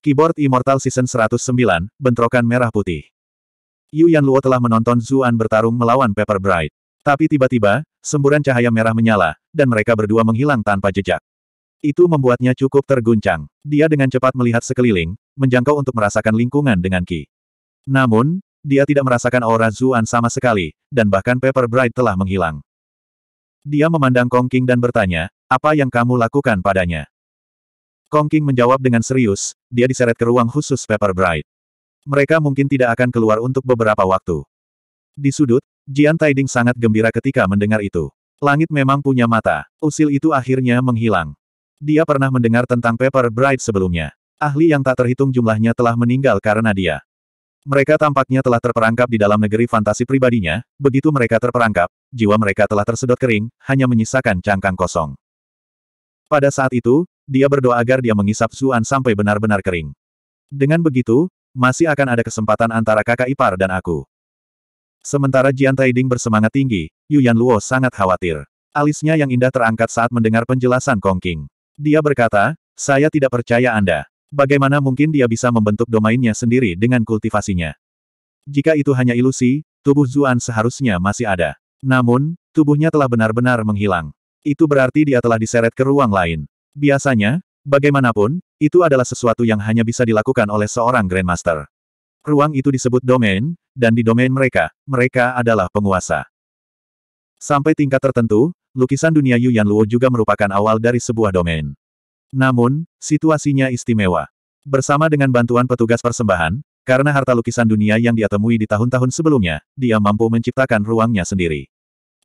Keyboard Immortal Season 109, Bentrokan Merah Putih. Yu Luo telah menonton Zuan bertarung melawan Pepper Bright, Tapi tiba-tiba, semburan cahaya merah menyala, dan mereka berdua menghilang tanpa jejak. Itu membuatnya cukup terguncang. Dia dengan cepat melihat sekeliling, menjangkau untuk merasakan lingkungan dengan Ki. Namun, dia tidak merasakan aura Zuan sama sekali, dan bahkan Pepper Bright telah menghilang. Dia memandang Kong King dan bertanya, apa yang kamu lakukan padanya? Kong King menjawab dengan serius, dia diseret ke ruang khusus Pepper Bright. Mereka mungkin tidak akan keluar untuk beberapa waktu. Di sudut, Jian Taiding sangat gembira ketika mendengar itu. Langit memang punya mata, usil itu akhirnya menghilang. Dia pernah mendengar tentang Pepper Bright sebelumnya. Ahli yang tak terhitung jumlahnya telah meninggal karena dia. Mereka tampaknya telah terperangkap di dalam negeri fantasi pribadinya, begitu mereka terperangkap, jiwa mereka telah tersedot kering, hanya menyisakan cangkang kosong. Pada saat itu, dia berdoa agar dia mengisap Zuan sampai benar-benar kering. Dengan begitu, masih akan ada kesempatan antara kakak ipar dan aku. Sementara Jian Taiding bersemangat tinggi, Yuan Luo sangat khawatir. Alisnya yang indah terangkat saat mendengar penjelasan Kong King. Dia berkata, saya tidak percaya Anda. Bagaimana mungkin dia bisa membentuk domainnya sendiri dengan kultivasinya? Jika itu hanya ilusi, tubuh Zuan seharusnya masih ada. Namun, tubuhnya telah benar-benar menghilang. Itu berarti dia telah diseret ke ruang lain. Biasanya, bagaimanapun, itu adalah sesuatu yang hanya bisa dilakukan oleh seorang Grandmaster. Ruang itu disebut domain, dan di domain mereka, mereka adalah penguasa. Sampai tingkat tertentu, lukisan dunia Yuan Luo juga merupakan awal dari sebuah domain. Namun, situasinya istimewa. Bersama dengan bantuan petugas persembahan, karena harta lukisan dunia yang dia temui di tahun-tahun sebelumnya, dia mampu menciptakan ruangnya sendiri.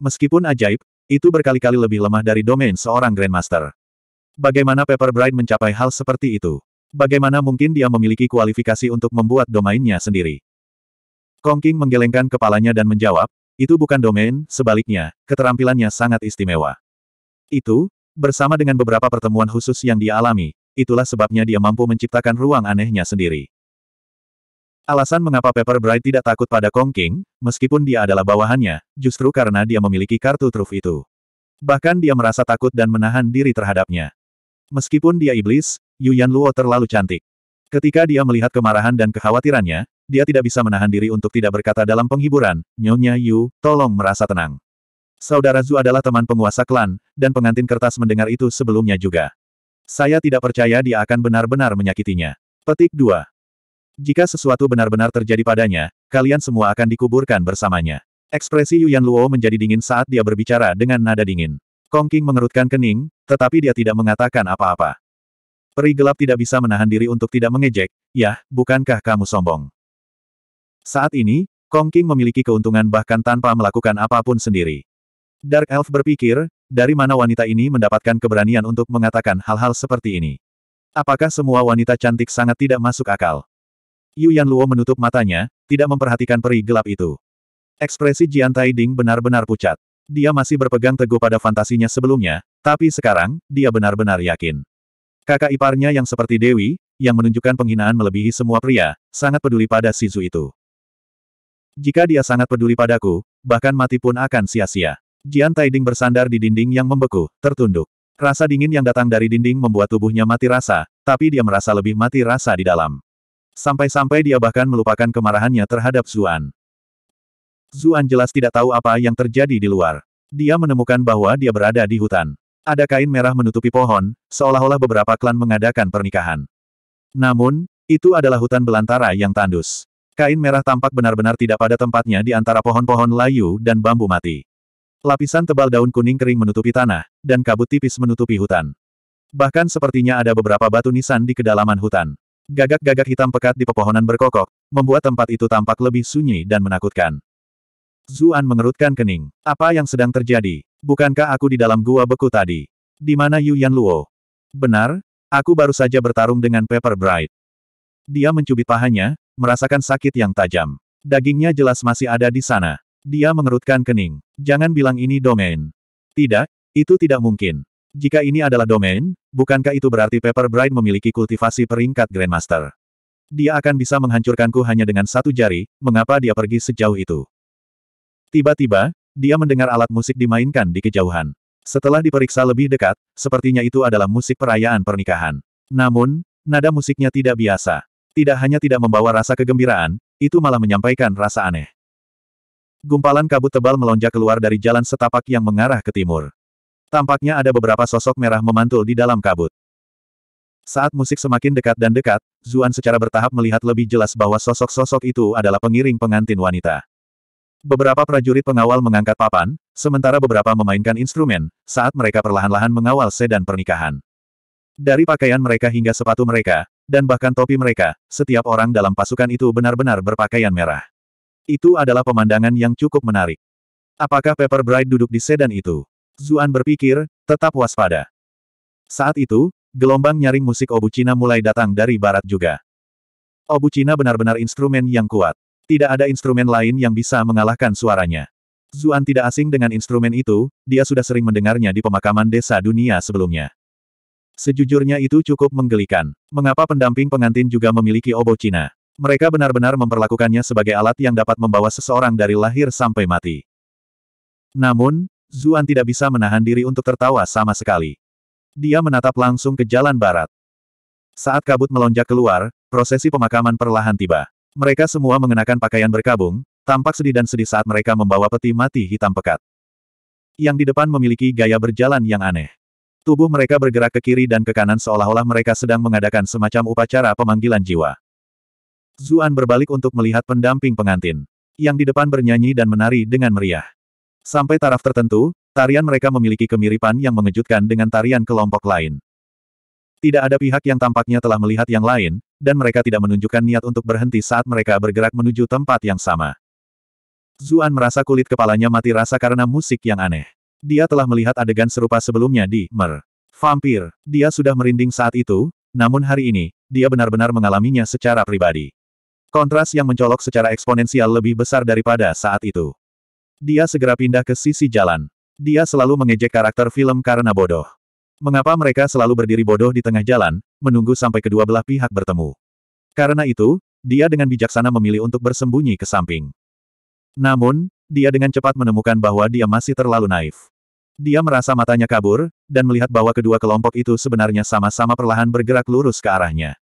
Meskipun ajaib, itu berkali-kali lebih lemah dari domain seorang Grandmaster. Bagaimana Pepper Bright mencapai hal seperti itu? Bagaimana mungkin dia memiliki kualifikasi untuk membuat domainnya sendiri? Kong King menggelengkan kepalanya dan menjawab, itu bukan domain, sebaliknya, keterampilannya sangat istimewa. Itu, bersama dengan beberapa pertemuan khusus yang dia alami, itulah sebabnya dia mampu menciptakan ruang anehnya sendiri. Alasan mengapa Pepper Bright tidak takut pada Kong King, meskipun dia adalah bawahannya, justru karena dia memiliki kartu truf itu. Bahkan dia merasa takut dan menahan diri terhadapnya. Meskipun dia iblis, Yuan Luo terlalu cantik. Ketika dia melihat kemarahan dan kekhawatirannya, dia tidak bisa menahan diri untuk tidak berkata dalam penghiburan, Nyonya Yu, tolong merasa tenang. Saudara Zhu adalah teman penguasa klan, dan pengantin kertas mendengar itu sebelumnya juga. Saya tidak percaya dia akan benar-benar menyakitinya. Petik 2. Jika sesuatu benar-benar terjadi padanya, kalian semua akan dikuburkan bersamanya. Ekspresi Yuan Luo menjadi dingin saat dia berbicara dengan nada dingin. Kong King mengerutkan kening, tetapi dia tidak mengatakan apa-apa. Peri gelap tidak bisa menahan diri untuk tidak mengejek, yah, bukankah kamu sombong? Saat ini, Kong King memiliki keuntungan bahkan tanpa melakukan apapun sendiri. Dark Elf berpikir, dari mana wanita ini mendapatkan keberanian untuk mengatakan hal-hal seperti ini? Apakah semua wanita cantik sangat tidak masuk akal? Yu Yan Luo menutup matanya, tidak memperhatikan peri gelap itu. Ekspresi Jian Tai Ding benar-benar pucat. Dia masih berpegang teguh pada fantasinya sebelumnya, tapi sekarang, dia benar-benar yakin. Kakak iparnya yang seperti Dewi, yang menunjukkan penghinaan melebihi semua pria, sangat peduli pada Sizu itu. Jika dia sangat peduli padaku, bahkan mati pun akan sia-sia. Jian Taiding bersandar di dinding yang membeku, tertunduk. Rasa dingin yang datang dari dinding membuat tubuhnya mati rasa, tapi dia merasa lebih mati rasa di dalam. Sampai-sampai dia bahkan melupakan kemarahannya terhadap Zuan. Zuan jelas tidak tahu apa yang terjadi di luar. Dia menemukan bahwa dia berada di hutan. Ada kain merah menutupi pohon, seolah-olah beberapa klan mengadakan pernikahan. Namun, itu adalah hutan belantara yang tandus. Kain merah tampak benar-benar tidak pada tempatnya di antara pohon-pohon layu dan bambu mati. Lapisan tebal daun kuning kering menutupi tanah, dan kabut tipis menutupi hutan. Bahkan sepertinya ada beberapa batu nisan di kedalaman hutan. Gagak-gagak hitam pekat di pepohonan berkokok, membuat tempat itu tampak lebih sunyi dan menakutkan. Zuan mengerutkan kening. Apa yang sedang terjadi? Bukankah aku di dalam gua beku tadi? Di mana Yu Yan Luo? Benar, aku baru saja bertarung dengan Pepper Bright. Dia mencubit pahanya, merasakan sakit yang tajam. Dagingnya jelas masih ada di sana. Dia mengerutkan kening. Jangan bilang ini domain. Tidak, itu tidak mungkin. Jika ini adalah domain, bukankah itu berarti Pepper Bright memiliki kultivasi peringkat Grandmaster? Dia akan bisa menghancurkanku hanya dengan satu jari, mengapa dia pergi sejauh itu? Tiba-tiba, dia mendengar alat musik dimainkan di kejauhan. Setelah diperiksa lebih dekat, sepertinya itu adalah musik perayaan pernikahan. Namun, nada musiknya tidak biasa. Tidak hanya tidak membawa rasa kegembiraan, itu malah menyampaikan rasa aneh. Gumpalan kabut tebal melonjak keluar dari jalan setapak yang mengarah ke timur. Tampaknya ada beberapa sosok merah memantul di dalam kabut. Saat musik semakin dekat dan dekat, Zuan secara bertahap melihat lebih jelas bahwa sosok-sosok itu adalah pengiring pengantin wanita. Beberapa prajurit pengawal mengangkat papan, sementara beberapa memainkan instrumen, saat mereka perlahan-lahan mengawal sedan pernikahan. Dari pakaian mereka hingga sepatu mereka, dan bahkan topi mereka, setiap orang dalam pasukan itu benar-benar berpakaian merah. Itu adalah pemandangan yang cukup menarik. Apakah Pepper Bright duduk di sedan itu? Zuan berpikir, tetap waspada. Saat itu, gelombang nyaring musik obu Cina mulai datang dari barat juga. Obu Cina benar-benar instrumen yang kuat. Tidak ada instrumen lain yang bisa mengalahkan suaranya. Zuan tidak asing dengan instrumen itu, dia sudah sering mendengarnya di pemakaman desa dunia sebelumnya. Sejujurnya itu cukup menggelikan. Mengapa pendamping pengantin juga memiliki obo Cina? Mereka benar-benar memperlakukannya sebagai alat yang dapat membawa seseorang dari lahir sampai mati. Namun, Zuan tidak bisa menahan diri untuk tertawa sama sekali. Dia menatap langsung ke jalan barat. Saat kabut melonjak keluar, prosesi pemakaman perlahan tiba. Mereka semua mengenakan pakaian berkabung, tampak sedih dan sedih saat mereka membawa peti mati hitam pekat. Yang di depan memiliki gaya berjalan yang aneh. Tubuh mereka bergerak ke kiri dan ke kanan seolah-olah mereka sedang mengadakan semacam upacara pemanggilan jiwa. Zuan berbalik untuk melihat pendamping pengantin. Yang di depan bernyanyi dan menari dengan meriah. Sampai taraf tertentu, tarian mereka memiliki kemiripan yang mengejutkan dengan tarian kelompok lain. Tidak ada pihak yang tampaknya telah melihat yang lain, dan mereka tidak menunjukkan niat untuk berhenti saat mereka bergerak menuju tempat yang sama. Zuan merasa kulit kepalanya mati rasa karena musik yang aneh. Dia telah melihat adegan serupa sebelumnya di Mer. Vampir. Dia sudah merinding saat itu, namun hari ini, dia benar-benar mengalaminya secara pribadi. Kontras yang mencolok secara eksponensial lebih besar daripada saat itu. Dia segera pindah ke sisi jalan. Dia selalu mengejek karakter film karena bodoh. Mengapa mereka selalu berdiri bodoh di tengah jalan, menunggu sampai kedua belah pihak bertemu? Karena itu, dia dengan bijaksana memilih untuk bersembunyi ke samping. Namun, dia dengan cepat menemukan bahwa dia masih terlalu naif. Dia merasa matanya kabur, dan melihat bahwa kedua kelompok itu sebenarnya sama-sama perlahan bergerak lurus ke arahnya.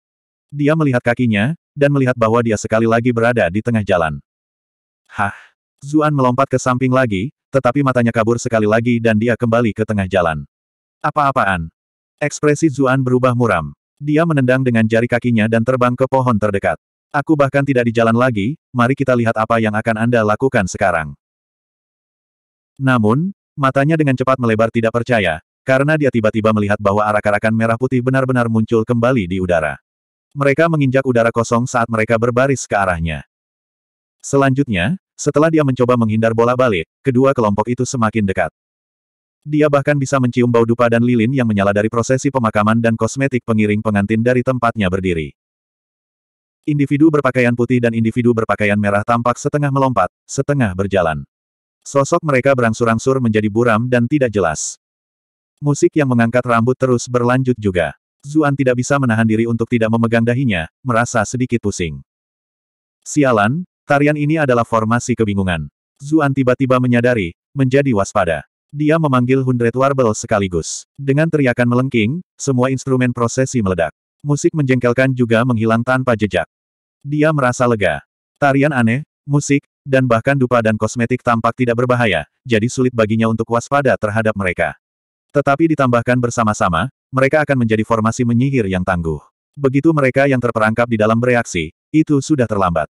Dia melihat kakinya, dan melihat bahwa dia sekali lagi berada di tengah jalan. Hah! Zuan melompat ke samping lagi, tetapi matanya kabur sekali lagi dan dia kembali ke tengah jalan. Apa-apaan? Ekspresi Zuan berubah muram. Dia menendang dengan jari kakinya dan terbang ke pohon terdekat. Aku bahkan tidak di jalan lagi, mari kita lihat apa yang akan Anda lakukan sekarang. Namun, matanya dengan cepat melebar tidak percaya, karena dia tiba-tiba melihat bahwa arak-arakan merah putih benar-benar muncul kembali di udara. Mereka menginjak udara kosong saat mereka berbaris ke arahnya. Selanjutnya, setelah dia mencoba menghindar bola balik, kedua kelompok itu semakin dekat. Dia bahkan bisa mencium bau dupa dan lilin yang menyala dari prosesi pemakaman dan kosmetik pengiring pengantin dari tempatnya berdiri. Individu berpakaian putih dan individu berpakaian merah tampak setengah melompat, setengah berjalan. Sosok mereka berangsur-angsur menjadi buram dan tidak jelas. Musik yang mengangkat rambut terus berlanjut juga. Zuan tidak bisa menahan diri untuk tidak memegang dahinya, merasa sedikit pusing. Sialan, tarian ini adalah formasi kebingungan. Zuan tiba-tiba menyadari, menjadi waspada. Dia memanggil Hundred Warble sekaligus. Dengan teriakan melengking, semua instrumen prosesi meledak. Musik menjengkelkan juga menghilang tanpa jejak. Dia merasa lega. Tarian aneh, musik, dan bahkan dupa dan kosmetik tampak tidak berbahaya, jadi sulit baginya untuk waspada terhadap mereka. Tetapi ditambahkan bersama-sama, mereka akan menjadi formasi menyihir yang tangguh. Begitu mereka yang terperangkap di dalam bereaksi, itu sudah terlambat.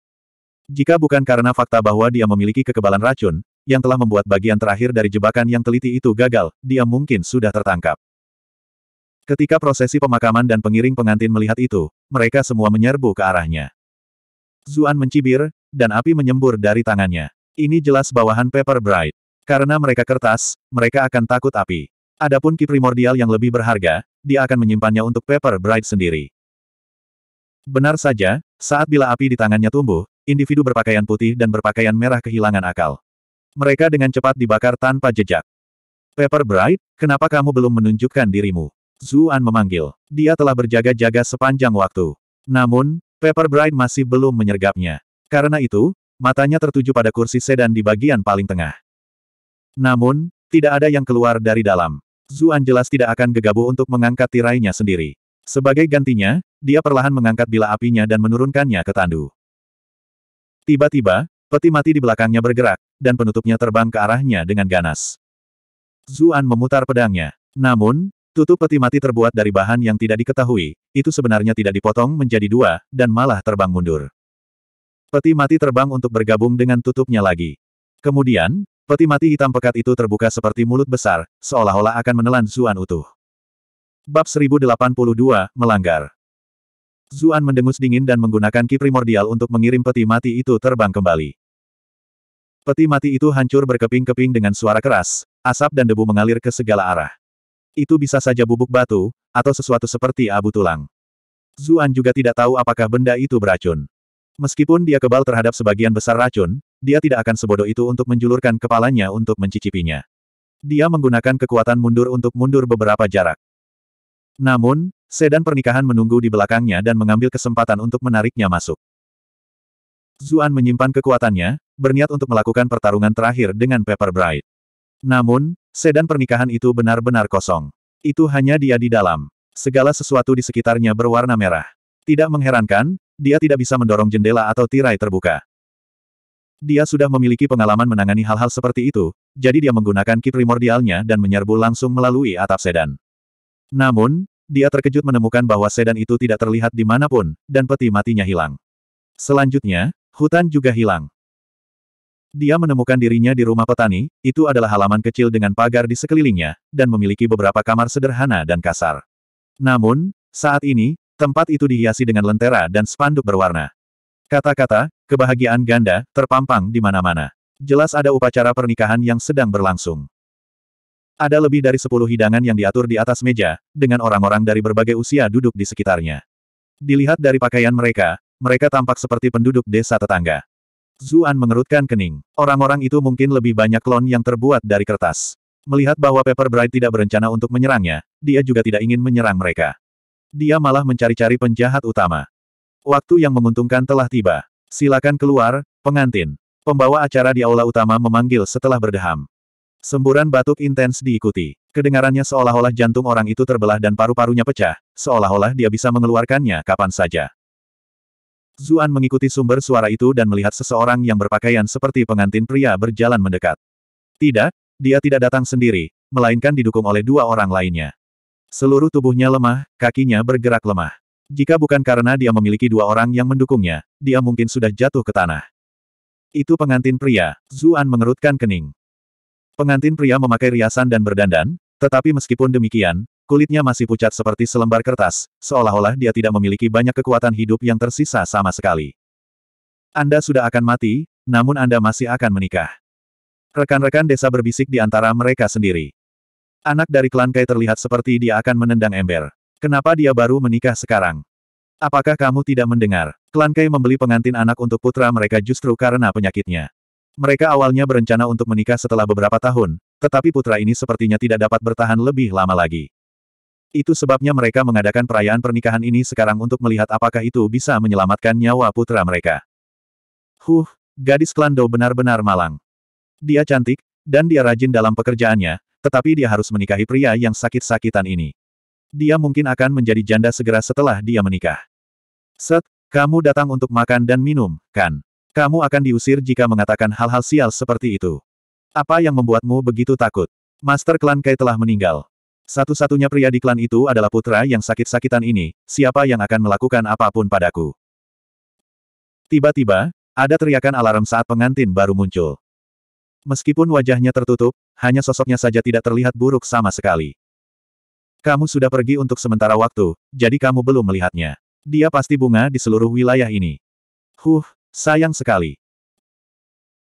Jika bukan karena fakta bahwa dia memiliki kekebalan racun, yang telah membuat bagian terakhir dari jebakan yang teliti itu gagal, dia mungkin sudah tertangkap. Ketika prosesi pemakaman dan pengiring pengantin melihat itu, mereka semua menyerbu ke arahnya. Zuan mencibir, dan api menyembur dari tangannya. Ini jelas bawahan Pepper Bright. Karena mereka kertas, mereka akan takut api. Adapun ki primordial yang lebih berharga, dia akan menyimpannya untuk Pepper Bright sendiri. Benar saja, saat bila api di tangannya tumbuh, individu berpakaian putih dan berpakaian merah kehilangan akal. Mereka dengan cepat dibakar tanpa jejak. Pepper Bright, kenapa kamu belum menunjukkan dirimu? Zuan memanggil. Dia telah berjaga-jaga sepanjang waktu. Namun, Pepper Bright masih belum menyergapnya. Karena itu, matanya tertuju pada kursi sedan di bagian paling tengah. Namun, tidak ada yang keluar dari dalam. Zuan jelas tidak akan gegabah untuk mengangkat tirainya sendiri. Sebagai gantinya, dia perlahan mengangkat bila apinya dan menurunkannya ke tandu. Tiba-tiba, Peti mati di belakangnya bergerak, dan penutupnya terbang ke arahnya dengan ganas. Zuan memutar pedangnya. Namun, tutup peti mati terbuat dari bahan yang tidak diketahui, itu sebenarnya tidak dipotong menjadi dua, dan malah terbang mundur. Peti mati terbang untuk bergabung dengan tutupnya lagi. Kemudian, peti mati hitam pekat itu terbuka seperti mulut besar, seolah-olah akan menelan Zuan utuh. Bab 1082, Melanggar Zuan mendengus dingin dan menggunakan ki primordial untuk mengirim peti mati itu terbang kembali. Peti mati itu hancur berkeping-keping dengan suara keras, asap dan debu mengalir ke segala arah. Itu bisa saja bubuk batu, atau sesuatu seperti abu tulang. Zuan juga tidak tahu apakah benda itu beracun. Meskipun dia kebal terhadap sebagian besar racun, dia tidak akan sebodoh itu untuk menjulurkan kepalanya untuk mencicipinya. Dia menggunakan kekuatan mundur untuk mundur beberapa jarak. Namun, sedan pernikahan menunggu di belakangnya dan mengambil kesempatan untuk menariknya masuk. Zuan menyimpan kekuatannya, berniat untuk melakukan pertarungan terakhir dengan Pepper Bright. Namun, sedan pernikahan itu benar-benar kosong. Itu hanya dia di dalam. Segala sesuatu di sekitarnya berwarna merah. Tidak mengherankan, dia tidak bisa mendorong jendela atau tirai terbuka. Dia sudah memiliki pengalaman menangani hal-hal seperti itu, jadi dia menggunakan ki primordialnya dan menyerbu langsung melalui atap sedan. Namun, dia terkejut menemukan bahwa sedan itu tidak terlihat di manapun, dan peti matinya hilang. Selanjutnya, hutan juga hilang. Dia menemukan dirinya di rumah petani, itu adalah halaman kecil dengan pagar di sekelilingnya, dan memiliki beberapa kamar sederhana dan kasar. Namun, saat ini, tempat itu dihiasi dengan lentera dan spanduk berwarna. Kata-kata, kebahagiaan ganda, terpampang di mana-mana. Jelas ada upacara pernikahan yang sedang berlangsung. Ada lebih dari sepuluh hidangan yang diatur di atas meja, dengan orang-orang dari berbagai usia duduk di sekitarnya. Dilihat dari pakaian mereka, mereka tampak seperti penduduk desa tetangga. Zuan mengerutkan kening. Orang-orang itu mungkin lebih banyak klon yang terbuat dari kertas. Melihat bahwa Pepper Bright tidak berencana untuk menyerangnya, dia juga tidak ingin menyerang mereka. Dia malah mencari-cari penjahat utama. Waktu yang menguntungkan telah tiba. Silakan keluar, pengantin. Pembawa acara di aula utama memanggil setelah berdeham. Semburan batuk intens diikuti. Kedengarannya seolah-olah jantung orang itu terbelah dan paru-parunya pecah, seolah-olah dia bisa mengeluarkannya kapan saja. Zuan mengikuti sumber suara itu dan melihat seseorang yang berpakaian seperti pengantin pria berjalan mendekat. Tidak, dia tidak datang sendiri, melainkan didukung oleh dua orang lainnya. Seluruh tubuhnya lemah, kakinya bergerak lemah. Jika bukan karena dia memiliki dua orang yang mendukungnya, dia mungkin sudah jatuh ke tanah. Itu pengantin pria, Zuan mengerutkan kening. Pengantin pria memakai riasan dan berdandan, tetapi meskipun demikian, kulitnya masih pucat seperti selembar kertas, seolah-olah dia tidak memiliki banyak kekuatan hidup yang tersisa sama sekali. Anda sudah akan mati, namun Anda masih akan menikah. Rekan-rekan desa berbisik di antara mereka sendiri. Anak dari klan Kai terlihat seperti dia akan menendang ember. Kenapa dia baru menikah sekarang? Apakah kamu tidak mendengar? Klan Kai membeli pengantin anak untuk putra mereka justru karena penyakitnya. Mereka awalnya berencana untuk menikah setelah beberapa tahun, tetapi putra ini sepertinya tidak dapat bertahan lebih lama lagi. Itu sebabnya mereka mengadakan perayaan pernikahan ini sekarang untuk melihat apakah itu bisa menyelamatkan nyawa putra mereka. Huh, gadis Klando benar-benar malang. Dia cantik, dan dia rajin dalam pekerjaannya, tetapi dia harus menikahi pria yang sakit-sakitan ini. Dia mungkin akan menjadi janda segera setelah dia menikah. Set, kamu datang untuk makan dan minum, kan? Kamu akan diusir jika mengatakan hal-hal sial seperti itu. Apa yang membuatmu begitu takut? Master klan Kai telah meninggal. Satu-satunya pria di klan itu adalah putra yang sakit-sakitan ini, siapa yang akan melakukan apapun padaku. Tiba-tiba, ada teriakan alarm saat pengantin baru muncul. Meskipun wajahnya tertutup, hanya sosoknya saja tidak terlihat buruk sama sekali. Kamu sudah pergi untuk sementara waktu, jadi kamu belum melihatnya. Dia pasti bunga di seluruh wilayah ini. Huh, Sayang sekali.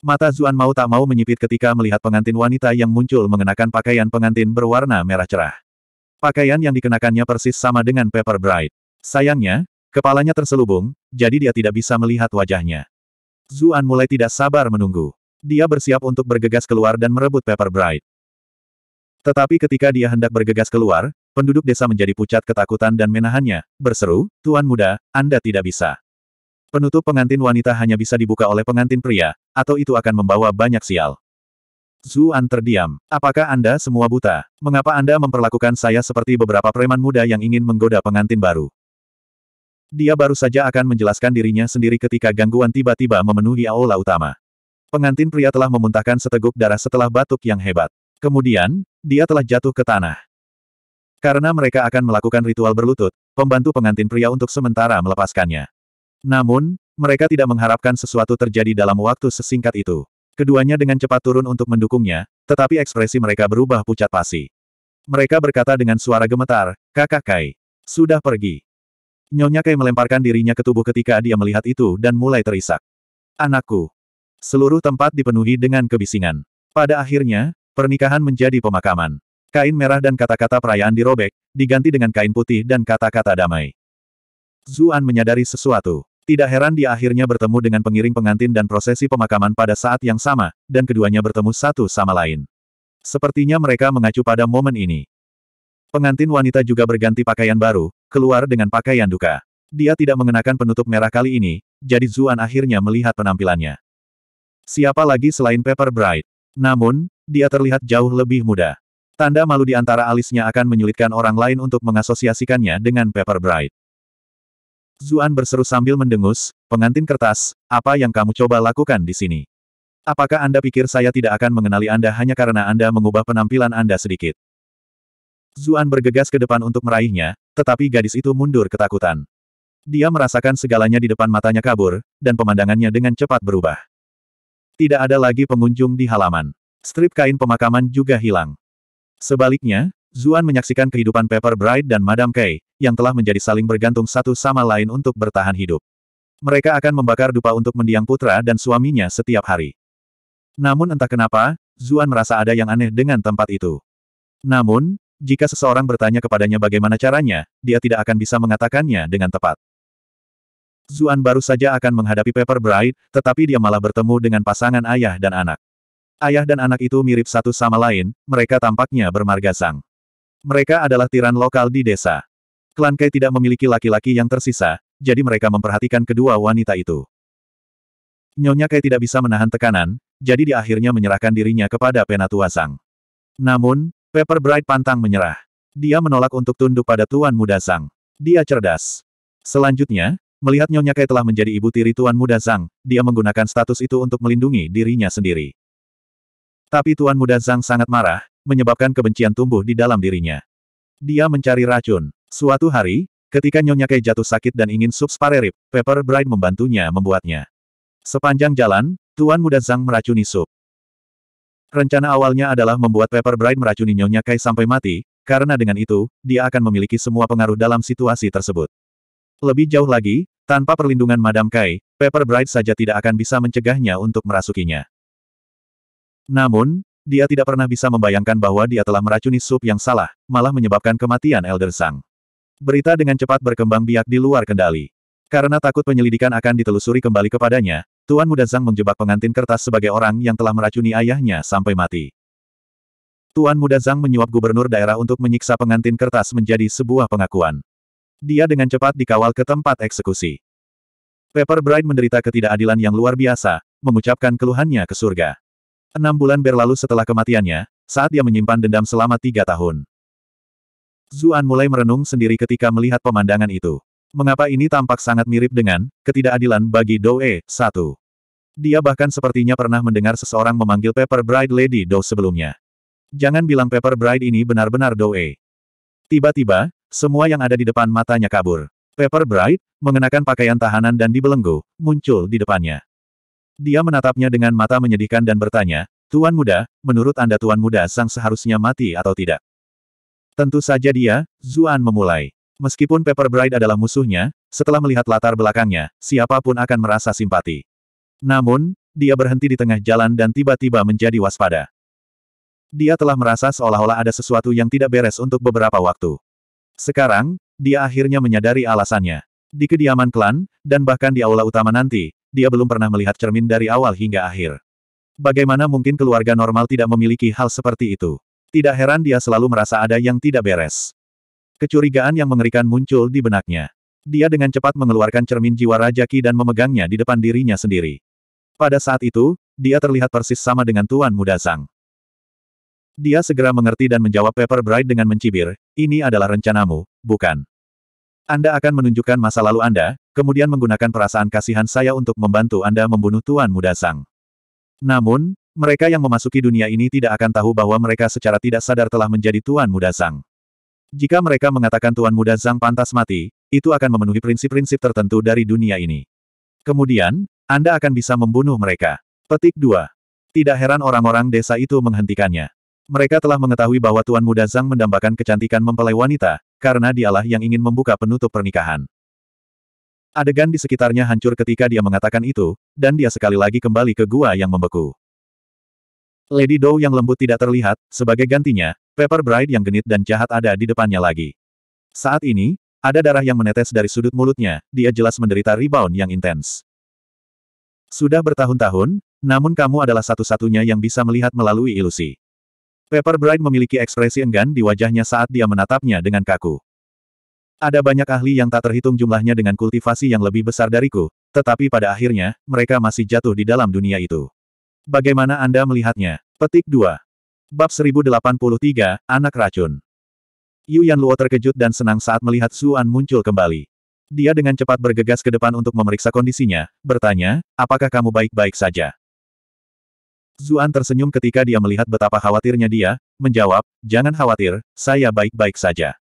Mata Zuan mau tak mau menyipit ketika melihat pengantin wanita yang muncul mengenakan pakaian pengantin berwarna merah cerah. Pakaian yang dikenakannya persis sama dengan Pepper Bride. Sayangnya, kepalanya terselubung, jadi dia tidak bisa melihat wajahnya. Zuan mulai tidak sabar menunggu. Dia bersiap untuk bergegas keluar dan merebut Pepper Bride. Tetapi ketika dia hendak bergegas keluar, penduduk desa menjadi pucat ketakutan dan menahannya, berseru, Tuan muda, Anda tidak bisa. Penutup pengantin wanita hanya bisa dibuka oleh pengantin pria, atau itu akan membawa banyak sial. Zuan terdiam. Apakah Anda semua buta? Mengapa Anda memperlakukan saya seperti beberapa preman muda yang ingin menggoda pengantin baru? Dia baru saja akan menjelaskan dirinya sendiri ketika gangguan tiba-tiba memenuhi aula utama. Pengantin pria telah memuntahkan seteguk darah setelah batuk yang hebat. Kemudian, dia telah jatuh ke tanah. Karena mereka akan melakukan ritual berlutut, pembantu pengantin pria untuk sementara melepaskannya. Namun, mereka tidak mengharapkan sesuatu terjadi dalam waktu sesingkat itu. Keduanya dengan cepat turun untuk mendukungnya, tetapi ekspresi mereka berubah pucat pasi. Mereka berkata dengan suara gemetar, kakak Kai. Sudah pergi. Nyonya Kai melemparkan dirinya ke tubuh ketika dia melihat itu dan mulai terisak. Anakku. Seluruh tempat dipenuhi dengan kebisingan. Pada akhirnya, pernikahan menjadi pemakaman. Kain merah dan kata-kata perayaan dirobek, diganti dengan kain putih dan kata-kata damai. Zuan menyadari sesuatu. Tidak heran dia akhirnya bertemu dengan pengiring pengantin dan prosesi pemakaman pada saat yang sama, dan keduanya bertemu satu sama lain. Sepertinya mereka mengacu pada momen ini. Pengantin wanita juga berganti pakaian baru, keluar dengan pakaian duka. Dia tidak mengenakan penutup merah kali ini, jadi Zuan akhirnya melihat penampilannya. Siapa lagi selain Pepper Bright? Namun, dia terlihat jauh lebih muda. Tanda malu di antara alisnya akan menyulitkan orang lain untuk mengasosiasikannya dengan Pepper Bright. Zuan berseru sambil mendengus, pengantin kertas, apa yang kamu coba lakukan di sini? Apakah Anda pikir saya tidak akan mengenali Anda hanya karena Anda mengubah penampilan Anda sedikit? Zuan bergegas ke depan untuk meraihnya, tetapi gadis itu mundur ketakutan. Dia merasakan segalanya di depan matanya kabur, dan pemandangannya dengan cepat berubah. Tidak ada lagi pengunjung di halaman. Strip kain pemakaman juga hilang. Sebaliknya, Zuan menyaksikan kehidupan Pepper Bride dan Madam Kay, yang telah menjadi saling bergantung satu sama lain untuk bertahan hidup. Mereka akan membakar dupa untuk mendiang putra dan suaminya setiap hari. Namun entah kenapa, Zuan merasa ada yang aneh dengan tempat itu. Namun, jika seseorang bertanya kepadanya bagaimana caranya, dia tidak akan bisa mengatakannya dengan tepat. Zuan baru saja akan menghadapi Pepper Bride, tetapi dia malah bertemu dengan pasangan ayah dan anak. Ayah dan anak itu mirip satu sama lain, mereka tampaknya bermarga mereka adalah tiran lokal di desa. Klan Kai tidak memiliki laki-laki yang tersisa, jadi mereka memperhatikan kedua wanita itu. Nyonya Kai tidak bisa menahan tekanan, jadi dia akhirnya menyerahkan dirinya kepada Penatua Sang. Namun, Pepper Bright pantang menyerah. Dia menolak untuk tunduk pada Tuan Muda Sang. Dia cerdas. Selanjutnya, melihat Nyonya Kai telah menjadi ibu tiri Tuan Muda Sang, dia menggunakan status itu untuk melindungi dirinya sendiri. Tapi Tuan Muda Sang sangat marah, menyebabkan kebencian tumbuh di dalam dirinya. Dia mencari racun. Suatu hari, ketika Nyonya Kei jatuh sakit dan ingin sup sparerib, Pepper Bride membantunya membuatnya. Sepanjang jalan, Tuan Muda Zhang meracuni sup. Rencana awalnya adalah membuat Pepper Bride meracuni Nyonya Kai sampai mati, karena dengan itu, dia akan memiliki semua pengaruh dalam situasi tersebut. Lebih jauh lagi, tanpa perlindungan Madam Kai, Pepper Bride saja tidak akan bisa mencegahnya untuk merasukinya. Namun, dia tidak pernah bisa membayangkan bahwa dia telah meracuni sup yang salah, malah menyebabkan kematian Elder Sang. Berita dengan cepat berkembang biak di luar kendali. Karena takut penyelidikan akan ditelusuri kembali kepadanya, Tuan Muda Zhang menjebak pengantin kertas sebagai orang yang telah meracuni ayahnya sampai mati. Tuan Muda Zhang menyuap gubernur daerah untuk menyiksa pengantin kertas menjadi sebuah pengakuan. Dia dengan cepat dikawal ke tempat eksekusi. Pepper Bright menderita ketidakadilan yang luar biasa, mengucapkan keluhannya ke surga. Enam bulan berlalu setelah kematiannya, saat dia menyimpan dendam selama tiga tahun. Zuan mulai merenung sendiri ketika melihat pemandangan itu. Mengapa ini tampak sangat mirip dengan ketidakadilan bagi Doe, satu. Dia bahkan sepertinya pernah mendengar seseorang memanggil Pepper Bride Lady Doe sebelumnya. Jangan bilang Pepper Bride ini benar-benar Doe. Tiba-tiba, semua yang ada di depan matanya kabur. Pepper Bride, mengenakan pakaian tahanan dan dibelenggu, muncul di depannya. Dia menatapnya dengan mata menyedihkan dan bertanya, Tuan Muda, menurut Anda Tuan Muda Sang seharusnya mati atau tidak? Tentu saja dia, Zuan memulai. Meskipun Pepper Bride adalah musuhnya, setelah melihat latar belakangnya, siapapun akan merasa simpati. Namun, dia berhenti di tengah jalan dan tiba-tiba menjadi waspada. Dia telah merasa seolah-olah ada sesuatu yang tidak beres untuk beberapa waktu. Sekarang, dia akhirnya menyadari alasannya. Di kediaman klan, dan bahkan di aula utama nanti, dia belum pernah melihat cermin dari awal hingga akhir. Bagaimana mungkin keluarga normal tidak memiliki hal seperti itu? Tidak heran dia selalu merasa ada yang tidak beres. Kecurigaan yang mengerikan muncul di benaknya. Dia dengan cepat mengeluarkan cermin jiwa Rajaki dan memegangnya di depan dirinya sendiri. Pada saat itu, dia terlihat persis sama dengan Tuan Muda Zhang. Dia segera mengerti dan menjawab Pepper Bright dengan mencibir, ini adalah rencanamu, bukan? Anda akan menunjukkan masa lalu Anda, kemudian menggunakan perasaan kasihan saya untuk membantu Anda membunuh Tuan Muda Sang. Namun, mereka yang memasuki dunia ini tidak akan tahu bahwa mereka secara tidak sadar telah menjadi Tuan Muda Sang. Jika mereka mengatakan Tuan Muda Zhang pantas mati, itu akan memenuhi prinsip-prinsip tertentu dari dunia ini. Kemudian, Anda akan bisa membunuh mereka. Petik 2. Tidak heran orang-orang desa itu menghentikannya. Mereka telah mengetahui bahwa Tuan Muda Zhang mendambakan kecantikan mempelai wanita, karena dialah yang ingin membuka penutup pernikahan. Adegan di sekitarnya hancur ketika dia mengatakan itu, dan dia sekali lagi kembali ke gua yang membeku. Lady Dow yang lembut tidak terlihat, sebagai gantinya, Pepper Bride yang genit dan jahat ada di depannya lagi. Saat ini, ada darah yang menetes dari sudut mulutnya, dia jelas menderita rebound yang intens. Sudah bertahun-tahun, namun kamu adalah satu-satunya yang bisa melihat melalui ilusi. Pepper Bride memiliki ekspresi enggan di wajahnya saat dia menatapnya dengan kaku. Ada banyak ahli yang tak terhitung jumlahnya dengan kultivasi yang lebih besar dariku, tetapi pada akhirnya, mereka masih jatuh di dalam dunia itu. Bagaimana Anda melihatnya? Petik 2. Bab 1083, Anak Racun. Yu Luo terkejut dan senang saat melihat Suan muncul kembali. Dia dengan cepat bergegas ke depan untuk memeriksa kondisinya, bertanya, apakah kamu baik-baik saja? Zuan tersenyum ketika dia melihat betapa khawatirnya dia, menjawab, jangan khawatir, saya baik-baik saja.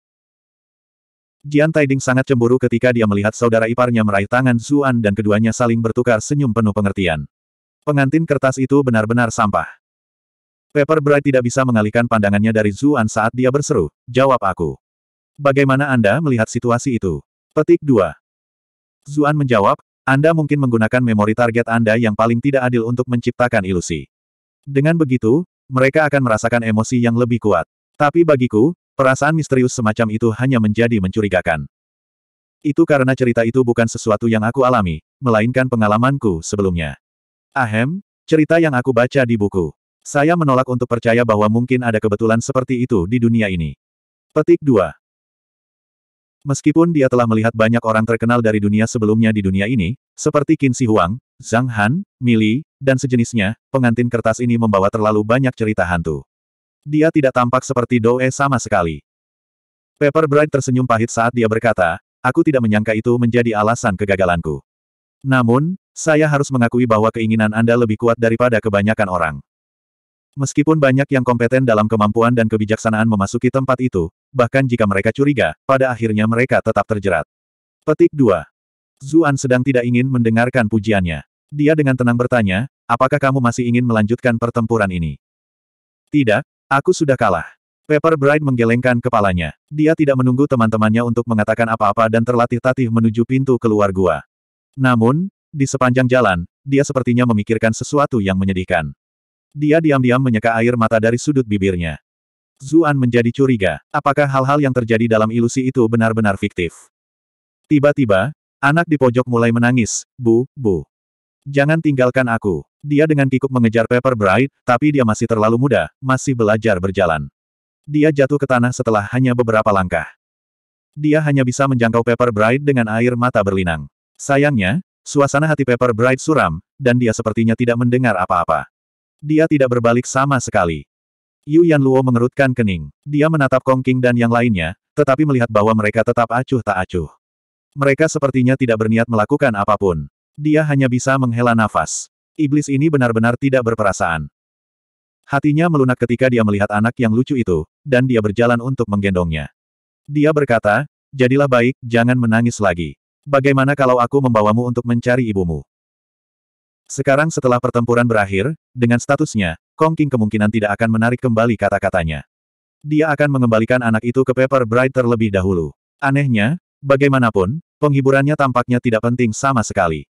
Jian Taiding sangat cemburu ketika dia melihat saudara iparnya meraih tangan Zuan dan keduanya saling bertukar senyum penuh pengertian. Pengantin kertas itu benar-benar sampah. Pepper Bright tidak bisa mengalihkan pandangannya dari Zuan saat dia berseru, jawab aku. Bagaimana Anda melihat situasi itu? Petik 2. Zuan menjawab, Anda mungkin menggunakan memori target Anda yang paling tidak adil untuk menciptakan ilusi. Dengan begitu, mereka akan merasakan emosi yang lebih kuat. Tapi bagiku, Perasaan misterius semacam itu hanya menjadi mencurigakan. Itu karena cerita itu bukan sesuatu yang aku alami, melainkan pengalamanku sebelumnya. Ahem, cerita yang aku baca di buku. Saya menolak untuk percaya bahwa mungkin ada kebetulan seperti itu di dunia ini. Petik 2. Meskipun dia telah melihat banyak orang terkenal dari dunia sebelumnya di dunia ini, seperti Qin Shi Huang, Zhang Han, Mili, dan sejenisnya, pengantin kertas ini membawa terlalu banyak cerita hantu. Dia tidak tampak seperti Doe eh sama sekali. Pepper Bright tersenyum pahit saat dia berkata, aku tidak menyangka itu menjadi alasan kegagalanku. Namun, saya harus mengakui bahwa keinginan Anda lebih kuat daripada kebanyakan orang. Meskipun banyak yang kompeten dalam kemampuan dan kebijaksanaan memasuki tempat itu, bahkan jika mereka curiga, pada akhirnya mereka tetap terjerat. Petik 2. Zuan sedang tidak ingin mendengarkan pujiannya. Dia dengan tenang bertanya, apakah kamu masih ingin melanjutkan pertempuran ini? Tidak, Aku sudah kalah. Pepper Bright menggelengkan kepalanya. Dia tidak menunggu teman-temannya untuk mengatakan apa-apa dan terlatih-tatih menuju pintu keluar gua. Namun, di sepanjang jalan, dia sepertinya memikirkan sesuatu yang menyedihkan. Dia diam-diam menyeka air mata dari sudut bibirnya. Zuan menjadi curiga, apakah hal-hal yang terjadi dalam ilusi itu benar-benar fiktif. Tiba-tiba, anak di pojok mulai menangis, bu, bu. Jangan tinggalkan aku. Dia dengan kikuk mengejar Pepper Bright, tapi dia masih terlalu muda, masih belajar berjalan. Dia jatuh ke tanah setelah hanya beberapa langkah. Dia hanya bisa menjangkau Pepper Bright dengan air mata berlinang. Sayangnya, suasana hati Pepper Bright suram, dan dia sepertinya tidak mendengar apa-apa. Dia tidak berbalik sama sekali. Yu Yan Luo mengerutkan kening. Dia menatap Kong King dan yang lainnya, tetapi melihat bahwa mereka tetap acuh tak acuh. Mereka sepertinya tidak berniat melakukan apapun. Dia hanya bisa menghela nafas. Iblis ini benar-benar tidak berperasaan. Hatinya melunak ketika dia melihat anak yang lucu itu, dan dia berjalan untuk menggendongnya. Dia berkata, jadilah baik, jangan menangis lagi. Bagaimana kalau aku membawamu untuk mencari ibumu? Sekarang setelah pertempuran berakhir, dengan statusnya, Kong King kemungkinan tidak akan menarik kembali kata-katanya. Dia akan mengembalikan anak itu ke Pepper Bright terlebih dahulu. Anehnya, bagaimanapun, penghiburannya tampaknya tidak penting sama sekali.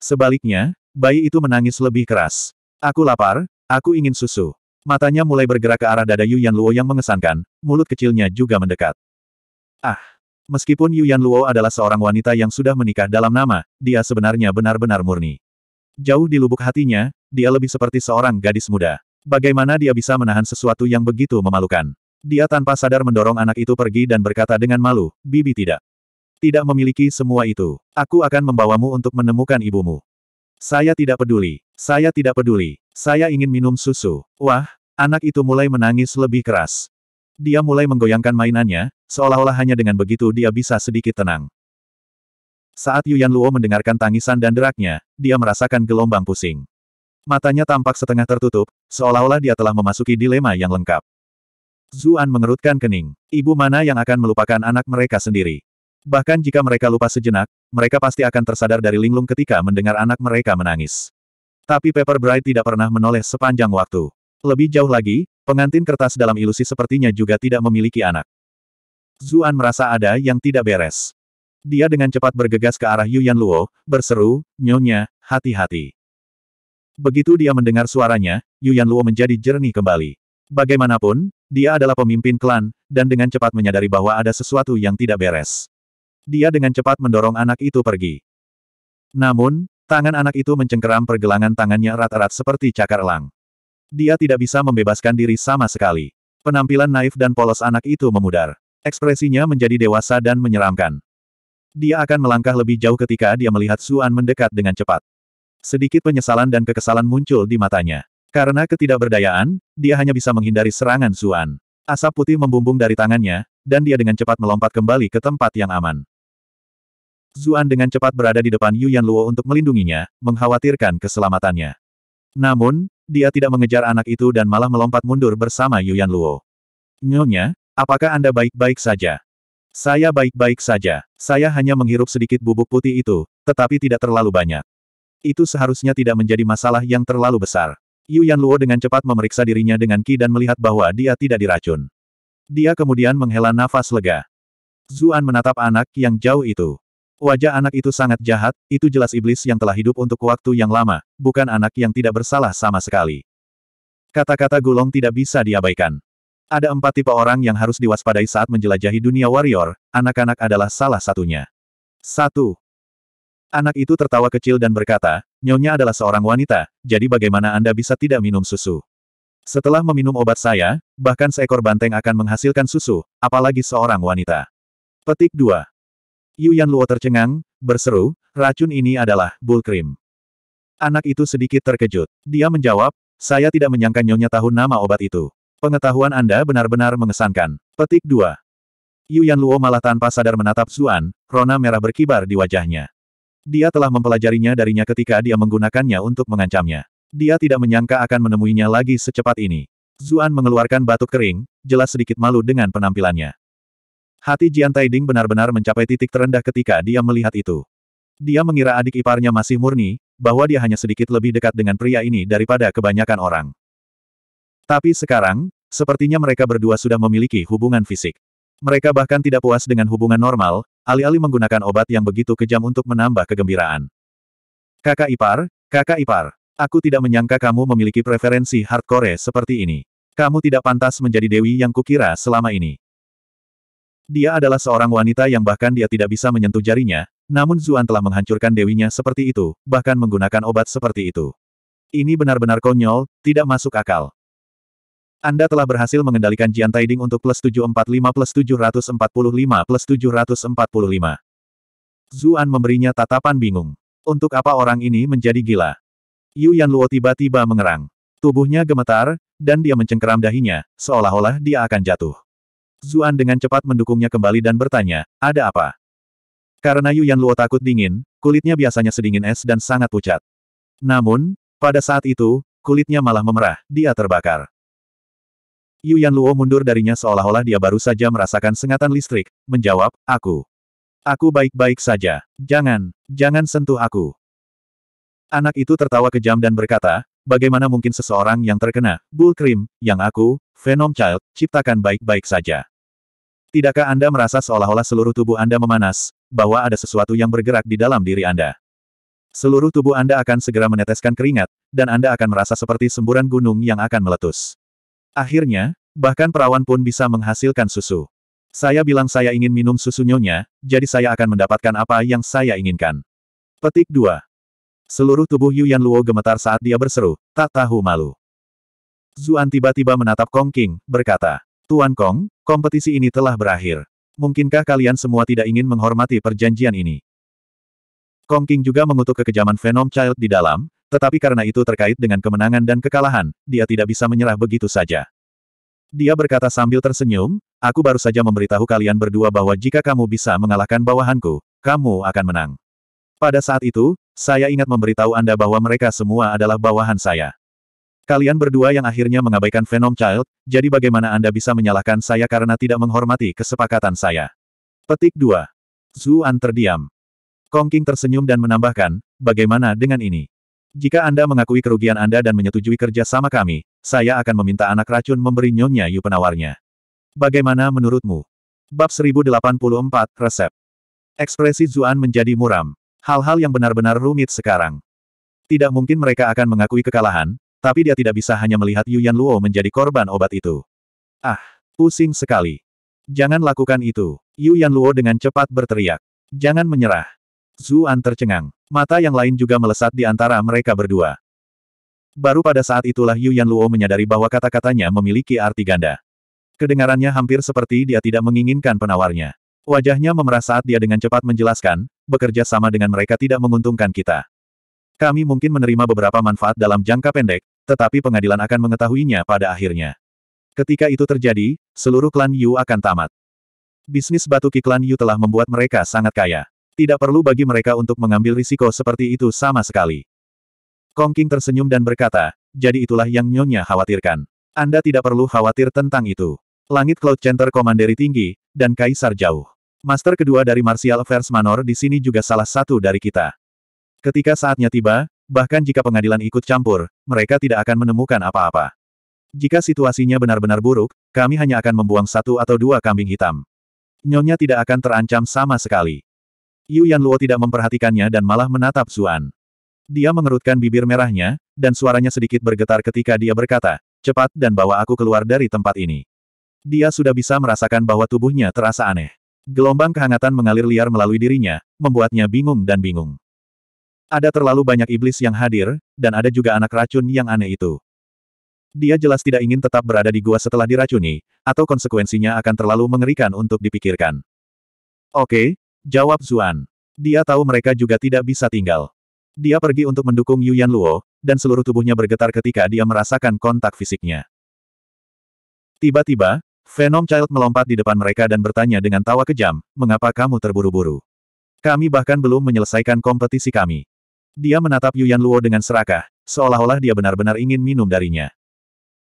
Sebaliknya, bayi itu menangis lebih keras. Aku lapar, aku ingin susu. Matanya mulai bergerak ke arah dada Yuan Luo yang mengesankan, mulut kecilnya juga mendekat. Ah! Meskipun Yuan Luo adalah seorang wanita yang sudah menikah dalam nama, dia sebenarnya benar-benar murni. Jauh di lubuk hatinya, dia lebih seperti seorang gadis muda. Bagaimana dia bisa menahan sesuatu yang begitu memalukan? Dia tanpa sadar mendorong anak itu pergi dan berkata dengan malu, Bibi tidak tidak memiliki semua itu. Aku akan membawamu untuk menemukan ibumu. Saya tidak peduli. Saya tidak peduli. Saya ingin minum susu. Wah, anak itu mulai menangis lebih keras. Dia mulai menggoyangkan mainannya, seolah-olah hanya dengan begitu dia bisa sedikit tenang. Saat Yuan Luo mendengarkan tangisan dan deraknya, dia merasakan gelombang pusing. Matanya tampak setengah tertutup, seolah-olah dia telah memasuki dilema yang lengkap. Zuan mengerutkan kening. Ibu mana yang akan melupakan anak mereka sendiri? Bahkan jika mereka lupa sejenak, mereka pasti akan tersadar dari linglung ketika mendengar anak mereka menangis. Tapi Pepper Bright tidak pernah menoleh sepanjang waktu. Lebih jauh lagi, pengantin kertas dalam ilusi sepertinya juga tidak memiliki anak. Zuan merasa ada yang tidak beres. Dia dengan cepat bergegas ke arah Yuan Luo, berseru, Nyonya, hati-hati. Begitu dia mendengar suaranya, Yuan Luo menjadi jernih kembali. Bagaimanapun, dia adalah pemimpin klan, dan dengan cepat menyadari bahwa ada sesuatu yang tidak beres dia dengan cepat mendorong anak itu pergi. Namun, tangan anak itu mencengkeram pergelangan tangannya erat-erat seperti cakar elang. Dia tidak bisa membebaskan diri sama sekali. Penampilan naif dan polos anak itu memudar. Ekspresinya menjadi dewasa dan menyeramkan. Dia akan melangkah lebih jauh ketika dia melihat Suan mendekat dengan cepat. Sedikit penyesalan dan kekesalan muncul di matanya. Karena ketidakberdayaan, dia hanya bisa menghindari serangan Suan. Asap putih membumbung dari tangannya, dan dia dengan cepat melompat kembali ke tempat yang aman. Zuan dengan cepat berada di depan Yuan Luo untuk melindunginya, mengkhawatirkan keselamatannya. Namun, dia tidak mengejar anak itu dan malah melompat mundur bersama Yuan Luo. Nyonya, apakah Anda baik-baik saja? Saya baik-baik saja. Saya hanya menghirup sedikit bubuk putih itu, tetapi tidak terlalu banyak. Itu seharusnya tidak menjadi masalah yang terlalu besar. Yuan Luo dengan cepat memeriksa dirinya dengan Ki dan melihat bahwa dia tidak diracun. Dia kemudian menghela nafas lega. Zuan menatap anak yang jauh itu. Wajah anak itu sangat jahat, itu jelas iblis yang telah hidup untuk waktu yang lama, bukan anak yang tidak bersalah sama sekali. Kata-kata Gulong tidak bisa diabaikan. Ada empat tipe orang yang harus diwaspadai saat menjelajahi dunia warrior, anak-anak adalah salah satunya. Satu. Anak itu tertawa kecil dan berkata, Nyonya adalah seorang wanita, jadi bagaimana Anda bisa tidak minum susu? Setelah meminum obat saya, bahkan seekor banteng akan menghasilkan susu, apalagi seorang wanita. Petik 2. Yuan Luo tercengang, berseru, racun ini adalah Bull Cream. Anak itu sedikit terkejut. Dia menjawab, saya tidak menyangka Nyonya tahu nama obat itu. Pengetahuan Anda benar-benar mengesankan. Petik 2. Yuan Luo malah tanpa sadar menatap Zuan, rona merah berkibar di wajahnya. Dia telah mempelajarinya darinya ketika dia menggunakannya untuk mengancamnya. Dia tidak menyangka akan menemuinya lagi secepat ini. Zuan mengeluarkan batuk kering, jelas sedikit malu dengan penampilannya. Hati Jian Taiding benar-benar mencapai titik terendah ketika dia melihat itu. Dia mengira adik iparnya masih murni, bahwa dia hanya sedikit lebih dekat dengan pria ini daripada kebanyakan orang. Tapi sekarang, sepertinya mereka berdua sudah memiliki hubungan fisik. Mereka bahkan tidak puas dengan hubungan normal, alih-alih menggunakan obat yang begitu kejam untuk menambah kegembiraan. Kakak ipar, kakak ipar, aku tidak menyangka kamu memiliki preferensi hardcore seperti ini. Kamu tidak pantas menjadi dewi yang kukira selama ini. Dia adalah seorang wanita yang bahkan dia tidak bisa menyentuh jarinya, namun Zuan telah menghancurkan dewinya seperti itu, bahkan menggunakan obat seperti itu. Ini benar-benar konyol, tidak masuk akal. Anda telah berhasil mengendalikan Jian Taiding untuk plus 745 plus 745 plus 745. Zuan memberinya tatapan bingung. Untuk apa orang ini menjadi gila? Yu Yan Luo tiba-tiba mengerang. Tubuhnya gemetar, dan dia mencengkeram dahinya, seolah-olah dia akan jatuh. Zuan dengan cepat mendukungnya kembali dan bertanya, ada apa? Karena Yuan Luo takut dingin, kulitnya biasanya sedingin es dan sangat pucat. Namun, pada saat itu, kulitnya malah memerah, dia terbakar. Yuan Luo mundur darinya seolah-olah dia baru saja merasakan sengatan listrik, menjawab, aku. Aku baik-baik saja. Jangan, jangan sentuh aku. Anak itu tertawa kejam dan berkata, bagaimana mungkin seseorang yang terkena, bull cream, yang aku, Venom Child, ciptakan baik-baik saja. Tidakkah Anda merasa seolah-olah seluruh tubuh Anda memanas, bahwa ada sesuatu yang bergerak di dalam diri Anda? Seluruh tubuh Anda akan segera meneteskan keringat, dan Anda akan merasa seperti semburan gunung yang akan meletus. Akhirnya, bahkan perawan pun bisa menghasilkan susu. Saya bilang saya ingin minum susu nyonya, jadi saya akan mendapatkan apa yang saya inginkan. Petik 2. Seluruh tubuh Yuan Luo gemetar saat dia berseru, tak tahu malu. Zuan tiba-tiba menatap Kong King, berkata, Tuan Kong, kompetisi ini telah berakhir. Mungkinkah kalian semua tidak ingin menghormati perjanjian ini? Kong King juga mengutuk kekejaman Venom Child di dalam, tetapi karena itu terkait dengan kemenangan dan kekalahan, dia tidak bisa menyerah begitu saja. Dia berkata sambil tersenyum, aku baru saja memberitahu kalian berdua bahwa jika kamu bisa mengalahkan bawahanku, kamu akan menang. Pada saat itu, saya ingat memberitahu Anda bahwa mereka semua adalah bawahan saya. Kalian berdua yang akhirnya mengabaikan Venom Child, jadi bagaimana Anda bisa menyalahkan saya karena tidak menghormati kesepakatan saya? Petik 2. Zuan terdiam. Kong King tersenyum dan menambahkan, bagaimana dengan ini? Jika Anda mengakui kerugian Anda dan menyetujui kerja sama kami, saya akan meminta anak racun memberi Nyonya Yu penawarnya. Bagaimana menurutmu? Bab 1084, Resep Ekspresi Zuan menjadi muram. Hal-hal yang benar-benar rumit sekarang. Tidak mungkin mereka akan mengakui kekalahan, tapi dia tidak bisa hanya melihat Yuan Luo menjadi korban obat itu. Ah, pusing sekali. Jangan lakukan itu. Yuan Luo dengan cepat berteriak. Jangan menyerah. Zuan tercengang. Mata yang lain juga melesat di antara mereka berdua. Baru pada saat itulah Yuan Luo menyadari bahwa kata-katanya memiliki arti ganda. Kedengarannya hampir seperti dia tidak menginginkan penawarnya. Wajahnya memerah saat dia dengan cepat menjelaskan, bekerja sama dengan mereka tidak menguntungkan kita. Kami mungkin menerima beberapa manfaat dalam jangka pendek, tetapi pengadilan akan mengetahuinya pada akhirnya. Ketika itu terjadi, seluruh klan Yu akan tamat. Bisnis batu ki klan Yu telah membuat mereka sangat kaya. Tidak perlu bagi mereka untuk mengambil risiko seperti itu sama sekali. Kong King tersenyum dan berkata, jadi itulah yang Nyonya khawatirkan. Anda tidak perlu khawatir tentang itu. Langit Cloud Center Komanderi Tinggi, dan Kaisar Jauh. Master kedua dari Martial Affairs Manor di sini juga salah satu dari kita. Ketika saatnya tiba, bahkan jika pengadilan ikut campur, mereka tidak akan menemukan apa-apa. Jika situasinya benar-benar buruk, kami hanya akan membuang satu atau dua kambing hitam. Nyonya tidak akan terancam sama sekali. Yu Luo tidak memperhatikannya dan malah menatap Zuan. Dia mengerutkan bibir merahnya, dan suaranya sedikit bergetar ketika dia berkata, cepat dan bawa aku keluar dari tempat ini. Dia sudah bisa merasakan bahwa tubuhnya terasa aneh. Gelombang kehangatan mengalir liar melalui dirinya, membuatnya bingung dan bingung. Ada terlalu banyak iblis yang hadir, dan ada juga anak racun yang aneh itu. Dia jelas tidak ingin tetap berada di gua setelah diracuni, atau konsekuensinya akan terlalu mengerikan untuk dipikirkan. Oke, jawab Zuan. Dia tahu mereka juga tidak bisa tinggal. Dia pergi untuk mendukung Yuan Luo, dan seluruh tubuhnya bergetar ketika dia merasakan kontak fisiknya. Tiba-tiba, Venom Child melompat di depan mereka dan bertanya dengan tawa kejam, mengapa kamu terburu-buru? Kami bahkan belum menyelesaikan kompetisi kami. Dia menatap Yuan Luo dengan serakah, seolah-olah dia benar-benar ingin minum darinya.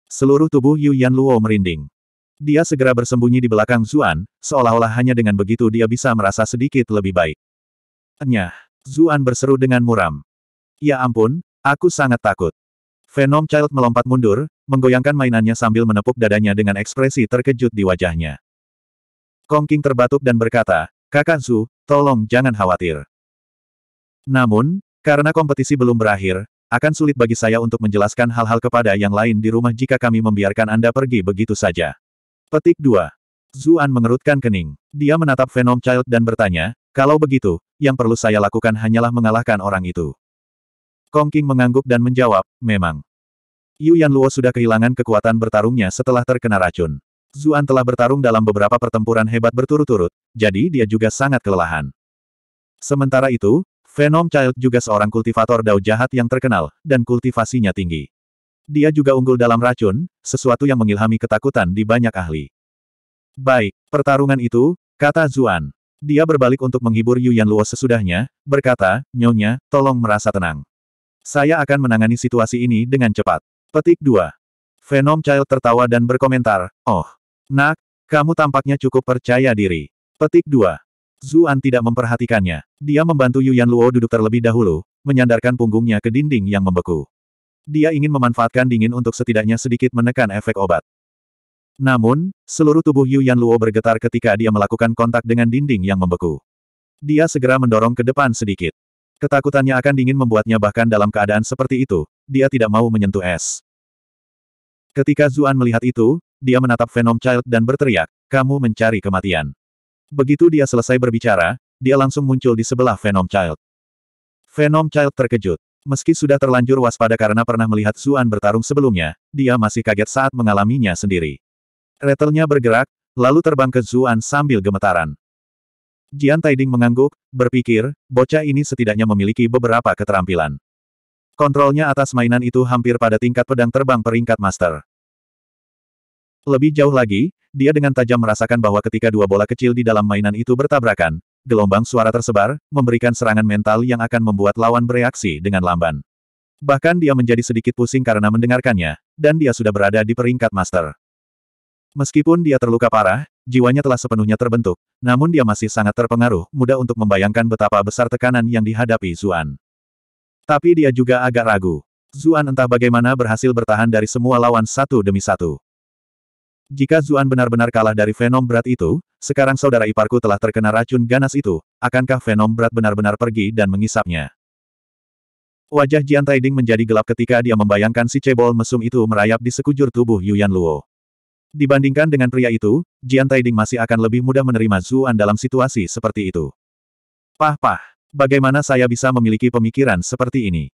Seluruh tubuh Yuan Luo merinding. Dia segera bersembunyi di belakang Zuan, seolah-olah hanya dengan begitu dia bisa merasa sedikit lebih baik. Nyah, Zuan berseru dengan muram. Ya ampun, aku sangat takut. Venom Child melompat mundur, menggoyangkan mainannya sambil menepuk dadanya dengan ekspresi terkejut di wajahnya. Kong King terbatuk dan berkata, Kakak Zu, tolong jangan khawatir. Namun, karena kompetisi belum berakhir, akan sulit bagi saya untuk menjelaskan hal-hal kepada yang lain di rumah jika kami membiarkan Anda pergi begitu saja. Petik 2. Zuan mengerutkan kening. Dia menatap Venom Child dan bertanya, kalau begitu, yang perlu saya lakukan hanyalah mengalahkan orang itu. Kong King mengangguk dan menjawab, memang. Yu Yan Luo sudah kehilangan kekuatan bertarungnya setelah terkena racun. Zuan telah bertarung dalam beberapa pertempuran hebat berturut-turut, jadi dia juga sangat kelelahan. Sementara itu, Venom Child juga seorang kultivator dao jahat yang terkenal, dan kultivasinya tinggi. Dia juga unggul dalam racun, sesuatu yang mengilhami ketakutan di banyak ahli. Baik, pertarungan itu, kata Zuan. Dia berbalik untuk menghibur Yu Luo sesudahnya, berkata, Nyonya, tolong merasa tenang. Saya akan menangani situasi ini dengan cepat. Petik 2. Venom Child tertawa dan berkomentar, Oh, nak, kamu tampaknya cukup percaya diri. Petik 2. Zuan tidak memperhatikannya. Dia membantu Yuan Luo duduk terlebih dahulu, menyandarkan punggungnya ke dinding yang membeku. Dia ingin memanfaatkan dingin untuk setidaknya sedikit menekan efek obat. Namun, seluruh tubuh Yuan Luo bergetar ketika dia melakukan kontak dengan dinding yang membeku. Dia segera mendorong ke depan sedikit. Ketakutannya akan dingin membuatnya bahkan dalam keadaan seperti itu, dia tidak mau menyentuh es. Ketika Zuan melihat itu, dia menatap Venom Child dan berteriak, kamu mencari kematian. Begitu dia selesai berbicara, dia langsung muncul di sebelah Venom Child. Venom Child terkejut. Meski sudah terlanjur waspada karena pernah melihat Zuan bertarung sebelumnya, dia masih kaget saat mengalaminya sendiri. Retelnya bergerak, lalu terbang ke Zuan sambil gemetaran. Jian Taiding mengangguk, berpikir, bocah ini setidaknya memiliki beberapa keterampilan. Kontrolnya atas mainan itu hampir pada tingkat pedang terbang peringkat master. Lebih jauh lagi, dia dengan tajam merasakan bahwa ketika dua bola kecil di dalam mainan itu bertabrakan, gelombang suara tersebar, memberikan serangan mental yang akan membuat lawan bereaksi dengan lamban. Bahkan dia menjadi sedikit pusing karena mendengarkannya, dan dia sudah berada di peringkat master. Meskipun dia terluka parah, jiwanya telah sepenuhnya terbentuk, namun dia masih sangat terpengaruh, mudah untuk membayangkan betapa besar tekanan yang dihadapi Zuan. Tapi dia juga agak ragu. Zuan entah bagaimana berhasil bertahan dari semua lawan satu demi satu. Jika Zuan benar-benar kalah dari Venom berat itu, sekarang saudara iparku telah terkena racun ganas itu, akankah Venom berat benar-benar pergi dan mengisapnya? Wajah Jian Taiding menjadi gelap ketika dia membayangkan si cebol mesum itu merayap di sekujur tubuh Yuan Luo. Dibandingkan dengan pria itu, Jian Taiding masih akan lebih mudah menerima Zuan dalam situasi seperti itu. Pah-pah, bagaimana saya bisa memiliki pemikiran seperti ini?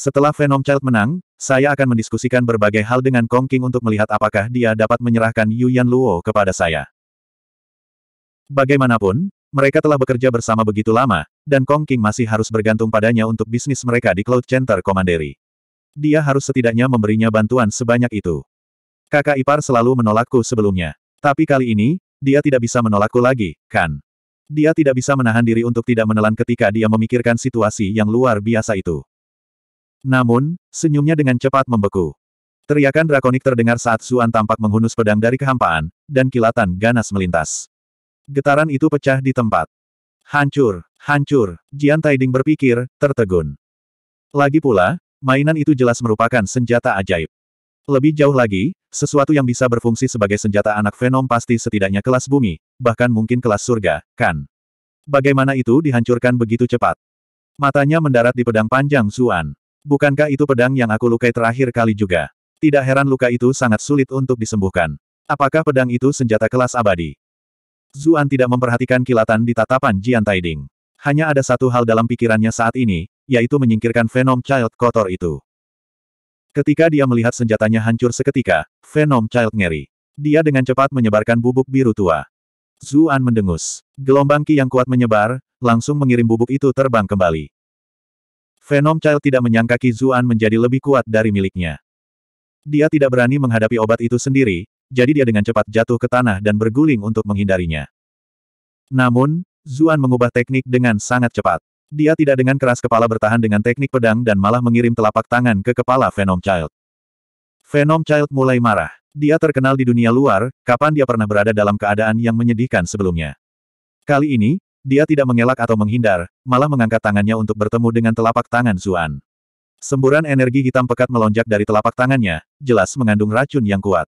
Setelah Venom Child menang, saya akan mendiskusikan berbagai hal dengan Kong King untuk melihat apakah dia dapat menyerahkan Yuan Luo kepada saya. Bagaimanapun, mereka telah bekerja bersama begitu lama, dan Kong King masih harus bergantung padanya untuk bisnis mereka di Cloud Center Commandery. Dia harus setidaknya memberinya bantuan sebanyak itu. Kakak ipar selalu menolakku sebelumnya. Tapi kali ini, dia tidak bisa menolakku lagi, kan? Dia tidak bisa menahan diri untuk tidak menelan ketika dia memikirkan situasi yang luar biasa itu. Namun, senyumnya dengan cepat membeku. Teriakan drakonik terdengar saat Suan tampak menghunus pedang dari kehampaan, dan kilatan ganas melintas. Getaran itu pecah di tempat. Hancur, hancur, Jian Taiding berpikir, tertegun. Lagi pula, mainan itu jelas merupakan senjata ajaib. Lebih jauh lagi, sesuatu yang bisa berfungsi sebagai senjata anak Venom pasti setidaknya kelas bumi, bahkan mungkin kelas surga, kan? Bagaimana itu dihancurkan begitu cepat? Matanya mendarat di pedang panjang Suan. Bukankah itu pedang yang aku lukai terakhir kali juga? Tidak heran luka itu sangat sulit untuk disembuhkan. Apakah pedang itu senjata kelas abadi? Zuan tidak memperhatikan kilatan di tatapan Jian Taiding. Hanya ada satu hal dalam pikirannya saat ini, yaitu menyingkirkan Venom Child kotor itu. Ketika dia melihat senjatanya hancur seketika, Venom Child ngeri. Dia dengan cepat menyebarkan bubuk biru tua. Zuan mendengus. Gelombang ki yang kuat menyebar, langsung mengirim bubuk itu terbang kembali. Venom Child tidak menyangka Kizuan menjadi lebih kuat dari miliknya. Dia tidak berani menghadapi obat itu sendiri, jadi dia dengan cepat jatuh ke tanah dan berguling untuk menghindarinya. Namun, Zuan mengubah teknik dengan sangat cepat. Dia tidak dengan keras kepala bertahan dengan teknik pedang dan malah mengirim telapak tangan ke kepala Venom Child. Venom Child mulai marah. Dia terkenal di dunia luar, kapan dia pernah berada dalam keadaan yang menyedihkan sebelumnya. Kali ini, dia tidak mengelak atau menghindar, malah mengangkat tangannya untuk bertemu dengan telapak tangan Zuan. Semburan energi hitam pekat melonjak dari telapak tangannya, jelas mengandung racun yang kuat.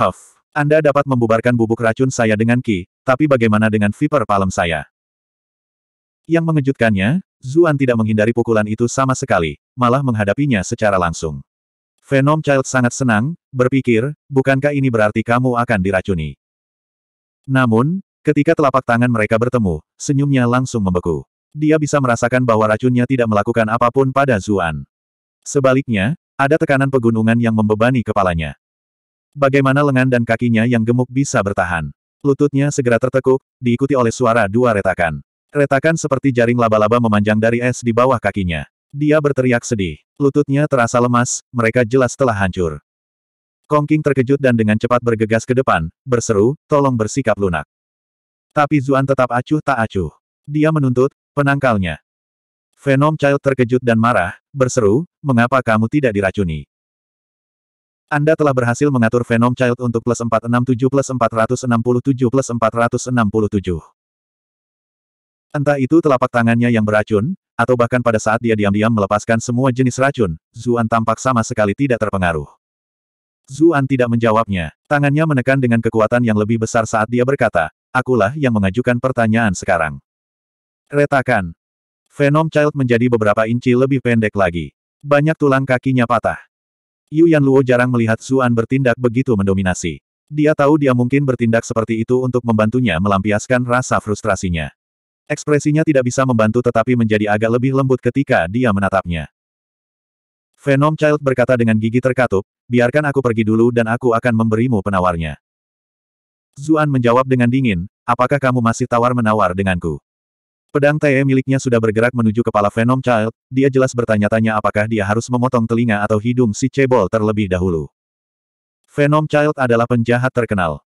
Huff, Anda dapat membubarkan bubuk racun saya dengan Ki, tapi bagaimana dengan viper palem saya? Yang mengejutkannya, Zuan tidak menghindari pukulan itu sama sekali, malah menghadapinya secara langsung. Venom Child sangat senang, berpikir, bukankah ini berarti kamu akan diracuni? Namun, Ketika telapak tangan mereka bertemu, senyumnya langsung membeku. Dia bisa merasakan bahwa racunnya tidak melakukan apapun pada Zuan. Sebaliknya, ada tekanan pegunungan yang membebani kepalanya. Bagaimana lengan dan kakinya yang gemuk bisa bertahan? Lututnya segera tertekuk, diikuti oleh suara dua retakan. Retakan seperti jaring laba-laba memanjang dari es di bawah kakinya. Dia berteriak sedih. Lututnya terasa lemas, mereka jelas telah hancur. Kongking terkejut dan dengan cepat bergegas ke depan, berseru, tolong bersikap lunak. Tapi Zuan tetap acuh tak acuh. Dia menuntut, penangkalnya. Venom Child terkejut dan marah, berseru, mengapa kamu tidak diracuni? Anda telah berhasil mengatur Venom Child untuk plus 467 plus 467 plus 467. Entah itu telapak tangannya yang beracun, atau bahkan pada saat dia diam-diam melepaskan semua jenis racun, Zuan tampak sama sekali tidak terpengaruh. Zuan tidak menjawabnya. Tangannya menekan dengan kekuatan yang lebih besar saat dia berkata, Akulah yang mengajukan pertanyaan sekarang. Retakan. Venom Child menjadi beberapa inci lebih pendek lagi. Banyak tulang kakinya patah. Yu Yan Luo jarang melihat Zuan bertindak begitu mendominasi. Dia tahu dia mungkin bertindak seperti itu untuk membantunya melampiaskan rasa frustrasinya. Ekspresinya tidak bisa membantu tetapi menjadi agak lebih lembut ketika dia menatapnya. Venom Child berkata dengan gigi terkatup, biarkan aku pergi dulu dan aku akan memberimu penawarnya. Zuan menjawab dengan dingin, apakah kamu masih tawar-menawar denganku? Pedang Tae miliknya sudah bergerak menuju kepala Venom Child, dia jelas bertanya-tanya apakah dia harus memotong telinga atau hidung si Cebol terlebih dahulu. Venom Child adalah penjahat terkenal.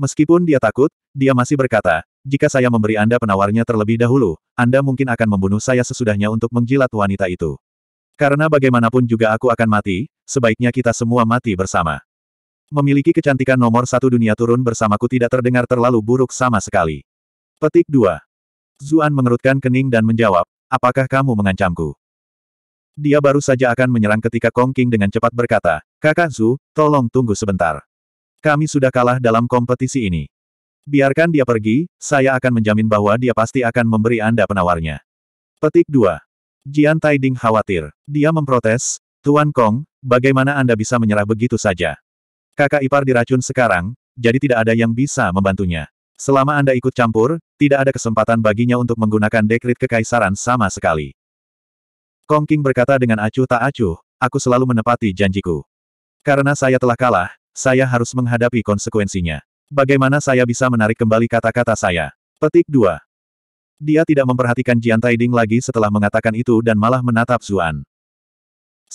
Meskipun dia takut, dia masih berkata, jika saya memberi Anda penawarnya terlebih dahulu, Anda mungkin akan membunuh saya sesudahnya untuk menjilat wanita itu. Karena bagaimanapun juga aku akan mati, sebaiknya kita semua mati bersama. Memiliki kecantikan nomor satu dunia turun bersamaku tidak terdengar terlalu buruk sama sekali. Petik 2. Zuan mengerutkan kening dan menjawab, apakah kamu mengancamku? Dia baru saja akan menyerang ketika Kong King dengan cepat berkata, Kakak Zu, tolong tunggu sebentar. Kami sudah kalah dalam kompetisi ini. Biarkan dia pergi, saya akan menjamin bahwa dia pasti akan memberi Anda penawarnya. Petik 2. Jian Taiding khawatir. Dia memprotes, Tuan Kong, bagaimana Anda bisa menyerah begitu saja? Kakak ipar diracun sekarang, jadi tidak ada yang bisa membantunya. Selama Anda ikut campur, tidak ada kesempatan baginya untuk menggunakan dekrit kekaisaran sama sekali. Kong King berkata dengan acuh tak acuh, aku selalu menepati janjiku. Karena saya telah kalah, saya harus menghadapi konsekuensinya. Bagaimana saya bisa menarik kembali kata-kata saya? Petik 2. Dia tidak memperhatikan Jian Taiding lagi setelah mengatakan itu dan malah menatap Zuan.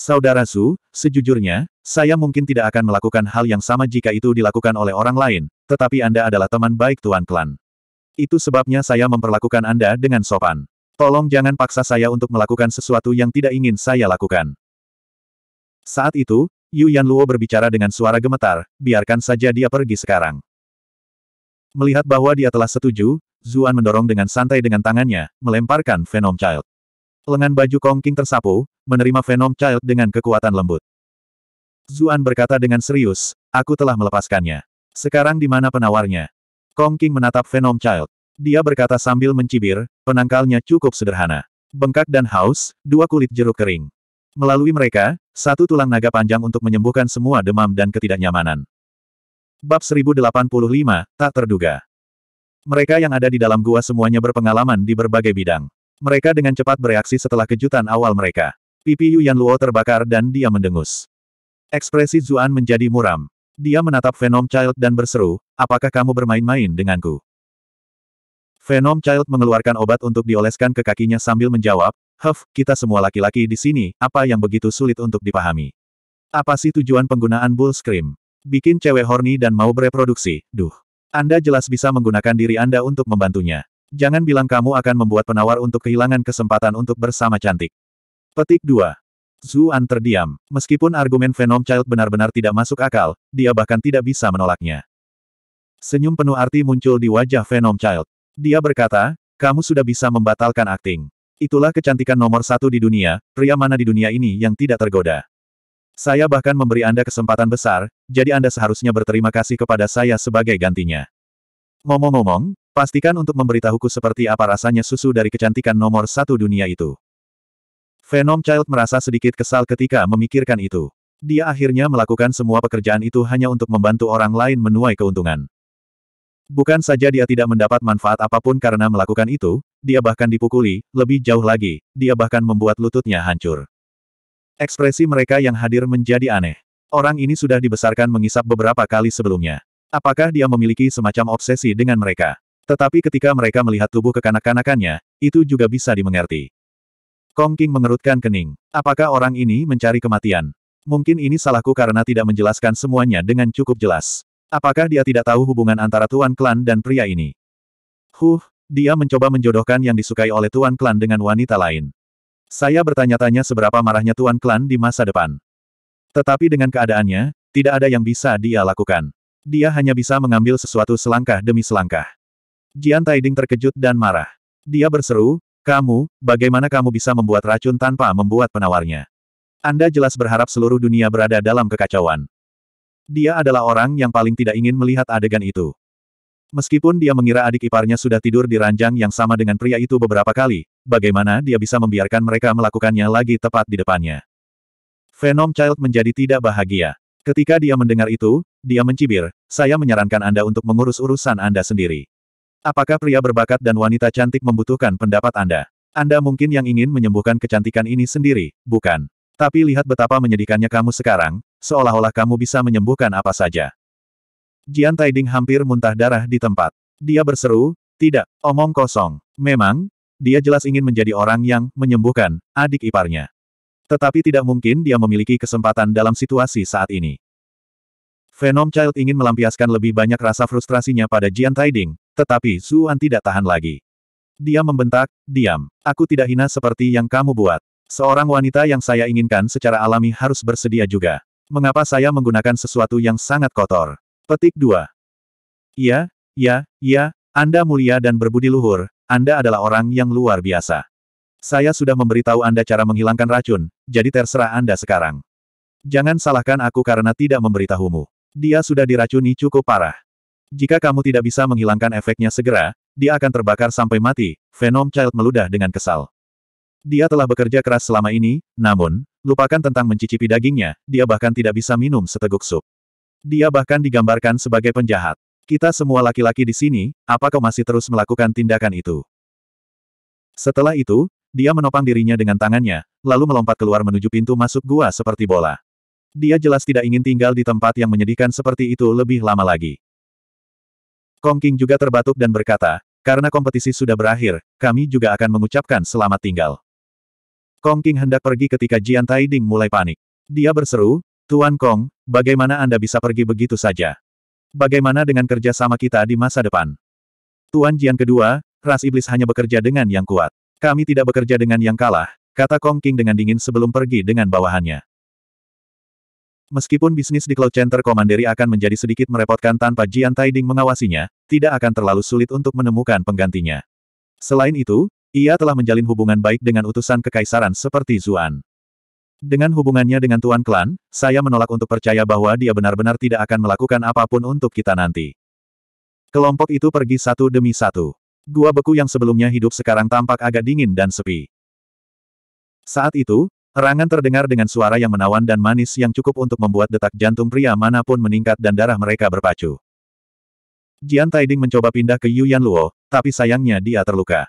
Saudara Su, sejujurnya, saya mungkin tidak akan melakukan hal yang sama jika itu dilakukan oleh orang lain, tetapi Anda adalah teman baik Tuan Klan. Itu sebabnya saya memperlakukan Anda dengan sopan. Tolong jangan paksa saya untuk melakukan sesuatu yang tidak ingin saya lakukan. Saat itu, Yu Yan Luo berbicara dengan suara gemetar, biarkan saja dia pergi sekarang. Melihat bahwa dia telah setuju, Zuan mendorong dengan santai dengan tangannya, melemparkan Venom Child. Lengan baju Kong King tersapu, menerima Venom Child dengan kekuatan lembut. Zuan berkata dengan serius, aku telah melepaskannya. Sekarang di mana penawarnya? Kong King menatap Venom Child. Dia berkata sambil mencibir, penangkalnya cukup sederhana. Bengkak dan haus, dua kulit jeruk kering. Melalui mereka, satu tulang naga panjang untuk menyembuhkan semua demam dan ketidaknyamanan. Bab 1085, tak terduga. Mereka yang ada di dalam gua semuanya berpengalaman di berbagai bidang. Mereka dengan cepat bereaksi setelah kejutan awal mereka. Pipi Yuan Luo terbakar dan dia mendengus. Ekspresi Zuan menjadi muram. Dia menatap Venom Child dan berseru, apakah kamu bermain-main denganku? Venom Child mengeluarkan obat untuk dioleskan ke kakinya sambil menjawab, Huff, kita semua laki-laki di sini, apa yang begitu sulit untuk dipahami? Apa sih tujuan penggunaan Bull Scream? Bikin cewek horny dan mau bereproduksi, duh. Anda jelas bisa menggunakan diri Anda untuk membantunya. Jangan bilang kamu akan membuat penawar untuk kehilangan kesempatan untuk bersama cantik. Petik 2. Zuan terdiam. Meskipun argumen Venom Child benar-benar tidak masuk akal, dia bahkan tidak bisa menolaknya. Senyum penuh arti muncul di wajah Venom Child. Dia berkata, kamu sudah bisa membatalkan akting. Itulah kecantikan nomor satu di dunia, pria mana di dunia ini yang tidak tergoda. Saya bahkan memberi Anda kesempatan besar, jadi Anda seharusnya berterima kasih kepada saya sebagai gantinya. Ngomong-ngomong, pastikan untuk memberitahuku seperti apa rasanya susu dari kecantikan nomor satu dunia itu. Venom Child merasa sedikit kesal ketika memikirkan itu. Dia akhirnya melakukan semua pekerjaan itu hanya untuk membantu orang lain menuai keuntungan. Bukan saja dia tidak mendapat manfaat apapun karena melakukan itu, dia bahkan dipukuli, lebih jauh lagi, dia bahkan membuat lututnya hancur. Ekspresi mereka yang hadir menjadi aneh. Orang ini sudah dibesarkan mengisap beberapa kali sebelumnya. Apakah dia memiliki semacam obsesi dengan mereka? Tetapi ketika mereka melihat tubuh kekanak-kanakannya, itu juga bisa dimengerti. Kong King mengerutkan kening. Apakah orang ini mencari kematian? Mungkin ini salahku karena tidak menjelaskan semuanya dengan cukup jelas. Apakah dia tidak tahu hubungan antara Tuan Klan dan pria ini? Huh, dia mencoba menjodohkan yang disukai oleh Tuan Klan dengan wanita lain. Saya bertanya-tanya seberapa marahnya Tuan Klan di masa depan. Tetapi dengan keadaannya, tidak ada yang bisa dia lakukan. Dia hanya bisa mengambil sesuatu selangkah demi selangkah. Jian Taiding terkejut dan marah. Dia berseru, kamu, bagaimana kamu bisa membuat racun tanpa membuat penawarnya? Anda jelas berharap seluruh dunia berada dalam kekacauan. Dia adalah orang yang paling tidak ingin melihat adegan itu. Meskipun dia mengira adik iparnya sudah tidur di ranjang yang sama dengan pria itu beberapa kali, bagaimana dia bisa membiarkan mereka melakukannya lagi tepat di depannya? Venom Child menjadi tidak bahagia. Ketika dia mendengar itu, dia mencibir, saya menyarankan Anda untuk mengurus urusan Anda sendiri. Apakah pria berbakat dan wanita cantik membutuhkan pendapat Anda? Anda mungkin yang ingin menyembuhkan kecantikan ini sendiri, bukan? Tapi lihat betapa menyedihkannya kamu sekarang, seolah-olah kamu bisa menyembuhkan apa saja. Jian Taiding hampir muntah darah di tempat. Dia berseru, tidak, omong kosong. Memang, dia jelas ingin menjadi orang yang menyembuhkan adik iparnya. Tetapi tidak mungkin dia memiliki kesempatan dalam situasi saat ini. Venom Child ingin melampiaskan lebih banyak rasa frustrasinya pada Jian Taiding, tetapi Zuan tidak tahan lagi. Dia membentak, diam, aku tidak hina seperti yang kamu buat. Seorang wanita yang saya inginkan secara alami harus bersedia juga. Mengapa saya menggunakan sesuatu yang sangat kotor? Petik 2. Iya, ya, ya, Anda mulia dan berbudi luhur, Anda adalah orang yang luar biasa. Saya sudah memberitahu Anda cara menghilangkan racun, jadi terserah Anda sekarang. Jangan salahkan aku karena tidak memberitahumu. Dia sudah diracuni cukup parah. Jika kamu tidak bisa menghilangkan efeknya segera, dia akan terbakar sampai mati, Venom Child meludah dengan kesal. Dia telah bekerja keras selama ini, namun, lupakan tentang mencicipi dagingnya, dia bahkan tidak bisa minum seteguk sup. Dia bahkan digambarkan sebagai penjahat. Kita semua laki-laki di sini, apa kau masih terus melakukan tindakan itu? Setelah itu, dia menopang dirinya dengan tangannya, lalu melompat keluar menuju pintu masuk gua seperti bola. Dia jelas tidak ingin tinggal di tempat yang menyedihkan seperti itu lebih lama lagi. Kong King juga terbatuk dan berkata, karena kompetisi sudah berakhir, kami juga akan mengucapkan selamat tinggal. Kong King hendak pergi ketika Jian Taiding mulai panik. Dia berseru, Tuan Kong, bagaimana Anda bisa pergi begitu saja? Bagaimana dengan kerja sama kita di masa depan? Tuan Jian kedua, ras iblis hanya bekerja dengan yang kuat. Kami tidak bekerja dengan yang kalah, kata Kong King dengan dingin sebelum pergi dengan bawahannya. Meskipun bisnis di Cloud Center Komanderi akan menjadi sedikit merepotkan tanpa Jian Taiding mengawasinya, tidak akan terlalu sulit untuk menemukan penggantinya. Selain itu, ia telah menjalin hubungan baik dengan utusan kekaisaran seperti Zuan. Dengan hubungannya dengan Tuan Klan, saya menolak untuk percaya bahwa dia benar-benar tidak akan melakukan apapun untuk kita nanti. Kelompok itu pergi satu demi satu. Gua beku yang sebelumnya hidup sekarang tampak agak dingin dan sepi. Saat itu, erangan terdengar dengan suara yang menawan dan manis yang cukup untuk membuat detak jantung pria manapun meningkat dan darah mereka berpacu. Jian Taiding mencoba pindah ke Yuyan Luo, tapi sayangnya dia terluka.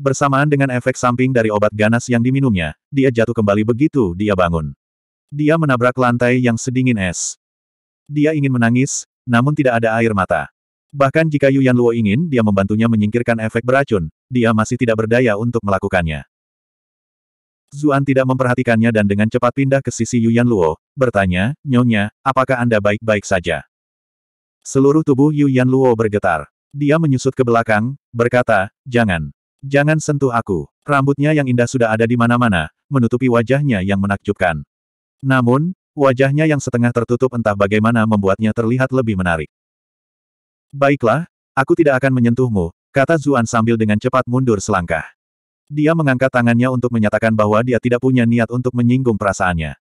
Bersamaan dengan efek samping dari obat ganas yang diminumnya, dia jatuh kembali begitu dia bangun. Dia menabrak lantai yang sedingin es. Dia ingin menangis, namun tidak ada air mata. Bahkan jika Yuan Luo ingin dia membantunya menyingkirkan efek beracun, dia masih tidak berdaya untuk melakukannya. Zuan tidak memperhatikannya dan dengan cepat pindah ke sisi Yuan Luo, bertanya, Nyonya, apakah Anda baik-baik saja? Seluruh tubuh Yuan Luo bergetar. Dia menyusut ke belakang, berkata, Jangan. Jangan sentuh aku. Rambutnya yang indah sudah ada di mana-mana, menutupi wajahnya yang menakjubkan. Namun, wajahnya yang setengah tertutup entah bagaimana membuatnya terlihat lebih menarik. Baiklah, aku tidak akan menyentuhmu, kata Zuan sambil dengan cepat mundur selangkah. Dia mengangkat tangannya untuk menyatakan bahwa dia tidak punya niat untuk menyinggung perasaannya.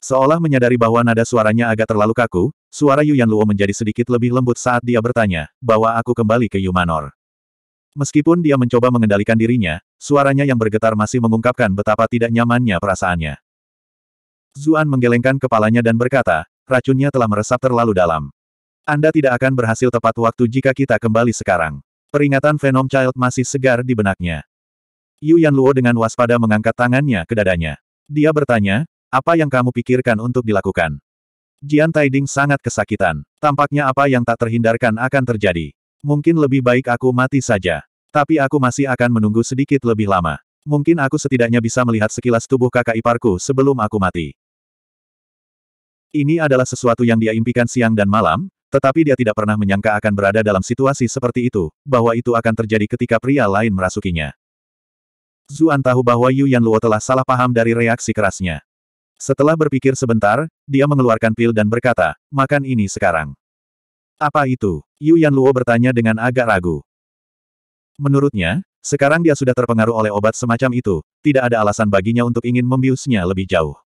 Seolah menyadari bahwa nada suaranya agak terlalu kaku, suara Yuan Luo menjadi sedikit lebih lembut saat dia bertanya, bahwa aku kembali ke Yumanor. Meskipun dia mencoba mengendalikan dirinya, suaranya yang bergetar masih mengungkapkan betapa tidak nyamannya perasaannya. Zuan menggelengkan kepalanya dan berkata, racunnya telah meresap terlalu dalam. Anda tidak akan berhasil tepat waktu jika kita kembali sekarang. Peringatan Venom Child masih segar di benaknya. Yu Yan Luo dengan waspada mengangkat tangannya ke dadanya. Dia bertanya, apa yang kamu pikirkan untuk dilakukan? Jian Taiding sangat kesakitan. Tampaknya apa yang tak terhindarkan akan terjadi. Mungkin lebih baik aku mati saja. Tapi aku masih akan menunggu sedikit lebih lama. Mungkin aku setidaknya bisa melihat sekilas tubuh kakak iparku sebelum aku mati. Ini adalah sesuatu yang dia impikan siang dan malam, tetapi dia tidak pernah menyangka akan berada dalam situasi seperti itu, bahwa itu akan terjadi ketika pria lain merasukinya. Zuan tahu bahwa Yu Yan Luo telah salah paham dari reaksi kerasnya. Setelah berpikir sebentar, dia mengeluarkan pil dan berkata, makan ini sekarang. Apa itu? Yu Yan Luo bertanya dengan agak ragu. Menurutnya, sekarang dia sudah terpengaruh oleh obat semacam itu, tidak ada alasan baginya untuk ingin membiusnya lebih jauh.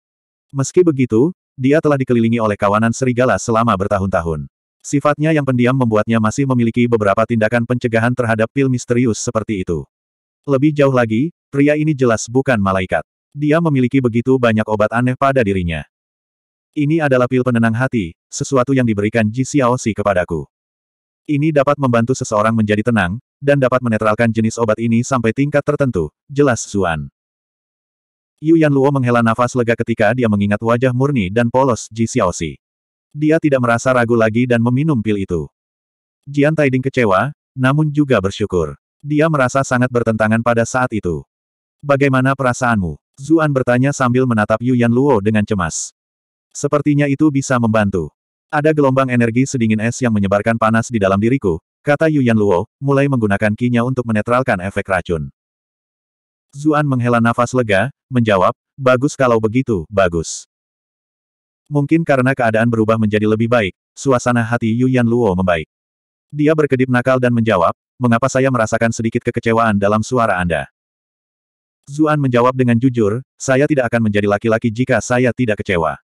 Meski begitu, dia telah dikelilingi oleh kawanan serigala selama bertahun-tahun. Sifatnya yang pendiam membuatnya masih memiliki beberapa tindakan pencegahan terhadap pil misterius seperti itu. Lebih jauh lagi, pria ini jelas bukan malaikat. Dia memiliki begitu banyak obat aneh pada dirinya. Ini adalah pil penenang hati, sesuatu yang diberikan Ji Xiaoxi kepadaku. Ini dapat membantu seseorang menjadi tenang, dan dapat menetralkan jenis obat ini sampai tingkat tertentu, jelas Zuan. Yu Yan Luo menghela nafas lega ketika dia mengingat wajah murni dan polos Ji Xiaoxi. Dia tidak merasa ragu lagi dan meminum pil itu. Jian Taiding kecewa, namun juga bersyukur. Dia merasa sangat bertentangan pada saat itu. Bagaimana perasaanmu? Zuan bertanya sambil menatap Yuan Luo dengan cemas. Sepertinya itu bisa membantu. Ada gelombang energi sedingin es yang menyebarkan panas di dalam diriku, kata Yuan Luo, mulai menggunakan kinya untuk menetralkan efek racun. Zuan menghela nafas lega, menjawab, bagus kalau begitu, bagus. Mungkin karena keadaan berubah menjadi lebih baik, suasana hati Yuyan Luo membaik. Dia berkedip nakal dan menjawab, mengapa saya merasakan sedikit kekecewaan dalam suara Anda? Zuan menjawab dengan jujur, saya tidak akan menjadi laki-laki jika saya tidak kecewa.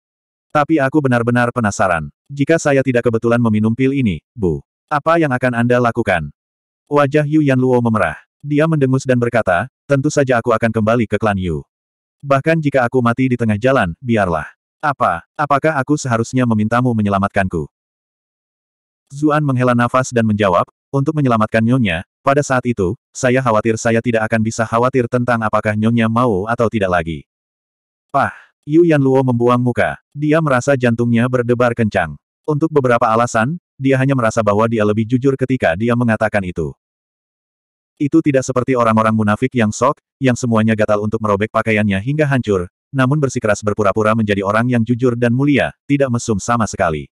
Tapi aku benar-benar penasaran. Jika saya tidak kebetulan meminum pil ini, Bu, apa yang akan Anda lakukan? Wajah Yuyan Luo memerah. Dia mendengus dan berkata, tentu saja aku akan kembali ke klan Yu. Bahkan jika aku mati di tengah jalan, biarlah. Apa, apakah aku seharusnya memintamu menyelamatkanku? Zuan menghela nafas dan menjawab, untuk menyelamatkan Nyonya, pada saat itu, saya khawatir saya tidak akan bisa khawatir tentang apakah Nyonya mau atau tidak lagi. Pah, Yu Yan Luo membuang muka. Dia merasa jantungnya berdebar kencang. Untuk beberapa alasan, dia hanya merasa bahwa dia lebih jujur ketika dia mengatakan itu. Itu tidak seperti orang-orang munafik yang sok, yang semuanya gatal untuk merobek pakaiannya hingga hancur, namun bersikeras berpura-pura menjadi orang yang jujur dan mulia, tidak mesum sama sekali.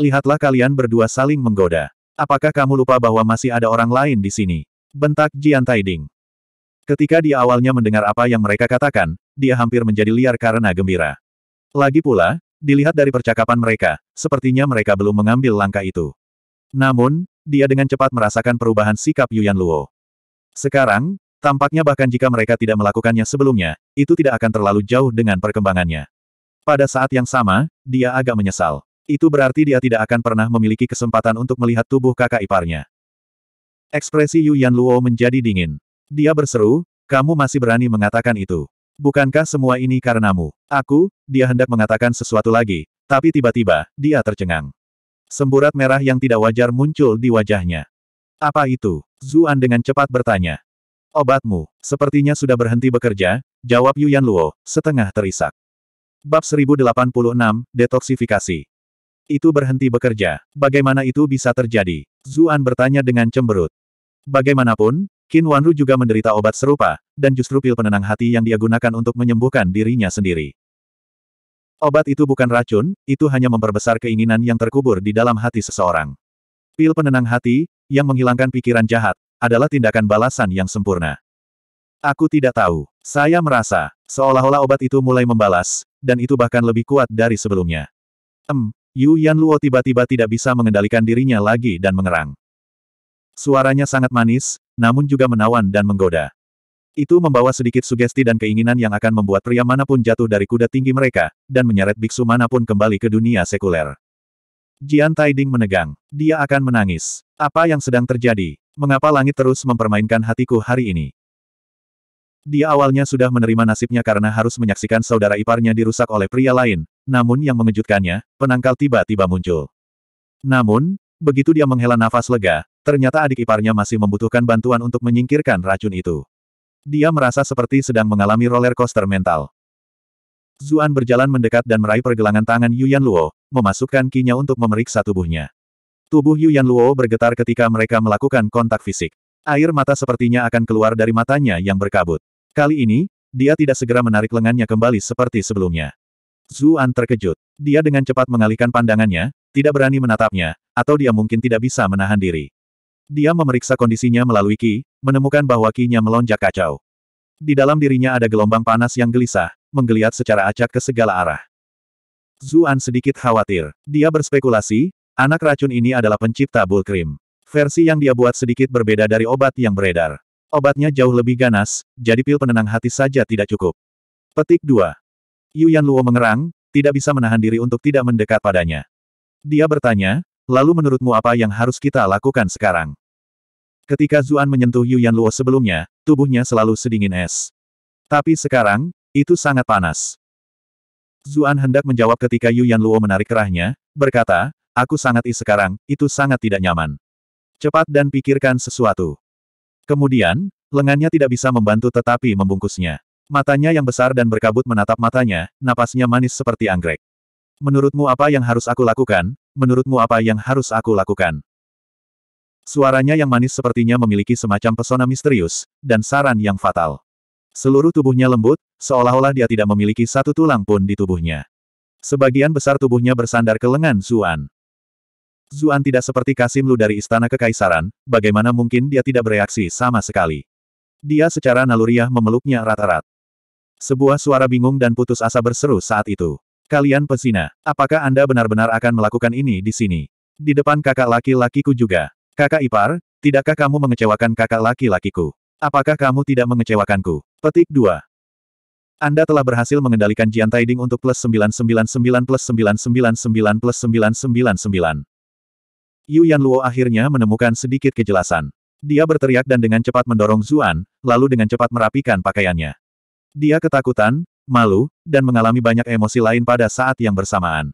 Lihatlah kalian berdua saling menggoda. Apakah kamu lupa bahwa masih ada orang lain di sini? Bentak Jian Taiding. Ketika dia awalnya mendengar apa yang mereka katakan, dia hampir menjadi liar karena gembira. Lagi pula, dilihat dari percakapan mereka, sepertinya mereka belum mengambil langkah itu. Namun, dia dengan cepat merasakan perubahan sikap Yuan Luo. Sekarang, Tampaknya bahkan jika mereka tidak melakukannya sebelumnya, itu tidak akan terlalu jauh dengan perkembangannya. Pada saat yang sama, dia agak menyesal. Itu berarti dia tidak akan pernah memiliki kesempatan untuk melihat tubuh kakak iparnya. Ekspresi Yu Yan Luo menjadi dingin. Dia berseru, kamu masih berani mengatakan itu. Bukankah semua ini karenamu? Aku, dia hendak mengatakan sesuatu lagi, tapi tiba-tiba, dia tercengang. Semburat merah yang tidak wajar muncul di wajahnya. Apa itu? Zuan dengan cepat bertanya. Obatmu, sepertinya sudah berhenti bekerja, jawab Yuan Luo, setengah terisak. Bab 1086, Detoksifikasi. Itu berhenti bekerja. Bagaimana itu bisa terjadi? Zuan bertanya dengan cemberut. Bagaimanapun, Qin Wanru juga menderita obat serupa, dan justru pil penenang hati yang dia gunakan untuk menyembuhkan dirinya sendiri. Obat itu bukan racun, itu hanya memperbesar keinginan yang terkubur di dalam hati seseorang. Pil penenang hati, yang menghilangkan pikiran jahat, adalah tindakan balasan yang sempurna. Aku tidak tahu. Saya merasa, seolah-olah obat itu mulai membalas, dan itu bahkan lebih kuat dari sebelumnya. Em, Yu Yan Luo tiba-tiba tidak bisa mengendalikan dirinya lagi dan mengerang. Suaranya sangat manis, namun juga menawan dan menggoda. Itu membawa sedikit sugesti dan keinginan yang akan membuat pria manapun jatuh dari kuda tinggi mereka, dan menyeret biksu manapun kembali ke dunia sekuler. Jian Taiding menegang. Dia akan menangis. Apa yang sedang terjadi? Mengapa langit terus mempermainkan hatiku hari ini? Dia awalnya sudah menerima nasibnya karena harus menyaksikan saudara iparnya dirusak oleh pria lain, namun yang mengejutkannya, penangkal tiba-tiba muncul. Namun, begitu dia menghela nafas lega, ternyata adik iparnya masih membutuhkan bantuan untuk menyingkirkan racun itu. Dia merasa seperti sedang mengalami roller coaster mental. Zuan berjalan mendekat dan meraih pergelangan tangan Yuan Luo, memasukkan kinya untuk memeriksa tubuhnya. Tubuh Yuan Luo bergetar ketika mereka melakukan kontak fisik. Air mata sepertinya akan keluar dari matanya yang berkabut. Kali ini, dia tidak segera menarik lengannya kembali seperti sebelumnya. Zuan terkejut. Dia dengan cepat mengalihkan pandangannya, tidak berani menatapnya, atau dia mungkin tidak bisa menahan diri. Dia memeriksa kondisinya melalui Ki, menemukan bahwa Ki-nya melonjak kacau. Di dalam dirinya ada gelombang panas yang gelisah, menggeliat secara acak ke segala arah. Zuan sedikit khawatir. Dia berspekulasi, Anak racun ini adalah pencipta Bulkrim. Versi yang dia buat sedikit berbeda dari obat yang beredar. Obatnya jauh lebih ganas, jadi pil penenang hati saja tidak cukup. Petik 2. Yu Luo mengerang, tidak bisa menahan diri untuk tidak mendekat padanya. Dia bertanya, lalu menurutmu apa yang harus kita lakukan sekarang? Ketika Zuan menyentuh Yu Luo sebelumnya, tubuhnya selalu sedingin es. Tapi sekarang, itu sangat panas. Zuan hendak menjawab ketika Yu Luo menarik kerahnya, berkata, aku sangat i sekarang, itu sangat tidak nyaman. Cepat dan pikirkan sesuatu. Kemudian, lengannya tidak bisa membantu tetapi membungkusnya. Matanya yang besar dan berkabut menatap matanya, napasnya manis seperti anggrek. Menurutmu apa yang harus aku lakukan? Menurutmu apa yang harus aku lakukan? Suaranya yang manis sepertinya memiliki semacam pesona misterius, dan saran yang fatal. Seluruh tubuhnya lembut, seolah-olah dia tidak memiliki satu tulang pun di tubuhnya. Sebagian besar tubuhnya bersandar ke lengan Zuan. Zuan tidak seperti Kasim Lu dari Istana Kekaisaran, bagaimana mungkin dia tidak bereaksi sama sekali. Dia secara naluriah memeluknya rata erat Sebuah suara bingung dan putus asa berseru saat itu. Kalian pesina, apakah Anda benar-benar akan melakukan ini di sini? Di depan kakak laki-lakiku juga. Kakak ipar, tidakkah kamu mengecewakan kakak laki-lakiku? Apakah kamu tidak mengecewakanku? Petik 2. Anda telah berhasil mengendalikan Jian Taiding untuk plus 999 plus 999 plus 999. Yu Yan Luo akhirnya menemukan sedikit kejelasan. Dia berteriak dan dengan cepat mendorong Zuan, lalu dengan cepat merapikan pakaiannya. Dia ketakutan, malu, dan mengalami banyak emosi lain pada saat yang bersamaan.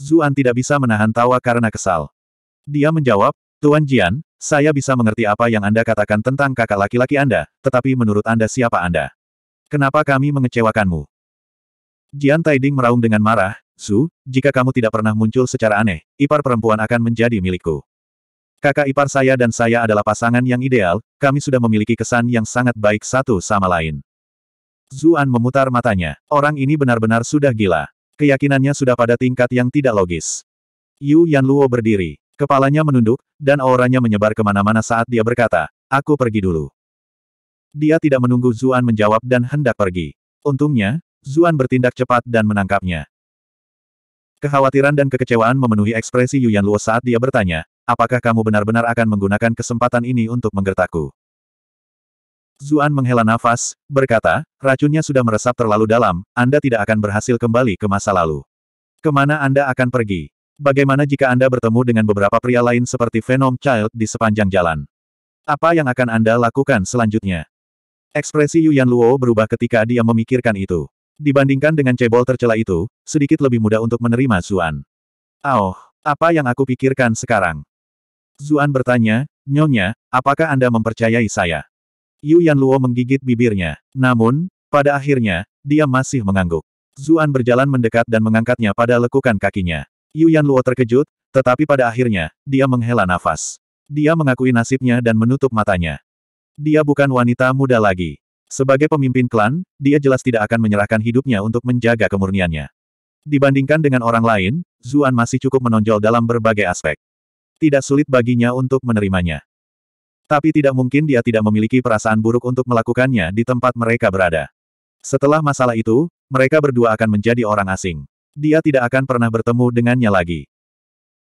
Zuan tidak bisa menahan tawa karena kesal. Dia menjawab, Tuan Jian, saya bisa mengerti apa yang Anda katakan tentang kakak laki-laki Anda, tetapi menurut Anda siapa Anda? Kenapa kami mengecewakanmu? Jian Taiding meraung dengan marah, Su, jika kamu tidak pernah muncul secara aneh, ipar perempuan akan menjadi milikku. Kakak ipar saya dan saya adalah pasangan yang ideal, kami sudah memiliki kesan yang sangat baik satu sama lain. Zuan memutar matanya. Orang ini benar-benar sudah gila. Keyakinannya sudah pada tingkat yang tidak logis. Yu Yan Luo berdiri. Kepalanya menunduk, dan auranya menyebar kemana-mana saat dia berkata, aku pergi dulu. Dia tidak menunggu Zuan menjawab dan hendak pergi. Untungnya, Zuan bertindak cepat dan menangkapnya. Kekhawatiran dan kekecewaan memenuhi ekspresi Yuan Luo saat dia bertanya, apakah kamu benar-benar akan menggunakan kesempatan ini untuk menggertakku? Zuan menghela nafas, berkata, racunnya sudah meresap terlalu dalam, Anda tidak akan berhasil kembali ke masa lalu. Kemana Anda akan pergi? Bagaimana jika Anda bertemu dengan beberapa pria lain seperti Venom Child di sepanjang jalan? Apa yang akan Anda lakukan selanjutnya? Ekspresi Yuan Luo berubah ketika dia memikirkan itu. Dibandingkan dengan cebol tercela itu, sedikit lebih mudah untuk menerima Zuan. Oh, apa yang aku pikirkan sekarang? Zuan bertanya, Nyonya, apakah Anda mempercayai saya? Yu Yan Luo menggigit bibirnya. Namun, pada akhirnya, dia masih mengangguk. Zuan berjalan mendekat dan mengangkatnya pada lekukan kakinya. Yu Yan Luo terkejut, tetapi pada akhirnya, dia menghela nafas. Dia mengakui nasibnya dan menutup matanya. Dia bukan wanita muda lagi. Sebagai pemimpin klan, dia jelas tidak akan menyerahkan hidupnya untuk menjaga kemurniannya. Dibandingkan dengan orang lain, Zuan masih cukup menonjol dalam berbagai aspek. Tidak sulit baginya untuk menerimanya. Tapi tidak mungkin dia tidak memiliki perasaan buruk untuk melakukannya di tempat mereka berada. Setelah masalah itu, mereka berdua akan menjadi orang asing. Dia tidak akan pernah bertemu dengannya lagi.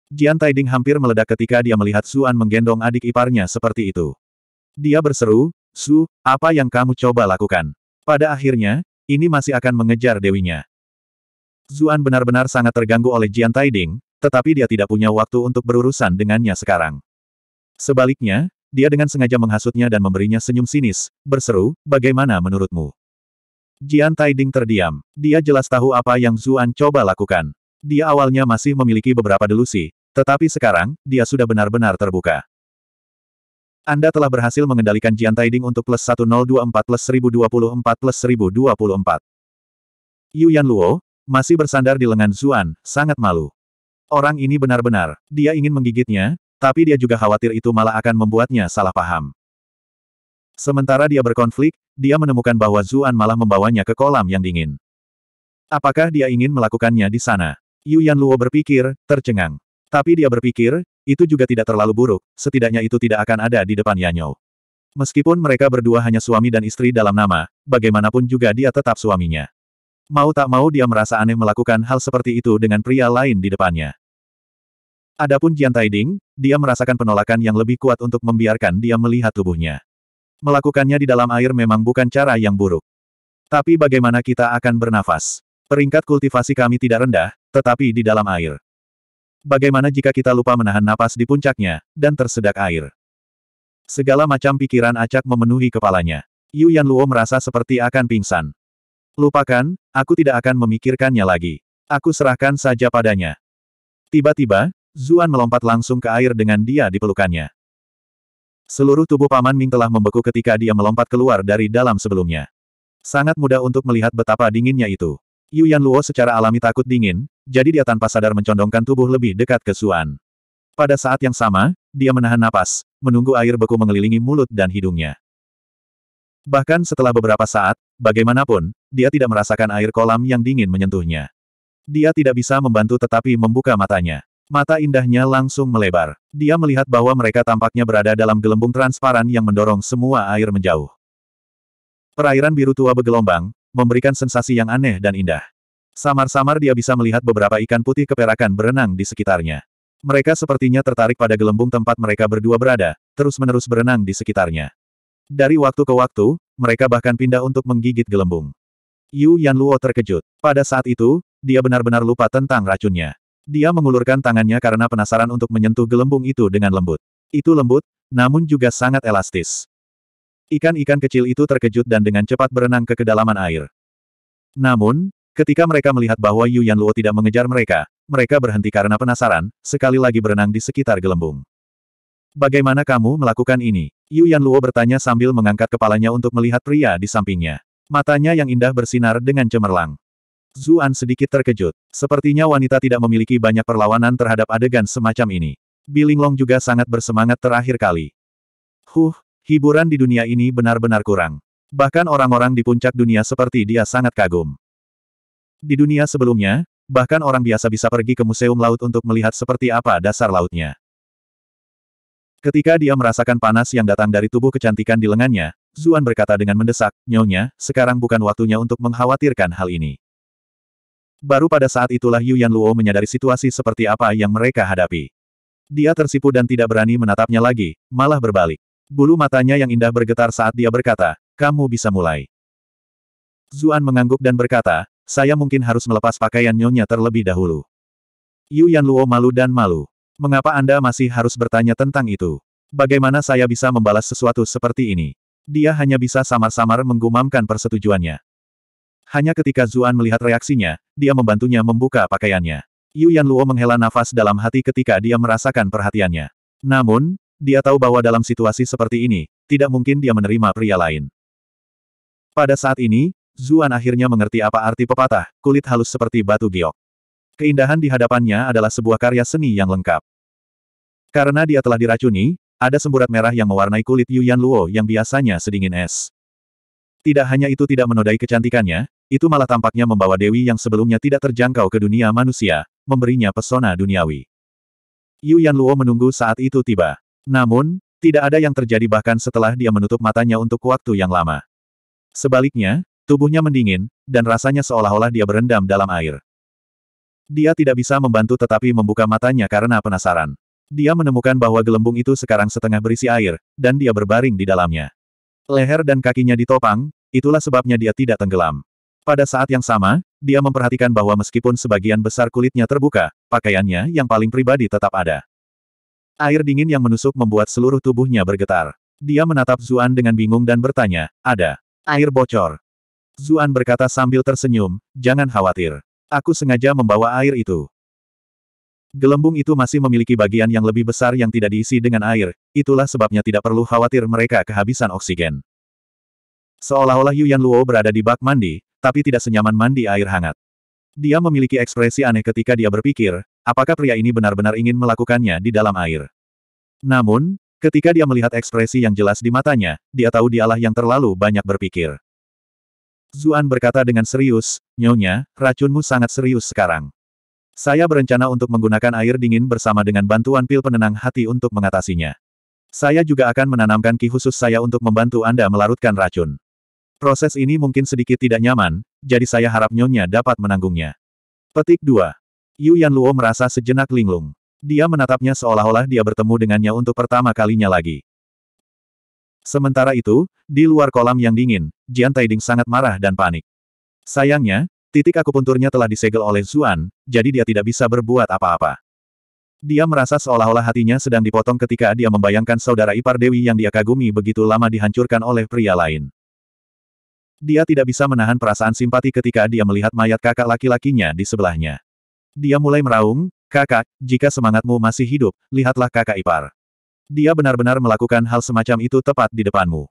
Jian Taiding hampir meledak ketika dia melihat Zuan menggendong adik iparnya seperti itu. Dia berseru, Su, apa yang kamu coba lakukan? Pada akhirnya, ini masih akan mengejar dewinya. Zuan benar-benar sangat terganggu oleh Jian Taiding, tetapi dia tidak punya waktu untuk berurusan dengannya sekarang. Sebaliknya, dia dengan sengaja menghasutnya dan memberinya senyum sinis, berseru, bagaimana menurutmu? Jian Taiding terdiam. Dia jelas tahu apa yang Zuan coba lakukan. Dia awalnya masih memiliki beberapa delusi, tetapi sekarang, dia sudah benar-benar terbuka. Anda telah berhasil mengendalikan Jian Taiding untuk plus 1024 plus 1024 plus 1024. Yu Yan Luo, masih bersandar di lengan Zuan, sangat malu. Orang ini benar-benar, dia ingin menggigitnya, tapi dia juga khawatir itu malah akan membuatnya salah paham. Sementara dia berkonflik, dia menemukan bahwa Zuan malah membawanya ke kolam yang dingin. Apakah dia ingin melakukannya di sana? Yu Yan Luo berpikir, tercengang. Tapi dia berpikir, itu juga tidak terlalu buruk, setidaknya itu tidak akan ada di depan Yanyou. Meskipun mereka berdua hanya suami dan istri dalam nama, bagaimanapun juga dia tetap suaminya. Mau tak mau dia merasa aneh melakukan hal seperti itu dengan pria lain di depannya. Adapun Jian Taiding, dia merasakan penolakan yang lebih kuat untuk membiarkan dia melihat tubuhnya. Melakukannya di dalam air memang bukan cara yang buruk. Tapi bagaimana kita akan bernafas? Peringkat kultivasi kami tidak rendah, tetapi di dalam air. Bagaimana jika kita lupa menahan napas di puncaknya, dan tersedak air? Segala macam pikiran acak memenuhi kepalanya. Yu Yan Luo merasa seperti akan pingsan. Lupakan, aku tidak akan memikirkannya lagi. Aku serahkan saja padanya. Tiba-tiba, Zuan melompat langsung ke air dengan dia di pelukannya. Seluruh tubuh Paman Ming telah membeku ketika dia melompat keluar dari dalam sebelumnya. Sangat mudah untuk melihat betapa dinginnya itu. Yu Yan Luo secara alami takut dingin, jadi dia tanpa sadar mencondongkan tubuh lebih dekat ke Suan. Pada saat yang sama, dia menahan napas, menunggu air beku mengelilingi mulut dan hidungnya. Bahkan setelah beberapa saat, bagaimanapun, dia tidak merasakan air kolam yang dingin menyentuhnya. Dia tidak bisa membantu tetapi membuka matanya. Mata indahnya langsung melebar. Dia melihat bahwa mereka tampaknya berada dalam gelembung transparan yang mendorong semua air menjauh. Perairan biru tua bergelombang, memberikan sensasi yang aneh dan indah. Samar-samar dia bisa melihat beberapa ikan putih keperakan berenang di sekitarnya. Mereka sepertinya tertarik pada gelembung tempat mereka berdua berada, terus-menerus berenang di sekitarnya. Dari waktu ke waktu, mereka bahkan pindah untuk menggigit gelembung. Yu Yan Luo terkejut. Pada saat itu, dia benar-benar lupa tentang racunnya. Dia mengulurkan tangannya karena penasaran untuk menyentuh gelembung itu dengan lembut. Itu lembut, namun juga sangat elastis. Ikan-ikan kecil itu terkejut dan dengan cepat berenang ke kedalaman air. Namun, Ketika mereka melihat bahwa Yu Yan Luo tidak mengejar mereka, mereka berhenti karena penasaran, sekali lagi berenang di sekitar gelembung. Bagaimana kamu melakukan ini? Yu Yan Luo bertanya sambil mengangkat kepalanya untuk melihat pria di sampingnya. Matanya yang indah bersinar dengan cemerlang. Zuan sedikit terkejut. Sepertinya wanita tidak memiliki banyak perlawanan terhadap adegan semacam ini. Bilinglong juga sangat bersemangat terakhir kali. Huh, hiburan di dunia ini benar-benar kurang. Bahkan orang-orang di puncak dunia seperti dia sangat kagum. Di dunia sebelumnya, bahkan orang biasa bisa pergi ke museum laut untuk melihat seperti apa dasar lautnya. Ketika dia merasakan panas yang datang dari tubuh kecantikan di lengannya, Zuan berkata dengan mendesak, Nyonya, sekarang bukan waktunya untuk mengkhawatirkan hal ini. Baru pada saat itulah Yu Yan Luo menyadari situasi seperti apa yang mereka hadapi. Dia tersipu dan tidak berani menatapnya lagi, malah berbalik. Bulu matanya yang indah bergetar saat dia berkata, kamu bisa mulai. Zuan mengangguk dan berkata, saya mungkin harus melepas pakaian nyonya terlebih dahulu. Yu Yan Luo malu dan malu. Mengapa Anda masih harus bertanya tentang itu? Bagaimana saya bisa membalas sesuatu seperti ini? Dia hanya bisa samar-samar menggumamkan persetujuannya. Hanya ketika Zuan melihat reaksinya, dia membantunya membuka pakaiannya. Yu Yan Luo menghela nafas dalam hati ketika dia merasakan perhatiannya. Namun, dia tahu bahwa dalam situasi seperti ini, tidak mungkin dia menerima pria lain. Pada saat ini, Zuan akhirnya mengerti apa arti pepatah, kulit halus seperti batu giok. Keindahan di hadapannya adalah sebuah karya seni yang lengkap. Karena dia telah diracuni, ada semburat merah yang mewarnai kulit Yuan Luo yang biasanya sedingin es. Tidak hanya itu tidak menodai kecantikannya, itu malah tampaknya membawa Dewi yang sebelumnya tidak terjangkau ke dunia manusia, memberinya pesona duniawi. Yuan Luo menunggu saat itu tiba. Namun, tidak ada yang terjadi bahkan setelah dia menutup matanya untuk waktu yang lama. Sebaliknya, Tubuhnya mendingin, dan rasanya seolah-olah dia berendam dalam air. Dia tidak bisa membantu tetapi membuka matanya karena penasaran. Dia menemukan bahwa gelembung itu sekarang setengah berisi air, dan dia berbaring di dalamnya. Leher dan kakinya ditopang, itulah sebabnya dia tidak tenggelam. Pada saat yang sama, dia memperhatikan bahwa meskipun sebagian besar kulitnya terbuka, pakaiannya yang paling pribadi tetap ada. Air dingin yang menusuk membuat seluruh tubuhnya bergetar. Dia menatap Zuan dengan bingung dan bertanya, ada air bocor. Zuan berkata sambil tersenyum, jangan khawatir. Aku sengaja membawa air itu. Gelembung itu masih memiliki bagian yang lebih besar yang tidak diisi dengan air, itulah sebabnya tidak perlu khawatir mereka kehabisan oksigen. Seolah-olah Yuan Luo berada di bak mandi, tapi tidak senyaman mandi air hangat. Dia memiliki ekspresi aneh ketika dia berpikir, apakah pria ini benar-benar ingin melakukannya di dalam air. Namun, ketika dia melihat ekspresi yang jelas di matanya, dia tahu dialah yang terlalu banyak berpikir. Zuan berkata dengan serius, Nyonya, racunmu sangat serius sekarang. Saya berencana untuk menggunakan air dingin bersama dengan bantuan pil penenang hati untuk mengatasinya. Saya juga akan menanamkan ki khusus saya untuk membantu Anda melarutkan racun. Proses ini mungkin sedikit tidak nyaman, jadi saya harap Nyonya dapat menanggungnya. Petik 2. Yu Luo merasa sejenak linglung. Dia menatapnya seolah-olah dia bertemu dengannya untuk pertama kalinya lagi. Sementara itu, di luar kolam yang dingin, Jian Taiding sangat marah dan panik. Sayangnya, titik akupunturnya telah disegel oleh Zuan, jadi dia tidak bisa berbuat apa-apa. Dia merasa seolah-olah hatinya sedang dipotong ketika dia membayangkan saudara ipar Dewi yang dia kagumi begitu lama dihancurkan oleh pria lain. Dia tidak bisa menahan perasaan simpati ketika dia melihat mayat kakak laki-lakinya di sebelahnya. Dia mulai meraung, kakak, jika semangatmu masih hidup, lihatlah kakak ipar. Dia benar-benar melakukan hal semacam itu tepat di depanmu.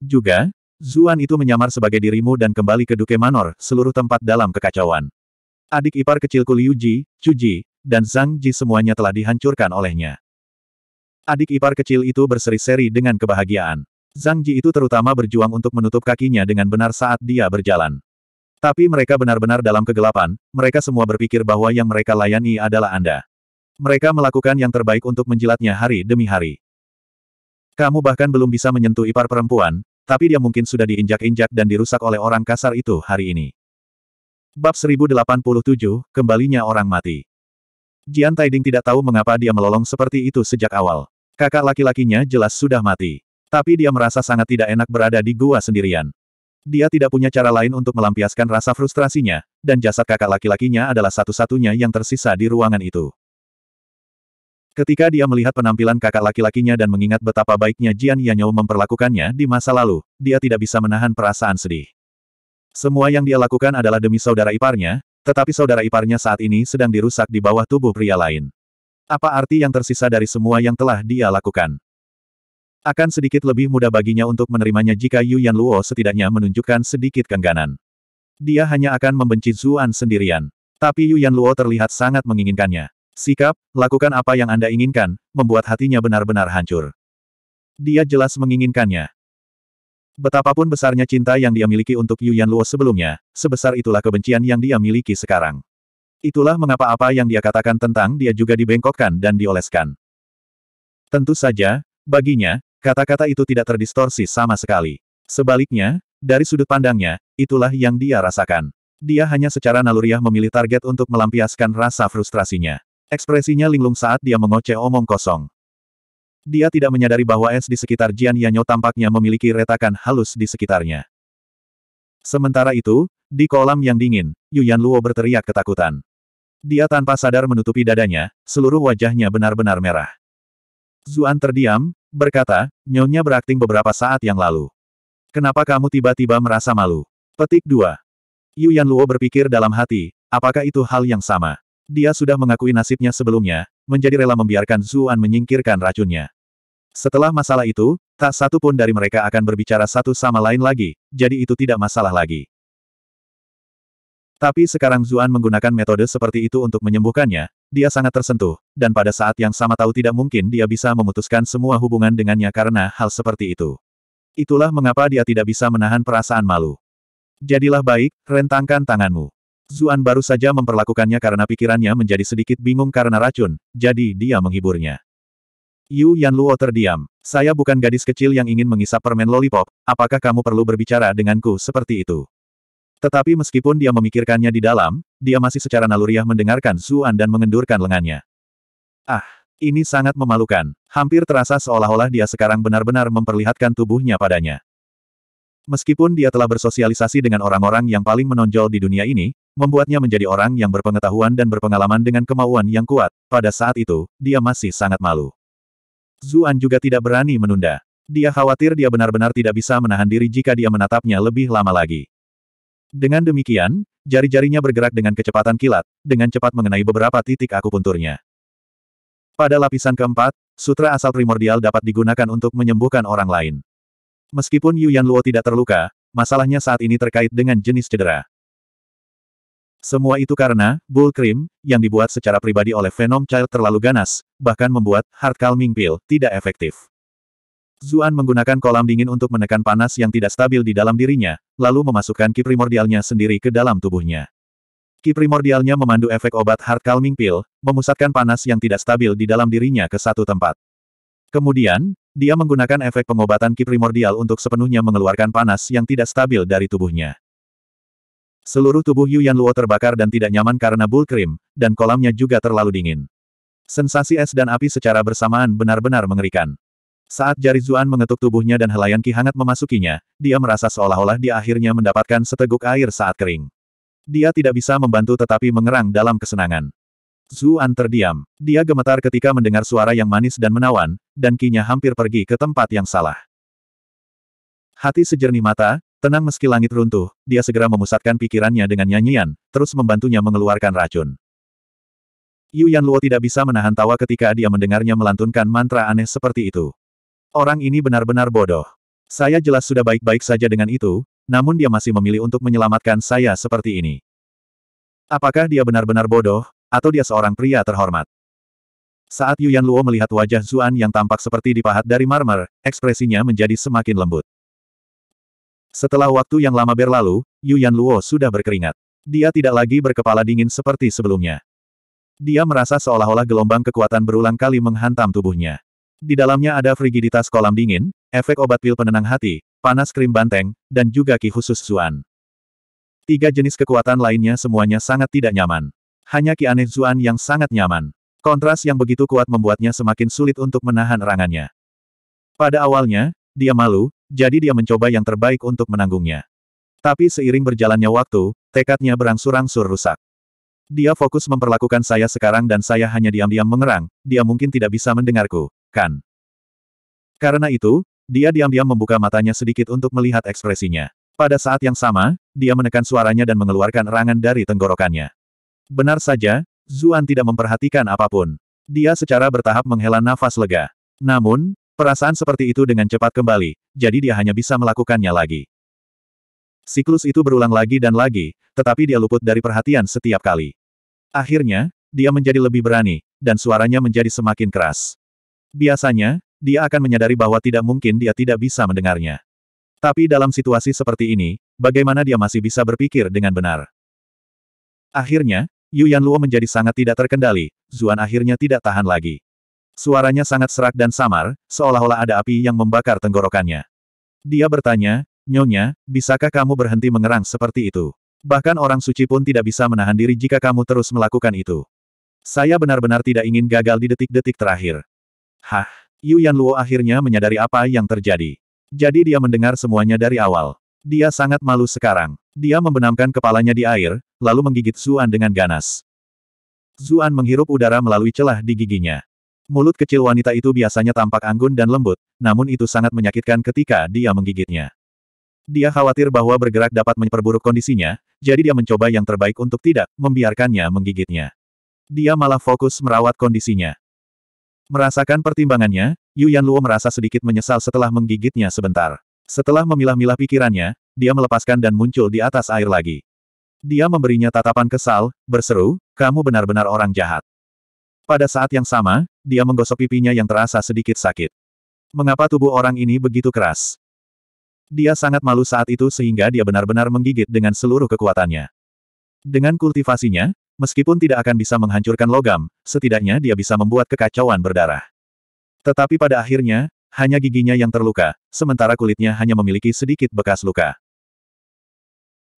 Juga, Zuan itu menyamar sebagai dirimu dan kembali ke Duke Manor, seluruh tempat dalam kekacauan. Adik ipar kecilku Liu Ji, Chu Ji, dan Zhang Ji semuanya telah dihancurkan olehnya. Adik ipar kecil itu berseri-seri dengan kebahagiaan. Zhang Ji itu terutama berjuang untuk menutup kakinya dengan benar saat dia berjalan. Tapi mereka benar-benar dalam kegelapan, mereka semua berpikir bahwa yang mereka layani adalah Anda. Mereka melakukan yang terbaik untuk menjilatnya hari demi hari. Kamu bahkan belum bisa menyentuh ipar perempuan, tapi dia mungkin sudah diinjak-injak dan dirusak oleh orang kasar itu hari ini. Bab 1087, Kembalinya Orang Mati Jian Taiding tidak tahu mengapa dia melolong seperti itu sejak awal. Kakak laki-lakinya jelas sudah mati. Tapi dia merasa sangat tidak enak berada di gua sendirian. Dia tidak punya cara lain untuk melampiaskan rasa frustrasinya, dan jasad kakak laki-lakinya adalah satu-satunya yang tersisa di ruangan itu. Ketika dia melihat penampilan kakak laki-lakinya dan mengingat betapa baiknya Jian Yanyou memperlakukannya di masa lalu, dia tidak bisa menahan perasaan sedih. Semua yang dia lakukan adalah demi saudara iparnya, tetapi saudara iparnya saat ini sedang dirusak di bawah tubuh pria lain. Apa arti yang tersisa dari semua yang telah dia lakukan? Akan sedikit lebih mudah baginya untuk menerimanya jika Yu Yan Luo setidaknya menunjukkan sedikit kengganan. Dia hanya akan membenci Zuan sendirian. Tapi Yu Yan Luo terlihat sangat menginginkannya. Sikap, lakukan apa yang Anda inginkan, membuat hatinya benar-benar hancur. Dia jelas menginginkannya. Betapapun besarnya cinta yang dia miliki untuk Yuan Luo sebelumnya, sebesar itulah kebencian yang dia miliki sekarang. Itulah mengapa apa yang dia katakan tentang dia juga dibengkokkan dan dioleskan. Tentu saja, baginya, kata-kata itu tidak terdistorsi sama sekali. Sebaliknya, dari sudut pandangnya, itulah yang dia rasakan. Dia hanya secara naluriah memilih target untuk melampiaskan rasa frustrasinya. Ekspresinya linglung saat dia mengoceh omong kosong. Dia tidak menyadari bahwa es di sekitar Jian Yanyo tampaknya memiliki retakan halus di sekitarnya. Sementara itu, di kolam yang dingin, Yuan Luo berteriak ketakutan. Dia tanpa sadar menutupi dadanya, seluruh wajahnya benar-benar merah. Zuan terdiam, berkata, nyonya berakting beberapa saat yang lalu. Kenapa kamu tiba-tiba merasa malu? Petik 2. Yuan Luo berpikir dalam hati, apakah itu hal yang sama? Dia sudah mengakui nasibnya sebelumnya, menjadi rela membiarkan Zuan menyingkirkan racunnya. Setelah masalah itu, tak satu pun dari mereka akan berbicara satu sama lain lagi, jadi itu tidak masalah lagi. Tapi sekarang Zuan menggunakan metode seperti itu untuk menyembuhkannya, dia sangat tersentuh, dan pada saat yang sama tahu tidak mungkin dia bisa memutuskan semua hubungan dengannya karena hal seperti itu. Itulah mengapa dia tidak bisa menahan perasaan malu. Jadilah baik, rentangkan tanganmu. Zuan baru saja memperlakukannya karena pikirannya menjadi sedikit bingung karena racun, jadi dia menghiburnya. Yu Yan Luo terdiam. Saya bukan gadis kecil yang ingin mengisap permen lollipop, apakah kamu perlu berbicara denganku seperti itu? Tetapi meskipun dia memikirkannya di dalam, dia masih secara naluriah mendengarkan Zuan dan mengendurkan lengannya. Ah, ini sangat memalukan. Hampir terasa seolah-olah dia sekarang benar-benar memperlihatkan tubuhnya padanya. Meskipun dia telah bersosialisasi dengan orang-orang yang paling menonjol di dunia ini, membuatnya menjadi orang yang berpengetahuan dan berpengalaman dengan kemauan yang kuat. Pada saat itu, dia masih sangat malu. Zuan juga tidak berani menunda. Dia khawatir dia benar-benar tidak bisa menahan diri jika dia menatapnya lebih lama lagi. Dengan demikian, jari-jarinya bergerak dengan kecepatan kilat, dengan cepat mengenai beberapa titik akupunturnya. Pada lapisan keempat, sutra asal primordial dapat digunakan untuk menyembuhkan orang lain. Meskipun Yu Yan Luo tidak terluka, masalahnya saat ini terkait dengan jenis cedera. Semua itu karena, Bull Cream, yang dibuat secara pribadi oleh Venom Child terlalu ganas, bahkan membuat hard Calming Pill tidak efektif. Zuan menggunakan kolam dingin untuk menekan panas yang tidak stabil di dalam dirinya, lalu memasukkan ki primordialnya sendiri ke dalam tubuhnya. Ki primordialnya memandu efek obat hard Calming Pill, memusatkan panas yang tidak stabil di dalam dirinya ke satu tempat. Kemudian, dia menggunakan efek pengobatan ki primordial untuk sepenuhnya mengeluarkan panas yang tidak stabil dari tubuhnya. Seluruh tubuh Yuan Luo terbakar dan tidak nyaman karena bul krim, dan kolamnya juga terlalu dingin. Sensasi es dan api secara bersamaan benar-benar mengerikan. Saat jari Zuan mengetuk tubuhnya dan helaian ki hangat memasukinya, dia merasa seolah-olah dia akhirnya mendapatkan seteguk air saat kering. Dia tidak bisa membantu tetapi mengerang dalam kesenangan. Zuan terdiam. Dia gemetar ketika mendengar suara yang manis dan menawan, dan kinya hampir pergi ke tempat yang salah. Hati sejernih mata, Tenang meski langit runtuh, dia segera memusatkan pikirannya dengan nyanyian, terus membantunya mengeluarkan racun. Yu Yan Luo tidak bisa menahan tawa ketika dia mendengarnya melantunkan mantra aneh seperti itu. Orang ini benar-benar bodoh. Saya jelas sudah baik-baik saja dengan itu, namun dia masih memilih untuk menyelamatkan saya seperti ini. Apakah dia benar-benar bodoh, atau dia seorang pria terhormat? Saat Yu Yan Luo melihat wajah Zuan yang tampak seperti dipahat dari marmer, ekspresinya menjadi semakin lembut. Setelah waktu yang lama berlalu, Yu Yan Luo sudah berkeringat. Dia tidak lagi berkepala dingin seperti sebelumnya. Dia merasa seolah-olah gelombang kekuatan berulang kali menghantam tubuhnya. Di dalamnya ada frigiditas kolam dingin, efek obat pil penenang hati, panas krim banteng, dan juga ki khusus Zuan. Tiga jenis kekuatan lainnya semuanya sangat tidak nyaman. Hanya ki aneh Zuan yang sangat nyaman. Kontras yang begitu kuat membuatnya semakin sulit untuk menahan erangannya. Pada awalnya, dia malu, jadi dia mencoba yang terbaik untuk menanggungnya. Tapi seiring berjalannya waktu, tekadnya berangsur-angsur rusak. Dia fokus memperlakukan saya sekarang dan saya hanya diam-diam mengerang, dia mungkin tidak bisa mendengarku, kan? Karena itu, dia diam-diam membuka matanya sedikit untuk melihat ekspresinya. Pada saat yang sama, dia menekan suaranya dan mengeluarkan erangan dari tenggorokannya. Benar saja, Zuan tidak memperhatikan apapun. Dia secara bertahap menghela nafas lega. Namun, Perasaan seperti itu dengan cepat kembali, jadi dia hanya bisa melakukannya lagi. Siklus itu berulang lagi dan lagi, tetapi dia luput dari perhatian setiap kali. Akhirnya, dia menjadi lebih berani, dan suaranya menjadi semakin keras. Biasanya, dia akan menyadari bahwa tidak mungkin dia tidak bisa mendengarnya. Tapi dalam situasi seperti ini, bagaimana dia masih bisa berpikir dengan benar? Akhirnya, Yu Luo menjadi sangat tidak terkendali, Zuan akhirnya tidak tahan lagi. Suaranya sangat serak dan samar, seolah-olah ada api yang membakar tenggorokannya. Dia bertanya, Nyonya, bisakah kamu berhenti mengerang seperti itu? Bahkan orang suci pun tidak bisa menahan diri jika kamu terus melakukan itu. Saya benar-benar tidak ingin gagal di detik-detik terakhir. Hah, Yu Yan Luo akhirnya menyadari apa yang terjadi. Jadi dia mendengar semuanya dari awal. Dia sangat malu sekarang. Dia membenamkan kepalanya di air, lalu menggigit Zuan dengan ganas. Zuan menghirup udara melalui celah di giginya. Mulut kecil wanita itu biasanya tampak anggun dan lembut, namun itu sangat menyakitkan ketika dia menggigitnya. Dia khawatir bahwa bergerak dapat memperburuk kondisinya, jadi dia mencoba yang terbaik untuk tidak membiarkannya menggigitnya. Dia malah fokus merawat kondisinya. Merasakan pertimbangannya, Yu Yan Luo merasa sedikit menyesal setelah menggigitnya sebentar. Setelah memilah-milah pikirannya, dia melepaskan dan muncul di atas air lagi. Dia memberinya tatapan kesal, berseru, kamu benar-benar orang jahat. Pada saat yang sama, dia menggosok pipinya yang terasa sedikit sakit. Mengapa tubuh orang ini begitu keras? Dia sangat malu saat itu sehingga dia benar-benar menggigit dengan seluruh kekuatannya. Dengan kultivasinya, meskipun tidak akan bisa menghancurkan logam, setidaknya dia bisa membuat kekacauan berdarah. Tetapi pada akhirnya, hanya giginya yang terluka, sementara kulitnya hanya memiliki sedikit bekas luka.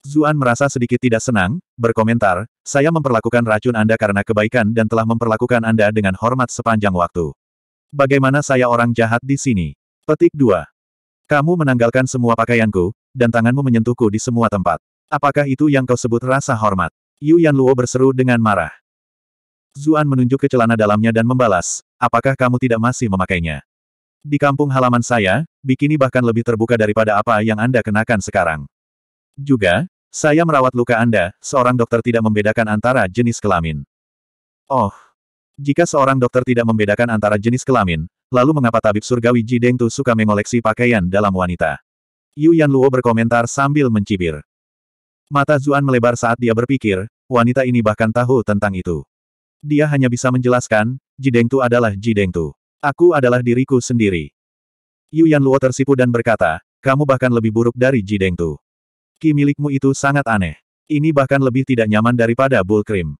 Zuan merasa sedikit tidak senang, berkomentar, saya memperlakukan racun Anda karena kebaikan dan telah memperlakukan Anda dengan hormat sepanjang waktu. Bagaimana saya orang jahat di sini? Petik 2. Kamu menanggalkan semua pakaianku, dan tanganmu menyentuhku di semua tempat. Apakah itu yang kau sebut rasa hormat? Yu Yan Luo berseru dengan marah. Zuan menunjuk ke celana dalamnya dan membalas, apakah kamu tidak masih memakainya? Di kampung halaman saya, bikini bahkan lebih terbuka daripada apa yang Anda kenakan sekarang. Juga, saya merawat luka Anda, seorang dokter tidak membedakan antara jenis kelamin. Oh. Jika seorang dokter tidak membedakan antara jenis kelamin, lalu mengapa tabib surgawi Jideng Tu suka mengoleksi pakaian dalam wanita? Yu Yan Luo berkomentar sambil mencibir. Mata Zuan melebar saat dia berpikir, wanita ini bahkan tahu tentang itu. Dia hanya bisa menjelaskan, Jideng Tu adalah Jideng Tu. Aku adalah diriku sendiri. Yu Yan Luo tersipu dan berkata, kamu bahkan lebih buruk dari Jideng Tu. Ki milikmu itu sangat aneh. Ini bahkan lebih tidak nyaman daripada bull cream.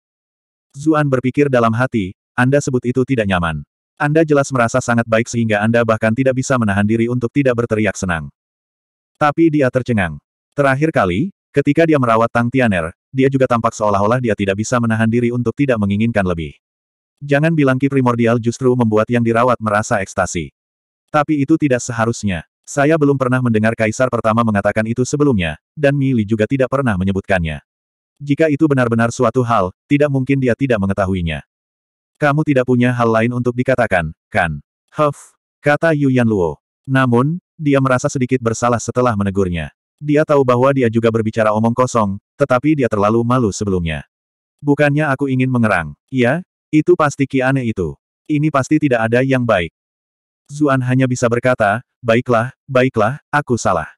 Zuan berpikir dalam hati, Anda sebut itu tidak nyaman. Anda jelas merasa sangat baik sehingga Anda bahkan tidak bisa menahan diri untuk tidak berteriak senang. Tapi dia tercengang. Terakhir kali, ketika dia merawat Tang Tianer, dia juga tampak seolah-olah dia tidak bisa menahan diri untuk tidak menginginkan lebih. Jangan bilang ki primordial justru membuat yang dirawat merasa ekstasi. Tapi itu tidak seharusnya. Saya belum pernah mendengar kaisar pertama mengatakan itu sebelumnya, dan Mili juga tidak pernah menyebutkannya. Jika itu benar-benar suatu hal, tidak mungkin dia tidak mengetahuinya. Kamu tidak punya hal lain untuk dikatakan, kan? Huff, kata Yuyan Luo. Namun, dia merasa sedikit bersalah setelah menegurnya. Dia tahu bahwa dia juga berbicara omong kosong, tetapi dia terlalu malu sebelumnya. Bukannya aku ingin mengerang. ya? itu pasti ki aneh itu. Ini pasti tidak ada yang baik. Zuan hanya bisa berkata, baiklah, baiklah, aku salah.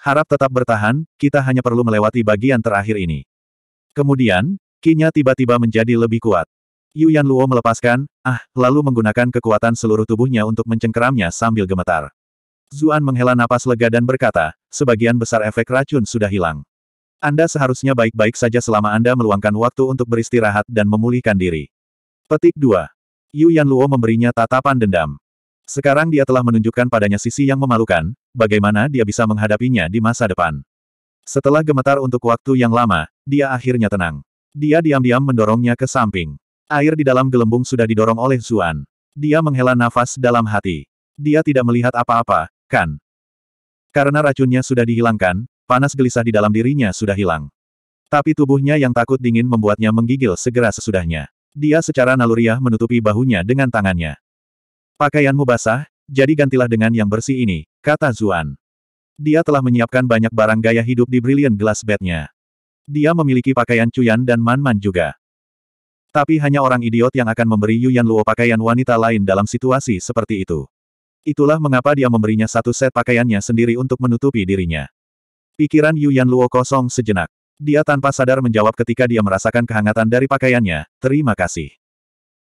Harap tetap bertahan, kita hanya perlu melewati bagian terakhir ini. Kemudian, kinya tiba-tiba menjadi lebih kuat. Yu Yan Luo melepaskan, ah, lalu menggunakan kekuatan seluruh tubuhnya untuk mencengkeramnya sambil gemetar. Zuan menghela napas lega dan berkata, sebagian besar efek racun sudah hilang. Anda seharusnya baik-baik saja selama Anda meluangkan waktu untuk beristirahat dan memulihkan diri. Petik 2. Yu Yan Luo memberinya tatapan dendam. Sekarang dia telah menunjukkan padanya sisi yang memalukan, bagaimana dia bisa menghadapinya di masa depan. Setelah gemetar untuk waktu yang lama, dia akhirnya tenang. Dia diam-diam mendorongnya ke samping. Air di dalam gelembung sudah didorong oleh Zuan. Dia menghela nafas dalam hati. Dia tidak melihat apa-apa, kan? Karena racunnya sudah dihilangkan, panas gelisah di dalam dirinya sudah hilang. Tapi tubuhnya yang takut dingin membuatnya menggigil segera sesudahnya. Dia secara naluriah menutupi bahunya dengan tangannya. Pakaianmu basah, jadi gantilah dengan yang bersih ini, kata Zuan. Dia telah menyiapkan banyak barang gaya hidup di Brilliant Glass Bednya. Dia memiliki pakaian Cuyan dan Man-Man juga. Tapi hanya orang idiot yang akan memberi Yuan Luo pakaian wanita lain dalam situasi seperti itu. Itulah mengapa dia memberinya satu set pakaiannya sendiri untuk menutupi dirinya. Pikiran Yuan Luo kosong sejenak. Dia tanpa sadar menjawab ketika dia merasakan kehangatan dari pakaiannya, terima kasih.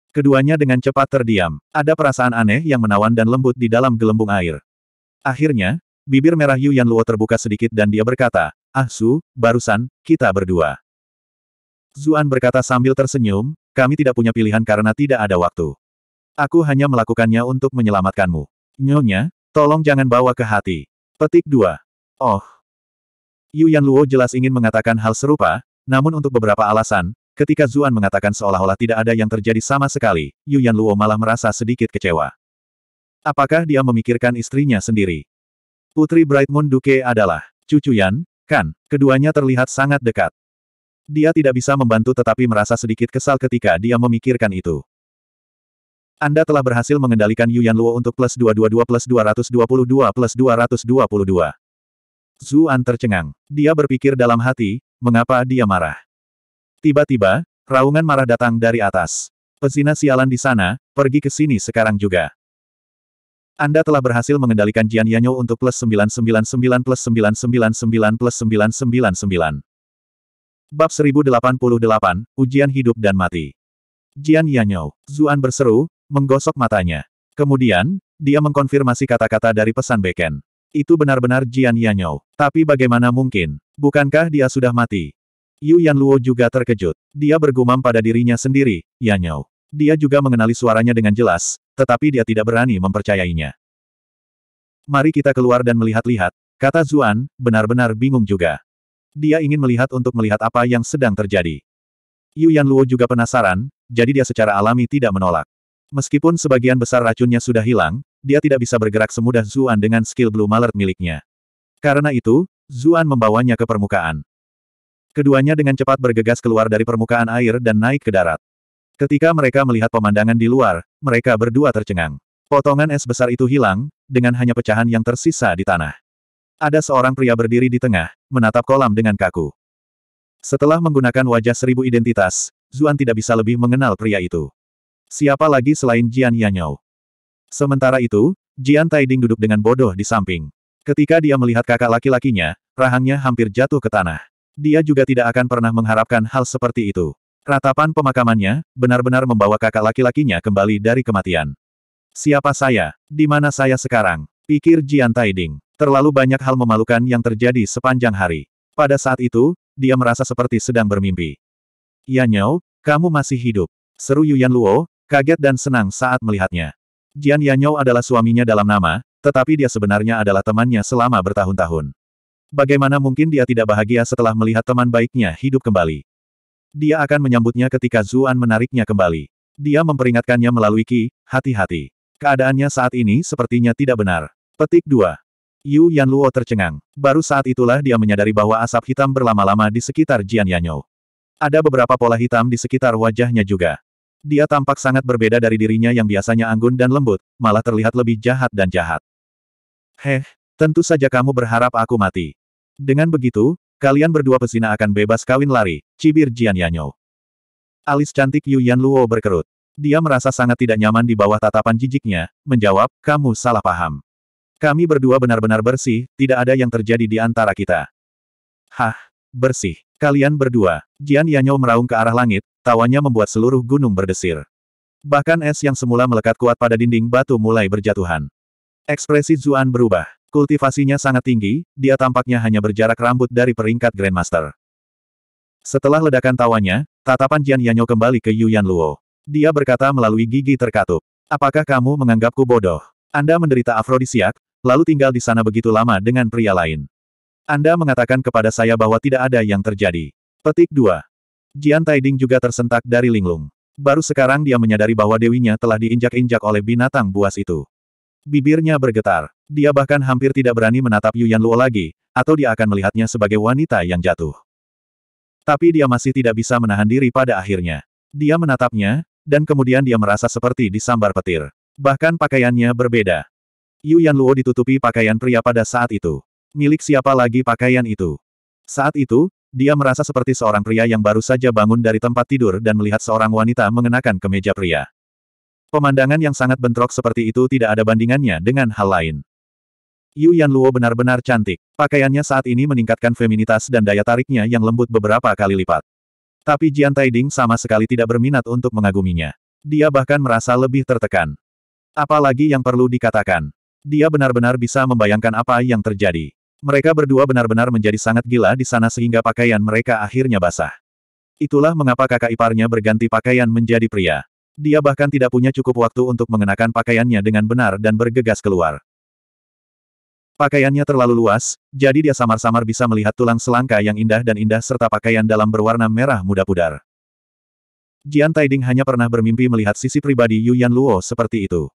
Keduanya dengan cepat terdiam. Ada perasaan aneh yang menawan dan lembut di dalam gelembung air. Akhirnya, bibir merah Yu Yan Luo terbuka sedikit dan dia berkata, Ah Su, barusan, kita berdua. Zuan berkata sambil tersenyum, kami tidak punya pilihan karena tidak ada waktu. Aku hanya melakukannya untuk menyelamatkanmu. Nyonya, tolong jangan bawa ke hati. Petik 2. Oh. Yu Yan Luo jelas ingin mengatakan hal serupa, namun untuk beberapa alasan, Ketika Zuan mengatakan seolah-olah tidak ada yang terjadi sama sekali, Yuan Luo malah merasa sedikit kecewa. Apakah dia memikirkan istrinya sendiri? Putri Bright Moon Duke adalah cucu Yan, Kan. Keduanya terlihat sangat dekat. Dia tidak bisa membantu tetapi merasa sedikit kesal ketika dia memikirkan itu. Anda telah berhasil mengendalikan Yuan Luo untuk plus 222 plus 222 plus 222. Zuan tercengang. Dia berpikir dalam hati, mengapa dia marah. Tiba-tiba, raungan marah datang dari atas. Pezina sialan di sana, pergi ke sini sekarang juga. Anda telah berhasil mengendalikan Jian Yanyo untuk plus 999 plus 999 plus 999. Bab 1088, Ujian Hidup dan Mati. Jian Yanyo, Zuan berseru, menggosok matanya. Kemudian, dia mengkonfirmasi kata-kata dari pesan Beken. Itu benar-benar Jian Yanyo. Tapi bagaimana mungkin? Bukankah dia sudah mati? Yu Luo juga terkejut. Dia bergumam pada dirinya sendiri, Yanyao. Dia juga mengenali suaranya dengan jelas, tetapi dia tidak berani mempercayainya. Mari kita keluar dan melihat-lihat, kata Zuan, benar-benar bingung juga. Dia ingin melihat untuk melihat apa yang sedang terjadi. Yu Luo juga penasaran, jadi dia secara alami tidak menolak. Meskipun sebagian besar racunnya sudah hilang, dia tidak bisa bergerak semudah Zuan dengan skill Blue Malert miliknya. Karena itu, Zuan membawanya ke permukaan. Keduanya dengan cepat bergegas keluar dari permukaan air dan naik ke darat. Ketika mereka melihat pemandangan di luar, mereka berdua tercengang. Potongan es besar itu hilang, dengan hanya pecahan yang tersisa di tanah. Ada seorang pria berdiri di tengah, menatap kolam dengan kaku. Setelah menggunakan wajah seribu identitas, Zuan tidak bisa lebih mengenal pria itu. Siapa lagi selain Jian Yanyou? Sementara itu, Jian Taiding duduk dengan bodoh di samping. Ketika dia melihat kakak laki-lakinya, rahangnya hampir jatuh ke tanah. Dia juga tidak akan pernah mengharapkan hal seperti itu. Ratapan pemakamannya, benar-benar membawa kakak laki-lakinya kembali dari kematian. Siapa saya? Di mana saya sekarang? Pikir Jian Taiding. Terlalu banyak hal memalukan yang terjadi sepanjang hari. Pada saat itu, dia merasa seperti sedang bermimpi. Yan Yao, kamu masih hidup. Seru Yuyan Luo, kaget dan senang saat melihatnya. Jian Yan Yao adalah suaminya dalam nama, tetapi dia sebenarnya adalah temannya selama bertahun-tahun. Bagaimana mungkin dia tidak bahagia setelah melihat teman baiknya hidup kembali? Dia akan menyambutnya ketika Zuan menariknya kembali. Dia memperingatkannya melalui Ki, hati-hati. Keadaannya saat ini sepertinya tidak benar. Petik 2. Yu Yanluo tercengang. Baru saat itulah dia menyadari bahwa asap hitam berlama-lama di sekitar Jian Yanyo. Ada beberapa pola hitam di sekitar wajahnya juga. Dia tampak sangat berbeda dari dirinya yang biasanya anggun dan lembut, malah terlihat lebih jahat dan jahat. Heh, tentu saja kamu berharap aku mati. Dengan begitu, kalian berdua pesina akan bebas kawin lari, cibir Jian Yanyo. Alis cantik Yu Yan Luo berkerut. Dia merasa sangat tidak nyaman di bawah tatapan jijiknya, menjawab, kamu salah paham. Kami berdua benar-benar bersih, tidak ada yang terjadi di antara kita. Hah, bersih. Kalian berdua, Jian Yanyo meraung ke arah langit, tawanya membuat seluruh gunung berdesir. Bahkan es yang semula melekat kuat pada dinding batu mulai berjatuhan. Ekspresi Zuan berubah. Kultivasinya sangat tinggi, dia tampaknya hanya berjarak rambut dari peringkat Grandmaster. Setelah ledakan tawanya, tatapan Jian Yanyo kembali ke Yuan Luo. Dia berkata melalui gigi terkatup. Apakah kamu menganggapku bodoh? Anda menderita afrodisiak, lalu tinggal di sana begitu lama dengan pria lain. Anda mengatakan kepada saya bahwa tidak ada yang terjadi. Petik 2. Jian Taiding juga tersentak dari linglung. Baru sekarang dia menyadari bahwa dewinya telah diinjak-injak oleh binatang buas itu. Bibirnya bergetar. Dia bahkan hampir tidak berani menatap Yuan Luo lagi, atau dia akan melihatnya sebagai wanita yang jatuh. Tapi dia masih tidak bisa menahan diri pada akhirnya. Dia menatapnya, dan kemudian dia merasa seperti disambar petir. Bahkan pakaiannya berbeda. Yuan Luo ditutupi pakaian pria pada saat itu. Milik siapa lagi pakaian itu? Saat itu, dia merasa seperti seorang pria yang baru saja bangun dari tempat tidur dan melihat seorang wanita mengenakan kemeja pria. Pemandangan yang sangat bentrok seperti itu tidak ada bandingannya dengan hal lain. Yu Yan Luo benar-benar cantik. Pakaiannya saat ini meningkatkan feminitas dan daya tariknya yang lembut beberapa kali lipat. Tapi Jian Taiding sama sekali tidak berminat untuk mengaguminya. Dia bahkan merasa lebih tertekan. Apalagi yang perlu dikatakan. Dia benar-benar bisa membayangkan apa yang terjadi. Mereka berdua benar-benar menjadi sangat gila di sana sehingga pakaian mereka akhirnya basah. Itulah mengapa kakak iparnya berganti pakaian menjadi pria. Dia bahkan tidak punya cukup waktu untuk mengenakan pakaiannya dengan benar dan bergegas keluar. Pakaiannya terlalu luas, jadi dia samar-samar bisa melihat tulang selangka yang indah dan indah serta pakaian dalam berwarna merah muda pudar. Jian Taiding hanya pernah bermimpi melihat sisi pribadi Yuan Luo seperti itu.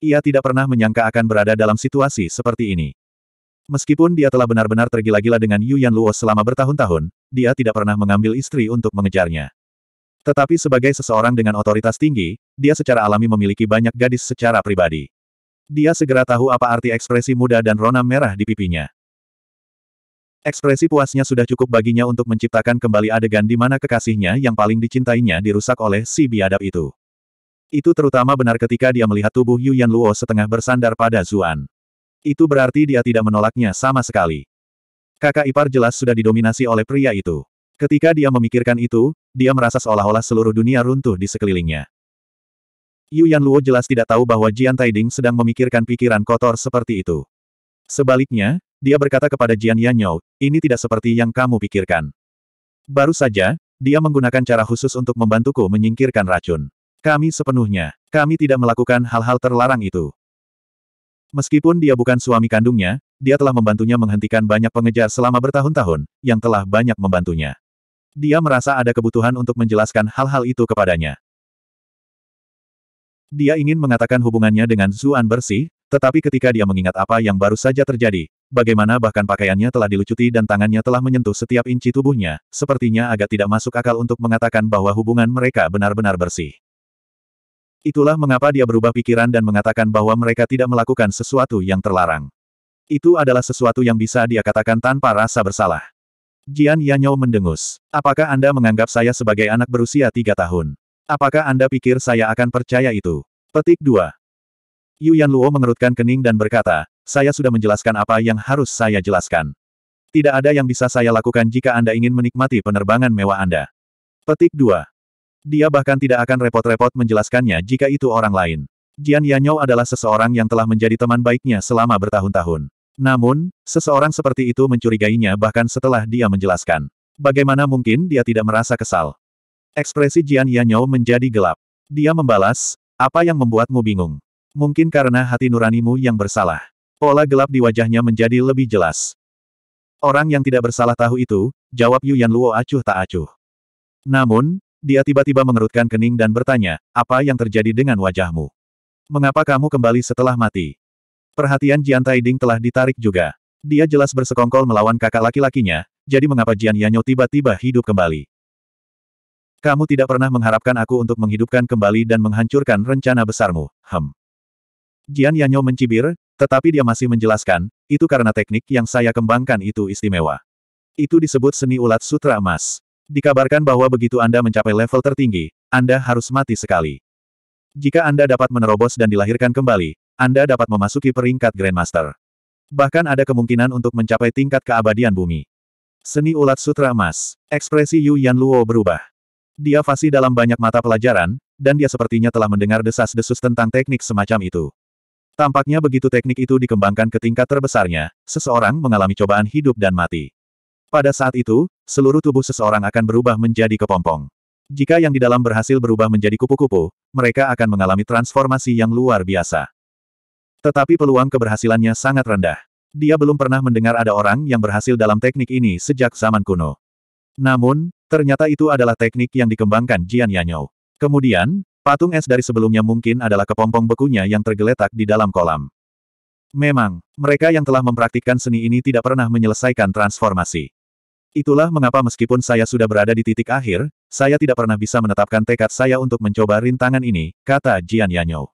Ia tidak pernah menyangka akan berada dalam situasi seperti ini. Meskipun dia telah benar-benar tergila-gila dengan Yuan Luo selama bertahun-tahun, dia tidak pernah mengambil istri untuk mengejarnya. Tetapi sebagai seseorang dengan otoritas tinggi, dia secara alami memiliki banyak gadis secara pribadi. Dia segera tahu apa arti ekspresi muda dan rona merah di pipinya. Ekspresi puasnya sudah cukup baginya untuk menciptakan kembali adegan di mana kekasihnya yang paling dicintainya dirusak oleh si biadab itu. Itu terutama benar ketika dia melihat tubuh Yu Yan Luo setengah bersandar pada Zuan. Itu berarti dia tidak menolaknya sama sekali. Kakak ipar jelas sudah didominasi oleh pria itu. Ketika dia memikirkan itu, dia merasa seolah-olah seluruh dunia runtuh di sekelilingnya. Yu Yan Luo jelas tidak tahu bahwa Jian Taiding sedang memikirkan pikiran kotor seperti itu. Sebaliknya, dia berkata kepada Jian Yanyou, ini tidak seperti yang kamu pikirkan. Baru saja, dia menggunakan cara khusus untuk membantuku menyingkirkan racun. Kami sepenuhnya, kami tidak melakukan hal-hal terlarang itu. Meskipun dia bukan suami kandungnya, dia telah membantunya menghentikan banyak pengejar selama bertahun-tahun, yang telah banyak membantunya. Dia merasa ada kebutuhan untuk menjelaskan hal-hal itu kepadanya. Dia ingin mengatakan hubungannya dengan Zuan bersih, tetapi ketika dia mengingat apa yang baru saja terjadi, bagaimana bahkan pakaiannya telah dilucuti dan tangannya telah menyentuh setiap inci tubuhnya, sepertinya agak tidak masuk akal untuk mengatakan bahwa hubungan mereka benar-benar bersih. Itulah mengapa dia berubah pikiran dan mengatakan bahwa mereka tidak melakukan sesuatu yang terlarang. Itu adalah sesuatu yang bisa dia katakan tanpa rasa bersalah. Jian Yanyao mendengus. Apakah Anda menganggap saya sebagai anak berusia tiga tahun? Apakah Anda pikir saya akan percaya itu? Petik 2. Yu Yanluo mengerutkan kening dan berkata, saya sudah menjelaskan apa yang harus saya jelaskan. Tidak ada yang bisa saya lakukan jika Anda ingin menikmati penerbangan mewah Anda. Petik 2. Dia bahkan tidak akan repot-repot menjelaskannya jika itu orang lain. Jian Yanyao adalah seseorang yang telah menjadi teman baiknya selama bertahun-tahun. Namun, seseorang seperti itu mencurigainya bahkan setelah dia menjelaskan. Bagaimana mungkin dia tidak merasa kesal? Ekspresi Jian Yanyao menjadi gelap. Dia membalas, apa yang membuatmu bingung? Mungkin karena hati nuranimu yang bersalah. Pola gelap di wajahnya menjadi lebih jelas. Orang yang tidak bersalah tahu itu, jawab Yu Luo acuh tak acuh. Namun, dia tiba-tiba mengerutkan kening dan bertanya, apa yang terjadi dengan wajahmu? Mengapa kamu kembali setelah mati? Perhatian Jian Taiding telah ditarik juga. Dia jelas bersekongkol melawan kakak laki-lakinya, jadi mengapa Jian Yanyo tiba-tiba hidup kembali? Kamu tidak pernah mengharapkan aku untuk menghidupkan kembali dan menghancurkan rencana besarmu, hem. Jian Yanyo mencibir, tetapi dia masih menjelaskan, itu karena teknik yang saya kembangkan itu istimewa. Itu disebut seni ulat sutra emas. Dikabarkan bahwa begitu Anda mencapai level tertinggi, Anda harus mati sekali. Jika Anda dapat menerobos dan dilahirkan kembali, anda dapat memasuki peringkat Grandmaster. Bahkan ada kemungkinan untuk mencapai tingkat keabadian bumi. Seni ulat sutra emas. Ekspresi Yu Yan Luo berubah. Dia fasih dalam banyak mata pelajaran, dan dia sepertinya telah mendengar desas-desus tentang teknik semacam itu. Tampaknya begitu teknik itu dikembangkan ke tingkat terbesarnya, seseorang mengalami cobaan hidup dan mati. Pada saat itu, seluruh tubuh seseorang akan berubah menjadi kepompong. Jika yang di dalam berhasil berubah menjadi kupu-kupu, mereka akan mengalami transformasi yang luar biasa. Tetapi peluang keberhasilannya sangat rendah. Dia belum pernah mendengar ada orang yang berhasil dalam teknik ini sejak zaman kuno. Namun, ternyata itu adalah teknik yang dikembangkan Jian Yanyou. Kemudian, patung es dari sebelumnya mungkin adalah kepompong bekunya yang tergeletak di dalam kolam. Memang, mereka yang telah mempraktikkan seni ini tidak pernah menyelesaikan transformasi. Itulah mengapa meskipun saya sudah berada di titik akhir, saya tidak pernah bisa menetapkan tekad saya untuk mencoba rintangan ini, kata Jian Yanyou.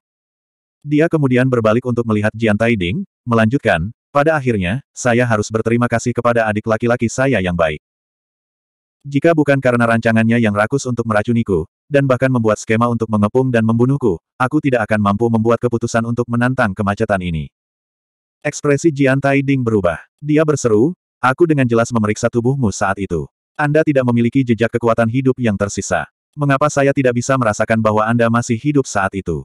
Dia kemudian berbalik untuk melihat Jian Taiding, melanjutkan, pada akhirnya, saya harus berterima kasih kepada adik laki-laki saya yang baik. Jika bukan karena rancangannya yang rakus untuk meracuniku, dan bahkan membuat skema untuk mengepung dan membunuhku, aku tidak akan mampu membuat keputusan untuk menantang kemacetan ini. Ekspresi Jian Taiding berubah. Dia berseru, aku dengan jelas memeriksa tubuhmu saat itu. Anda tidak memiliki jejak kekuatan hidup yang tersisa. Mengapa saya tidak bisa merasakan bahwa Anda masih hidup saat itu?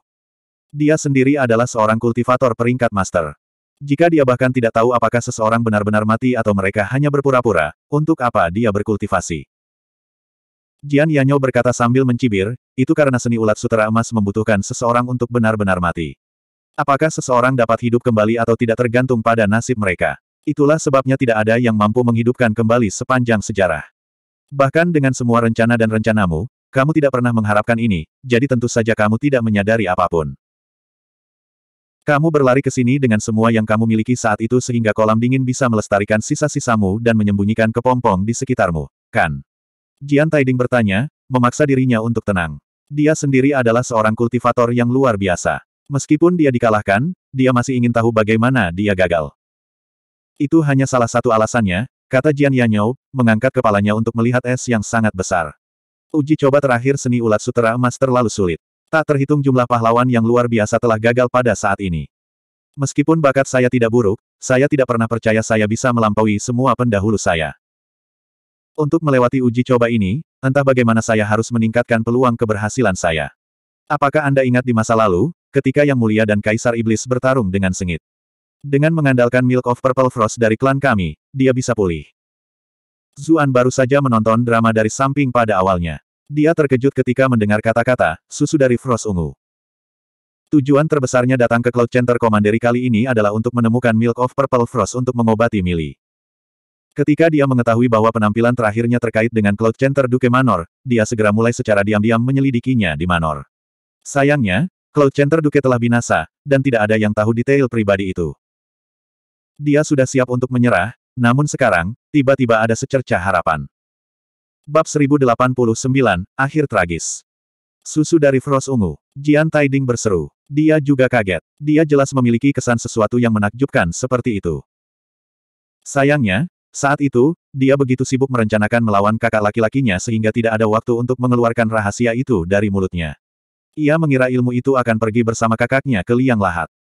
Dia sendiri adalah seorang kultivator peringkat master. Jika dia bahkan tidak tahu apakah seseorang benar-benar mati atau mereka hanya berpura-pura, untuk apa dia berkultivasi? Jian Yanyo berkata sambil mencibir, itu karena seni ulat sutera emas membutuhkan seseorang untuk benar-benar mati. Apakah seseorang dapat hidup kembali atau tidak tergantung pada nasib mereka? Itulah sebabnya tidak ada yang mampu menghidupkan kembali sepanjang sejarah. Bahkan dengan semua rencana dan rencanamu, kamu tidak pernah mengharapkan ini, jadi tentu saja kamu tidak menyadari apapun. Kamu berlari ke sini dengan semua yang kamu miliki saat itu sehingga kolam dingin bisa melestarikan sisa-sisamu dan menyembunyikan kepompong di sekitarmu, kan? Jian Taiding bertanya, memaksa dirinya untuk tenang. Dia sendiri adalah seorang kultivator yang luar biasa. Meskipun dia dikalahkan, dia masih ingin tahu bagaimana dia gagal. Itu hanya salah satu alasannya, kata Jian Yanyou, mengangkat kepalanya untuk melihat es yang sangat besar. Uji coba terakhir seni ulat sutera emas terlalu sulit. Tak terhitung jumlah pahlawan yang luar biasa telah gagal pada saat ini. Meskipun bakat saya tidak buruk, saya tidak pernah percaya saya bisa melampaui semua pendahulu saya. Untuk melewati uji coba ini, entah bagaimana saya harus meningkatkan peluang keberhasilan saya. Apakah Anda ingat di masa lalu, ketika Yang Mulia dan Kaisar Iblis bertarung dengan sengit? Dengan mengandalkan Milk of Purple Frost dari klan kami, dia bisa pulih. Zuan baru saja menonton drama dari samping pada awalnya. Dia terkejut ketika mendengar kata-kata, susu dari Frost Ungu. Tujuan terbesarnya datang ke Cloud Center Commandery kali ini adalah untuk menemukan Milk of Purple Frost untuk mengobati Mili. Ketika dia mengetahui bahwa penampilan terakhirnya terkait dengan Cloud Center Duke Manor, dia segera mulai secara diam-diam menyelidikinya di Manor. Sayangnya, Cloud Center Duke telah binasa, dan tidak ada yang tahu detail pribadi itu. Dia sudah siap untuk menyerah, namun sekarang, tiba-tiba ada secerca harapan. Bab 1089, Akhir Tragis. Susu dari Frost Ungu. Jian Taiding berseru. Dia juga kaget. Dia jelas memiliki kesan sesuatu yang menakjubkan seperti itu. Sayangnya, saat itu, dia begitu sibuk merencanakan melawan kakak laki-lakinya sehingga tidak ada waktu untuk mengeluarkan rahasia itu dari mulutnya. Ia mengira ilmu itu akan pergi bersama kakaknya ke liang lahat.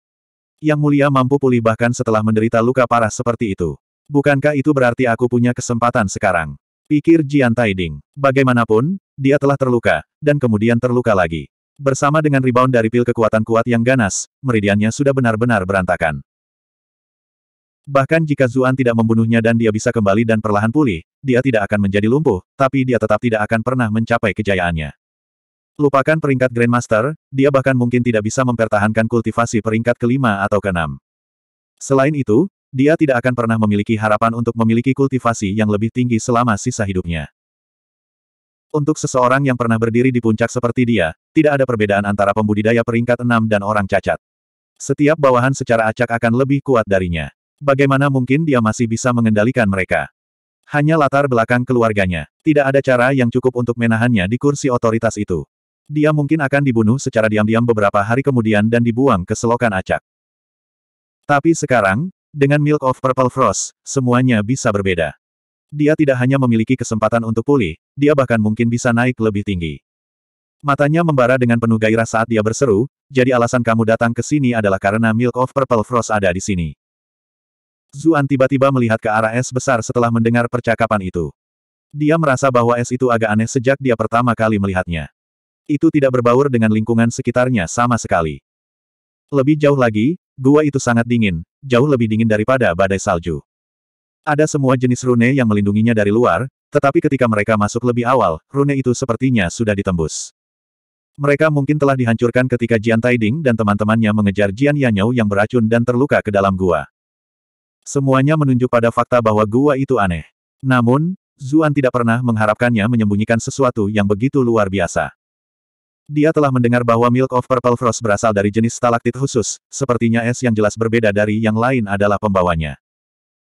Yang mulia mampu pulih bahkan setelah menderita luka parah seperti itu. Bukankah itu berarti aku punya kesempatan sekarang? Pikir Jian Taiding. Bagaimanapun, dia telah terluka, dan kemudian terluka lagi. Bersama dengan rebound dari pil kekuatan kuat yang ganas, meridiannya sudah benar-benar berantakan. Bahkan jika Zuan tidak membunuhnya dan dia bisa kembali dan perlahan pulih, dia tidak akan menjadi lumpuh, tapi dia tetap tidak akan pernah mencapai kejayaannya. Lupakan peringkat Grandmaster, dia bahkan mungkin tidak bisa mempertahankan kultivasi peringkat kelima atau keenam. Selain itu, dia tidak akan pernah memiliki harapan untuk memiliki kultivasi yang lebih tinggi selama sisa hidupnya. Untuk seseorang yang pernah berdiri di puncak seperti dia, tidak ada perbedaan antara pembudidaya peringkat enam dan orang cacat. Setiap bawahan secara acak akan lebih kuat darinya. Bagaimana mungkin dia masih bisa mengendalikan mereka? Hanya latar belakang keluarganya. Tidak ada cara yang cukup untuk menahannya di kursi otoritas itu. Dia mungkin akan dibunuh secara diam-diam beberapa hari kemudian dan dibuang ke selokan acak. Tapi sekarang, dengan Milk of Purple Frost, semuanya bisa berbeda. Dia tidak hanya memiliki kesempatan untuk pulih, dia bahkan mungkin bisa naik lebih tinggi. Matanya membara dengan penuh gairah saat dia berseru, jadi alasan kamu datang ke sini adalah karena Milk of Purple Frost ada di sini. Zuan tiba-tiba melihat ke arah es besar setelah mendengar percakapan itu. Dia merasa bahwa es itu agak aneh sejak dia pertama kali melihatnya. Itu tidak berbaur dengan lingkungan sekitarnya sama sekali. Lebih jauh lagi, gua itu sangat dingin, jauh lebih dingin daripada badai salju. Ada semua jenis rune yang melindunginya dari luar, tetapi ketika mereka masuk lebih awal, rune itu sepertinya sudah ditembus. Mereka mungkin telah dihancurkan ketika Jian Taiding dan teman-temannya mengejar Jian Yanyou yang beracun dan terluka ke dalam gua. Semuanya menunjuk pada fakta bahwa gua itu aneh. Namun, Zuan tidak pernah mengharapkannya menyembunyikan sesuatu yang begitu luar biasa. Dia telah mendengar bahwa Milk of Purple Frost berasal dari jenis stalaktit khusus, sepertinya es yang jelas berbeda dari yang lain adalah pembawanya.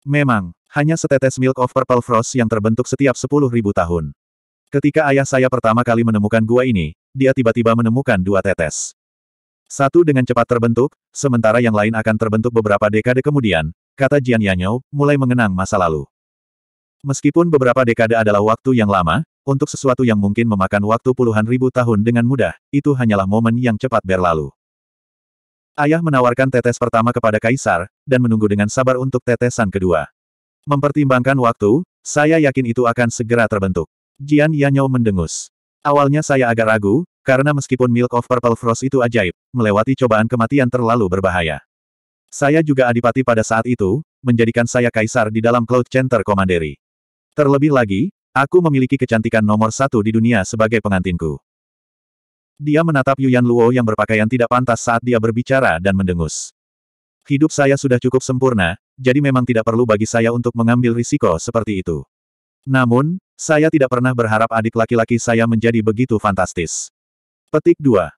Memang, hanya setetes Milk of Purple Frost yang terbentuk setiap 10.000 tahun. Ketika ayah saya pertama kali menemukan gua ini, dia tiba-tiba menemukan dua tetes. Satu dengan cepat terbentuk, sementara yang lain akan terbentuk beberapa dekade kemudian, kata Jian Yanyou, mulai mengenang masa lalu. Meskipun beberapa dekade adalah waktu yang lama, untuk sesuatu yang mungkin memakan waktu puluhan ribu tahun dengan mudah, itu hanyalah momen yang cepat berlalu. Ayah menawarkan tetes pertama kepada Kaisar, dan menunggu dengan sabar untuk tetesan kedua. Mempertimbangkan waktu, saya yakin itu akan segera terbentuk. Jian Yanyao mendengus. Awalnya saya agak ragu, karena meskipun Milk of Purple Frost itu ajaib, melewati cobaan kematian terlalu berbahaya. Saya juga adipati pada saat itu, menjadikan saya kaisar di dalam Cloud Center Komanderi. Terlebih lagi, Aku memiliki kecantikan nomor satu di dunia sebagai pengantinku. Dia menatap Yuan Luo yang berpakaian tidak pantas saat dia berbicara dan mendengus. Hidup saya sudah cukup sempurna, jadi memang tidak perlu bagi saya untuk mengambil risiko seperti itu. Namun, saya tidak pernah berharap adik laki-laki saya menjadi begitu fantastis. Petik 2.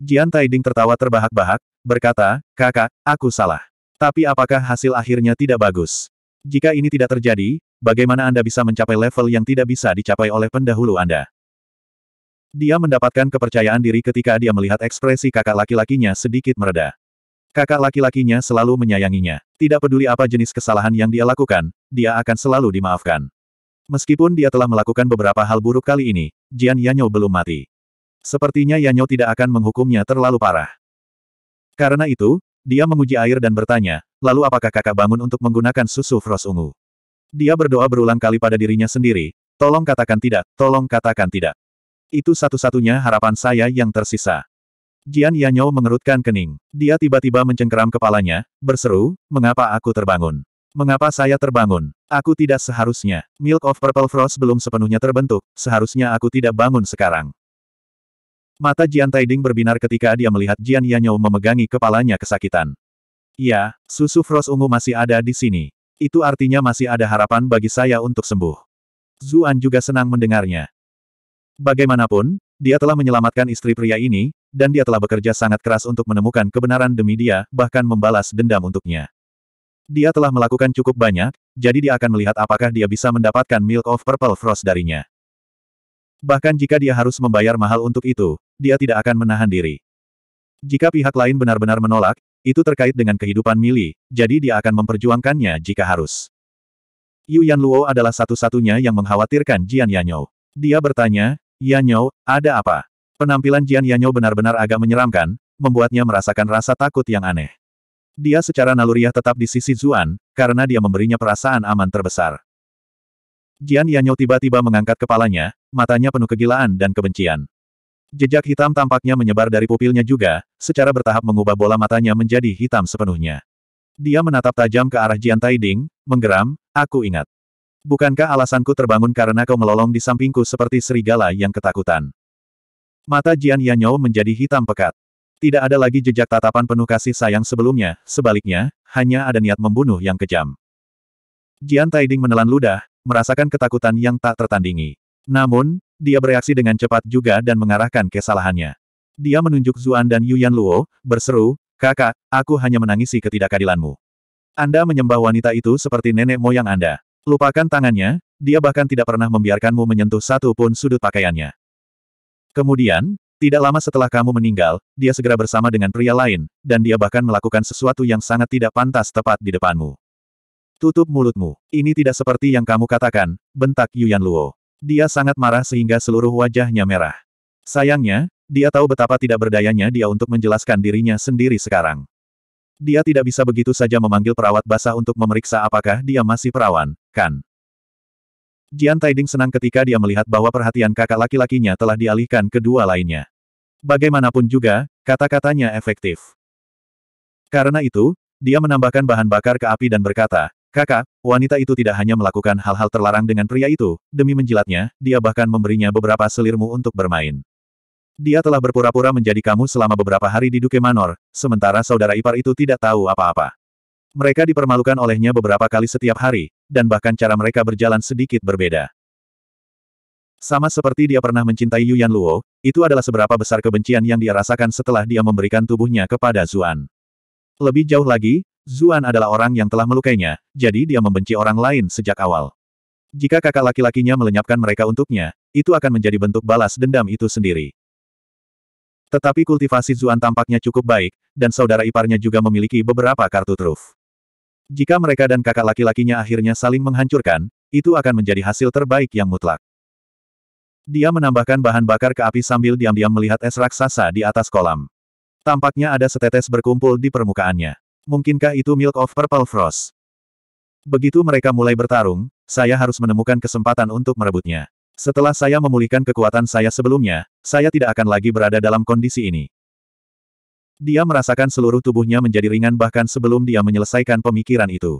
Jian Taiding tertawa terbahak-bahak, berkata, kakak, aku salah. Tapi apakah hasil akhirnya tidak bagus? Jika ini tidak terjadi, bagaimana Anda bisa mencapai level yang tidak bisa dicapai oleh pendahulu Anda? Dia mendapatkan kepercayaan diri ketika dia melihat ekspresi kakak laki-lakinya sedikit mereda. Kakak laki-lakinya selalu menyayanginya. Tidak peduli apa jenis kesalahan yang dia lakukan, dia akan selalu dimaafkan. Meskipun dia telah melakukan beberapa hal buruk kali ini, Jian Yanyo belum mati. Sepertinya Yanyo tidak akan menghukumnya terlalu parah. Karena itu, dia menguji air dan bertanya, lalu apakah kakak bangun untuk menggunakan susu frost ungu? Dia berdoa berulang kali pada dirinya sendiri, tolong katakan tidak, tolong katakan tidak. Itu satu-satunya harapan saya yang tersisa. Jian Yanyo mengerutkan kening. Dia tiba-tiba mencengkeram kepalanya, berseru, mengapa aku terbangun? Mengapa saya terbangun? Aku tidak seharusnya. Milk of Purple Frost belum sepenuhnya terbentuk, seharusnya aku tidak bangun sekarang. Mata Jian Taiding berbinar ketika dia melihat Jian Yanyo memegangi kepalanya kesakitan. Ya, susu Frost ungu masih ada di sini. Itu artinya masih ada harapan bagi saya untuk sembuh. Zuan juga senang mendengarnya. Bagaimanapun, dia telah menyelamatkan istri pria ini, dan dia telah bekerja sangat keras untuk menemukan kebenaran demi dia, bahkan membalas dendam untuknya. Dia telah melakukan cukup banyak, jadi dia akan melihat apakah dia bisa mendapatkan Milk of Purple Frost darinya. Bahkan jika dia harus membayar mahal untuk itu, dia tidak akan menahan diri. Jika pihak lain benar-benar menolak, itu terkait dengan kehidupan Mili, jadi dia akan memperjuangkannya jika harus. Yu Yan Luo adalah satu-satunya yang mengkhawatirkan Jian Yanyou. Dia bertanya, Yanyou, ada apa? Penampilan Jian Yanyou benar-benar agak menyeramkan, membuatnya merasakan rasa takut yang aneh. Dia secara naluriah tetap di sisi Zuan, karena dia memberinya perasaan aman terbesar. Jian Yanyou tiba-tiba mengangkat kepalanya, matanya penuh kegilaan dan kebencian. Jejak hitam tampaknya menyebar dari pupilnya juga, secara bertahap mengubah bola matanya menjadi hitam sepenuhnya. Dia menatap tajam ke arah Jian Taiding, menggeram, aku ingat. Bukankah alasanku terbangun karena kau melolong di sampingku seperti serigala yang ketakutan? Mata Jian Yanyou menjadi hitam pekat. Tidak ada lagi jejak tatapan penuh kasih sayang sebelumnya, sebaliknya, hanya ada niat membunuh yang kejam. Jian Taiding menelan ludah, merasakan ketakutan yang tak tertandingi. Namun, dia bereaksi dengan cepat juga dan mengarahkan kesalahannya. Dia menunjuk Zuan dan Yuan Luo, berseru, Kakak, aku hanya menangisi ketidakadilanmu. Anda menyembah wanita itu seperti nenek moyang Anda. Lupakan tangannya, dia bahkan tidak pernah membiarkanmu menyentuh satu pun sudut pakaiannya. Kemudian, tidak lama setelah kamu meninggal, dia segera bersama dengan pria lain, dan dia bahkan melakukan sesuatu yang sangat tidak pantas tepat di depanmu. Tutup mulutmu. Ini tidak seperti yang kamu katakan, bentak Yuan Luo. Dia sangat marah sehingga seluruh wajahnya merah. Sayangnya, dia tahu betapa tidak berdayanya dia untuk menjelaskan dirinya sendiri sekarang. Dia tidak bisa begitu saja memanggil perawat basah untuk memeriksa apakah dia masih perawan, kan? Jian Taiding senang ketika dia melihat bahwa perhatian kakak laki-lakinya telah dialihkan ke dua lainnya. Bagaimanapun juga, kata-katanya efektif. Karena itu, dia menambahkan bahan bakar ke api dan berkata, Kakak, wanita itu tidak hanya melakukan hal-hal terlarang dengan pria itu, demi menjilatnya, dia bahkan memberinya beberapa selirmu untuk bermain. Dia telah berpura-pura menjadi kamu selama beberapa hari di Duke Manor, sementara saudara ipar itu tidak tahu apa-apa. Mereka dipermalukan olehnya beberapa kali setiap hari, dan bahkan cara mereka berjalan sedikit berbeda. Sama seperti dia pernah mencintai Yuan Luo, itu adalah seberapa besar kebencian yang dia rasakan setelah dia memberikan tubuhnya kepada Zuan. Lebih jauh lagi, Zuan adalah orang yang telah melukainya, jadi dia membenci orang lain sejak awal. Jika kakak laki-lakinya melenyapkan mereka untuknya, itu akan menjadi bentuk balas dendam itu sendiri. Tetapi kultivasi Zuan tampaknya cukup baik, dan saudara iparnya juga memiliki beberapa kartu truf. Jika mereka dan kakak laki-lakinya akhirnya saling menghancurkan, itu akan menjadi hasil terbaik yang mutlak. Dia menambahkan bahan bakar ke api sambil diam-diam melihat es raksasa di atas kolam. Tampaknya ada setetes berkumpul di permukaannya mungkinkah itu Milk of Purple Frost? Begitu mereka mulai bertarung, saya harus menemukan kesempatan untuk merebutnya. Setelah saya memulihkan kekuatan saya sebelumnya, saya tidak akan lagi berada dalam kondisi ini. Dia merasakan seluruh tubuhnya menjadi ringan bahkan sebelum dia menyelesaikan pemikiran itu.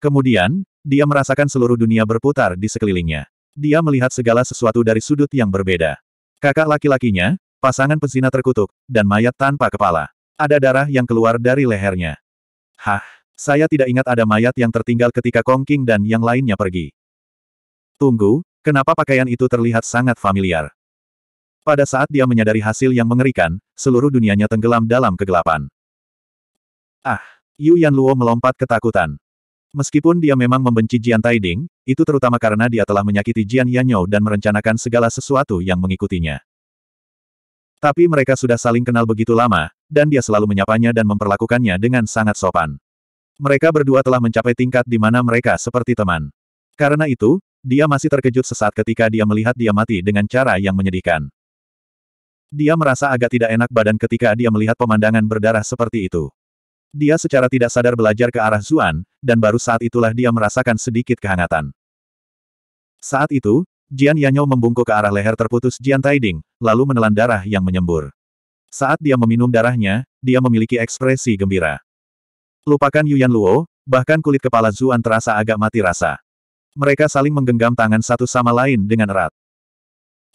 Kemudian, dia merasakan seluruh dunia berputar di sekelilingnya. Dia melihat segala sesuatu dari sudut yang berbeda. Kakak laki-lakinya, pasangan pezina terkutuk, dan mayat tanpa kepala. Ada darah yang keluar dari lehernya. Hah, saya tidak ingat ada mayat yang tertinggal ketika Kong King dan yang lainnya pergi. Tunggu, kenapa pakaian itu terlihat sangat familiar? Pada saat dia menyadari hasil yang mengerikan, seluruh dunianya tenggelam dalam kegelapan. Ah, Yu Yan Luo melompat ketakutan. Meskipun dia memang membenci Jian Taiding, itu terutama karena dia telah menyakiti Jian Yanyo dan merencanakan segala sesuatu yang mengikutinya. Tapi mereka sudah saling kenal begitu lama, dan dia selalu menyapanya dan memperlakukannya dengan sangat sopan. Mereka berdua telah mencapai tingkat di mana mereka seperti teman. Karena itu, dia masih terkejut sesaat ketika dia melihat dia mati dengan cara yang menyedihkan. Dia merasa agak tidak enak badan ketika dia melihat pemandangan berdarah seperti itu. Dia secara tidak sadar belajar ke arah Zuan, dan baru saat itulah dia merasakan sedikit kehangatan. Saat itu, Jian Yanyo membungkuk ke arah leher terputus Jian Taiding, lalu menelan darah yang menyembur. Saat dia meminum darahnya, dia memiliki ekspresi gembira. Lupakan Yuan Luo, bahkan kulit kepala Zuan terasa agak mati rasa. Mereka saling menggenggam tangan satu sama lain dengan erat.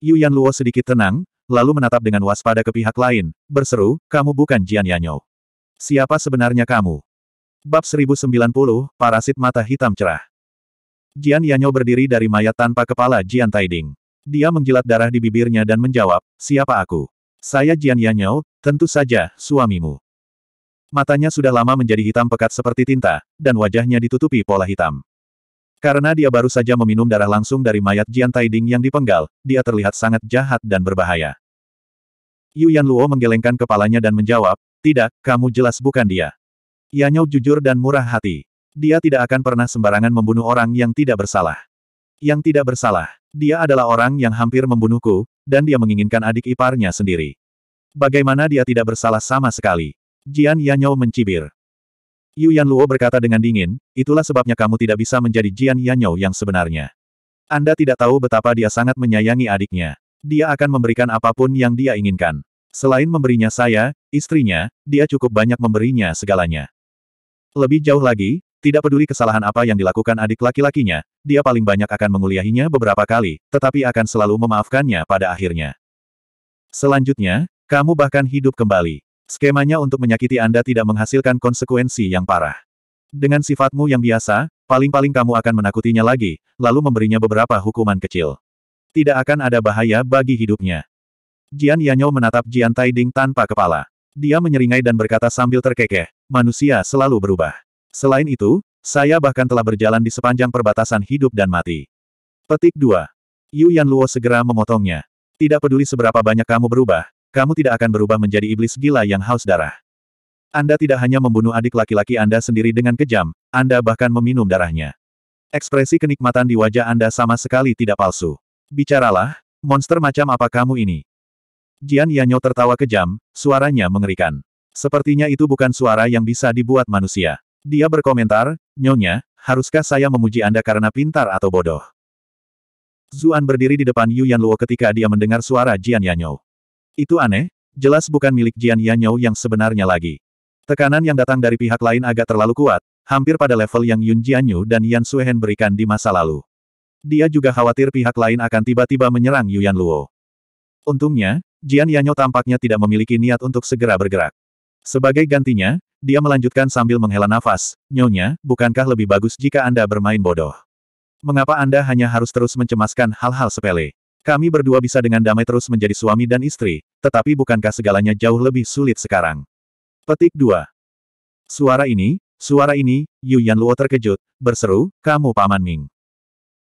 Yuan Luo sedikit tenang, lalu menatap dengan waspada ke pihak lain, berseru, kamu bukan Jian Yanyo. Siapa sebenarnya kamu? Bab 1090, Parasit Mata Hitam Cerah. Jian Yanyo berdiri dari mayat tanpa kepala Jian Taiding. Dia menjilat darah di bibirnya dan menjawab, siapa aku? Saya Jian Yanyao, tentu saja, suamimu. Matanya sudah lama menjadi hitam pekat seperti tinta, dan wajahnya ditutupi pola hitam. Karena dia baru saja meminum darah langsung dari mayat Jian Taiding yang dipenggal, dia terlihat sangat jahat dan berbahaya. Yu Yan Luo menggelengkan kepalanya dan menjawab, tidak, kamu jelas bukan dia. Yanyao jujur dan murah hati. Dia tidak akan pernah sembarangan membunuh orang yang tidak bersalah. Yang tidak bersalah, dia adalah orang yang hampir membunuhku, dan dia menginginkan adik iparnya sendiri. Bagaimana dia tidak bersalah sama sekali? Jian Yanyao mencibir. Yu Yan Luo berkata dengan dingin, itulah sebabnya kamu tidak bisa menjadi Jian Yanyao yang sebenarnya. Anda tidak tahu betapa dia sangat menyayangi adiknya. Dia akan memberikan apapun yang dia inginkan. Selain memberinya saya, istrinya, dia cukup banyak memberinya segalanya. Lebih jauh lagi, tidak peduli kesalahan apa yang dilakukan adik laki-lakinya, dia paling banyak akan menguliahinya beberapa kali, tetapi akan selalu memaafkannya pada akhirnya. Selanjutnya, kamu bahkan hidup kembali. Skemanya untuk menyakiti Anda tidak menghasilkan konsekuensi yang parah. Dengan sifatmu yang biasa, paling-paling kamu akan menakutinya lagi, lalu memberinya beberapa hukuman kecil. Tidak akan ada bahaya bagi hidupnya. Jian Yanyo menatap Jian Taiding tanpa kepala. Dia menyeringai dan berkata sambil terkekeh, manusia selalu berubah. Selain itu, saya bahkan telah berjalan di sepanjang perbatasan hidup dan mati. Petik 2. Yu Yan Luo segera memotongnya. Tidak peduli seberapa banyak kamu berubah, kamu tidak akan berubah menjadi iblis gila yang haus darah. Anda tidak hanya membunuh adik laki-laki Anda sendiri dengan kejam, Anda bahkan meminum darahnya. Ekspresi kenikmatan di wajah Anda sama sekali tidak palsu. Bicaralah, monster macam apa kamu ini? Jian Yanyo tertawa kejam, suaranya mengerikan. Sepertinya itu bukan suara yang bisa dibuat manusia. Dia berkomentar, Nyonya, haruskah saya memuji Anda karena pintar atau bodoh? Zuan berdiri di depan Yu Luo ketika dia mendengar suara Jian Yanyou. Itu aneh, jelas bukan milik Jian Yanyou yang sebenarnya lagi. Tekanan yang datang dari pihak lain agak terlalu kuat, hampir pada level yang Yun Jianyu dan Yan Suhen berikan di masa lalu. Dia juga khawatir pihak lain akan tiba-tiba menyerang Yu Luo. Untungnya, Jian Yanyo tampaknya tidak memiliki niat untuk segera bergerak. Sebagai gantinya, dia melanjutkan sambil menghela nafas, Nyonya, bukankah lebih bagus jika Anda bermain bodoh? Mengapa Anda hanya harus terus mencemaskan hal-hal sepele? Kami berdua bisa dengan damai terus menjadi suami dan istri, tetapi bukankah segalanya jauh lebih sulit sekarang? Petik 2. Suara ini, suara ini, Yu Yan Luo terkejut, berseru, kamu Paman Ming.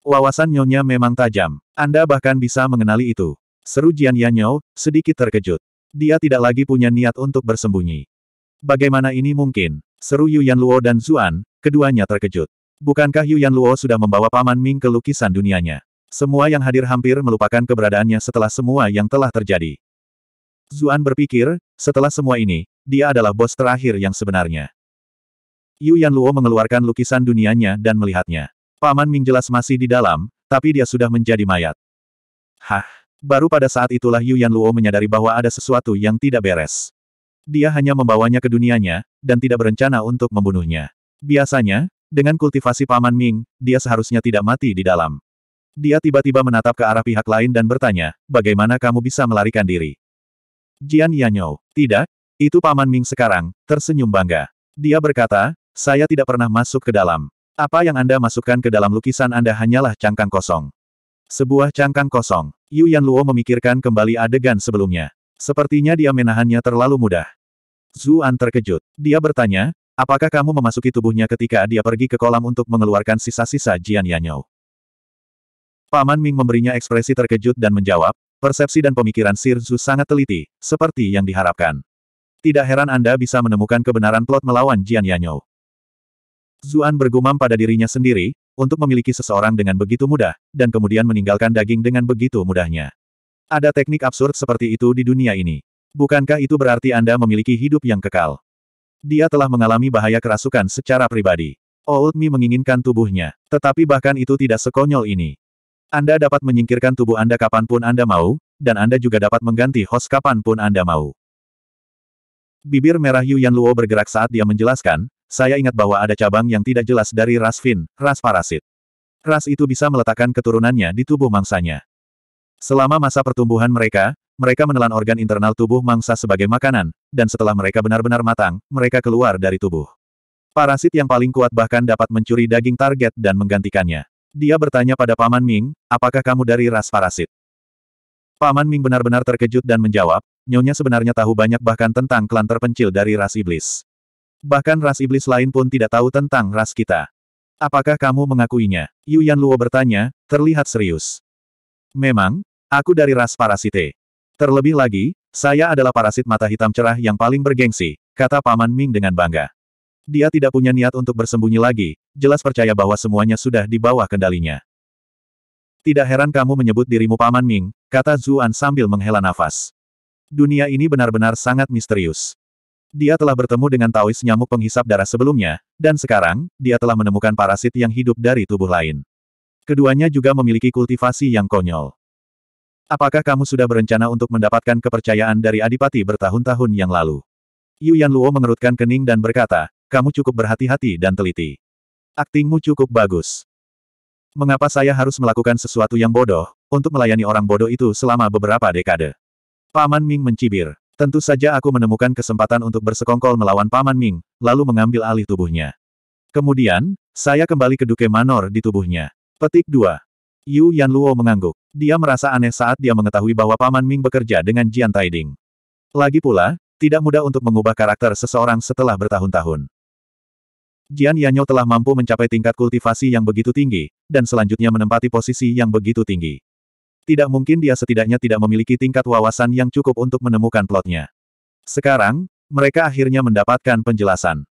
Wawasan Nyonya memang tajam. Anda bahkan bisa mengenali itu. Seru Jian Yanyo, sedikit terkejut. Dia tidak lagi punya niat untuk bersembunyi. Bagaimana ini mungkin? Seru Yuan Luo dan Zuan, keduanya terkejut. Bukankah Yuan Luo sudah membawa Paman Ming ke lukisan dunianya? Semua yang hadir hampir melupakan keberadaannya setelah semua yang telah terjadi. Zuan berpikir, setelah semua ini, dia adalah bos terakhir yang sebenarnya. Yuan Luo mengeluarkan lukisan dunianya dan melihatnya. Paman Ming jelas masih di dalam, tapi dia sudah menjadi mayat. Hah! Baru pada saat itulah Yu Yan Luo menyadari bahwa ada sesuatu yang tidak beres. Dia hanya membawanya ke dunianya, dan tidak berencana untuk membunuhnya. Biasanya, dengan kultivasi Paman Ming, dia seharusnya tidak mati di dalam. Dia tiba-tiba menatap ke arah pihak lain dan bertanya, bagaimana kamu bisa melarikan diri? Jian Yanyou, tidak, itu Paman Ming sekarang, tersenyum bangga. Dia berkata, saya tidak pernah masuk ke dalam. Apa yang Anda masukkan ke dalam lukisan Anda hanyalah cangkang kosong. Sebuah cangkang kosong. Yu Yan Luo memikirkan kembali adegan sebelumnya. Sepertinya dia menahannya terlalu mudah. Zuan terkejut. Dia bertanya, apakah kamu memasuki tubuhnya ketika dia pergi ke kolam untuk mengeluarkan sisa-sisa Jian Yao? Paman Ming memberinya ekspresi terkejut dan menjawab, persepsi dan pemikiran Sir Zhu sangat teliti, seperti yang diharapkan. Tidak heran Anda bisa menemukan kebenaran plot melawan Jian Yao. Zuan bergumam pada dirinya sendiri, untuk memiliki seseorang dengan begitu mudah, dan kemudian meninggalkan daging dengan begitu mudahnya. Ada teknik absurd seperti itu di dunia ini. Bukankah itu berarti Anda memiliki hidup yang kekal? Dia telah mengalami bahaya kerasukan secara pribadi. Old Mi menginginkan tubuhnya, tetapi bahkan itu tidak sekonyol ini. Anda dapat menyingkirkan tubuh Anda kapanpun Anda mau, dan Anda juga dapat mengganti host kapanpun Anda mau. Bibir merah Yu Yan Luo bergerak saat dia menjelaskan, saya ingat bahwa ada cabang yang tidak jelas dari ras Fin, ras parasit. Ras itu bisa meletakkan keturunannya di tubuh mangsanya. Selama masa pertumbuhan mereka, mereka menelan organ internal tubuh mangsa sebagai makanan, dan setelah mereka benar-benar matang, mereka keluar dari tubuh. Parasit yang paling kuat bahkan dapat mencuri daging target dan menggantikannya. Dia bertanya pada Paman Ming, apakah kamu dari ras parasit? Paman Ming benar-benar terkejut dan menjawab, nyonya sebenarnya tahu banyak bahkan tentang klan terpencil dari ras iblis. Bahkan ras iblis lain pun tidak tahu tentang ras kita. Apakah kamu mengakuinya? Yu Yan Luo bertanya, terlihat serius. Memang, aku dari ras parasite. Terlebih lagi, saya adalah parasit mata hitam cerah yang paling bergengsi, kata Paman Ming dengan bangga. Dia tidak punya niat untuk bersembunyi lagi, jelas percaya bahwa semuanya sudah di bawah kendalinya. Tidak heran kamu menyebut dirimu Paman Ming, kata Zuan sambil menghela nafas. Dunia ini benar-benar sangat misterius. Dia telah bertemu dengan Taois nyamuk penghisap darah sebelumnya, dan sekarang, dia telah menemukan parasit yang hidup dari tubuh lain. Keduanya juga memiliki kultivasi yang konyol. Apakah kamu sudah berencana untuk mendapatkan kepercayaan dari Adipati bertahun-tahun yang lalu? Yu Yan Luo mengerutkan kening dan berkata, kamu cukup berhati-hati dan teliti. Aktingmu cukup bagus. Mengapa saya harus melakukan sesuatu yang bodoh, untuk melayani orang bodoh itu selama beberapa dekade? Paman Ming mencibir. Tentu saja aku menemukan kesempatan untuk bersekongkol melawan Paman Ming, lalu mengambil alih tubuhnya. Kemudian, saya kembali ke Duke Manor di tubuhnya. Petik 2. Yu Yan Luo mengangguk. Dia merasa aneh saat dia mengetahui bahwa Paman Ming bekerja dengan Jian Taiding. Lagi pula, tidak mudah untuk mengubah karakter seseorang setelah bertahun-tahun. Jian Yanyo telah mampu mencapai tingkat kultivasi yang begitu tinggi, dan selanjutnya menempati posisi yang begitu tinggi. Tidak mungkin dia setidaknya tidak memiliki tingkat wawasan yang cukup untuk menemukan plotnya. Sekarang, mereka akhirnya mendapatkan penjelasan.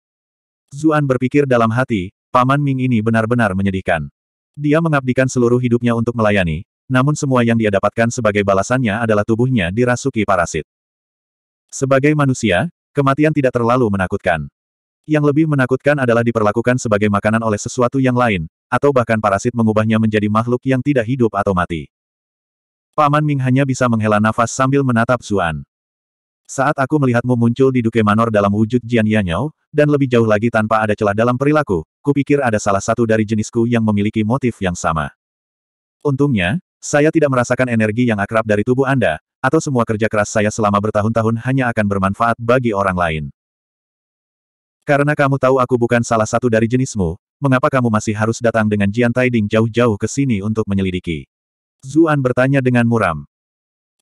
Zuan berpikir dalam hati, Paman Ming ini benar-benar menyedihkan. Dia mengabdikan seluruh hidupnya untuk melayani, namun semua yang dia dapatkan sebagai balasannya adalah tubuhnya dirasuki parasit. Sebagai manusia, kematian tidak terlalu menakutkan. Yang lebih menakutkan adalah diperlakukan sebagai makanan oleh sesuatu yang lain, atau bahkan parasit mengubahnya menjadi makhluk yang tidak hidup atau mati. Paman Ming hanya bisa menghela nafas sambil menatap Zuan. Saat aku melihatmu muncul di Duke Manor dalam wujud Jian Yanyao, dan lebih jauh lagi tanpa ada celah dalam perilaku, kupikir ada salah satu dari jenisku yang memiliki motif yang sama. Untungnya, saya tidak merasakan energi yang akrab dari tubuh Anda, atau semua kerja keras saya selama bertahun-tahun hanya akan bermanfaat bagi orang lain. Karena kamu tahu aku bukan salah satu dari jenismu, mengapa kamu masih harus datang dengan Jian Taiding jauh-jauh ke sini untuk menyelidiki? Zuan bertanya dengan muram.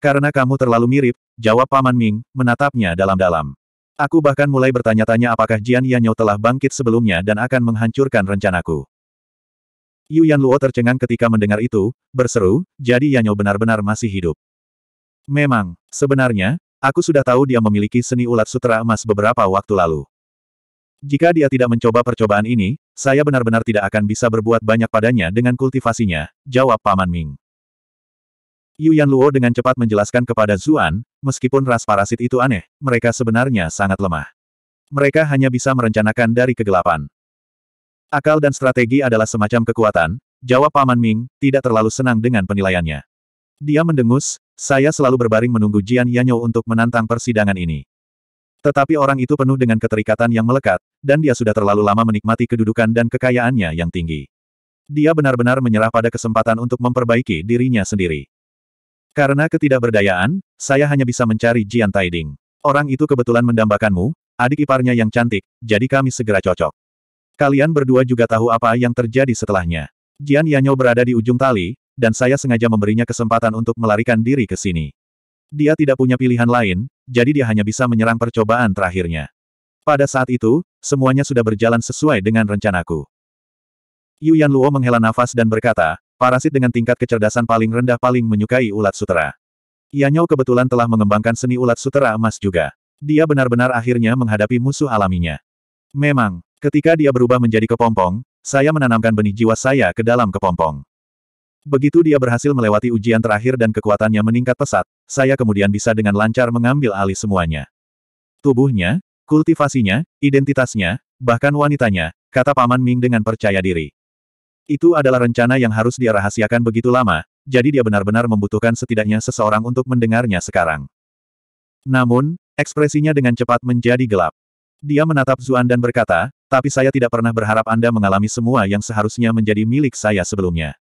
Karena kamu terlalu mirip, jawab Paman Ming, menatapnya dalam-dalam. Aku bahkan mulai bertanya-tanya apakah Jian Yanyou telah bangkit sebelumnya dan akan menghancurkan rencanaku. Yu Yan Luo tercengang ketika mendengar itu, berseru, jadi Yanyou benar-benar masih hidup. Memang, sebenarnya, aku sudah tahu dia memiliki seni ulat sutra emas beberapa waktu lalu. Jika dia tidak mencoba percobaan ini, saya benar-benar tidak akan bisa berbuat banyak padanya dengan kultivasinya, jawab Paman Ming. Yu Luo dengan cepat menjelaskan kepada Zuan, meskipun ras parasit itu aneh, mereka sebenarnya sangat lemah. Mereka hanya bisa merencanakan dari kegelapan. Akal dan strategi adalah semacam kekuatan, jawab Paman Ming, tidak terlalu senang dengan penilaiannya. Dia mendengus, saya selalu berbaring menunggu Jian Yanyo untuk menantang persidangan ini. Tetapi orang itu penuh dengan keterikatan yang melekat, dan dia sudah terlalu lama menikmati kedudukan dan kekayaannya yang tinggi. Dia benar-benar menyerah pada kesempatan untuk memperbaiki dirinya sendiri. Karena ketidakberdayaan, saya hanya bisa mencari Jian Taiding. Orang itu kebetulan mendambakanmu, adik iparnya yang cantik, jadi kami segera cocok. Kalian berdua juga tahu apa yang terjadi setelahnya. Jian Yanyo berada di ujung tali, dan saya sengaja memberinya kesempatan untuk melarikan diri ke sini. Dia tidak punya pilihan lain, jadi dia hanya bisa menyerang percobaan terakhirnya. Pada saat itu, semuanya sudah berjalan sesuai dengan rencanaku. Yu Luo menghela nafas dan berkata, Parasit dengan tingkat kecerdasan paling rendah paling menyukai ulat sutera. Yanyao kebetulan telah mengembangkan seni ulat sutera emas juga. Dia benar-benar akhirnya menghadapi musuh alaminya. Memang, ketika dia berubah menjadi kepompong, saya menanamkan benih jiwa saya ke dalam kepompong. Begitu dia berhasil melewati ujian terakhir dan kekuatannya meningkat pesat, saya kemudian bisa dengan lancar mengambil alih semuanya. Tubuhnya, kultivasinya, identitasnya, bahkan wanitanya, kata Paman Ming dengan percaya diri. Itu adalah rencana yang harus dia rahasiakan begitu lama, jadi dia benar-benar membutuhkan setidaknya seseorang untuk mendengarnya sekarang. Namun, ekspresinya dengan cepat menjadi gelap. Dia menatap Zuan dan berkata, tapi saya tidak pernah berharap Anda mengalami semua yang seharusnya menjadi milik saya sebelumnya.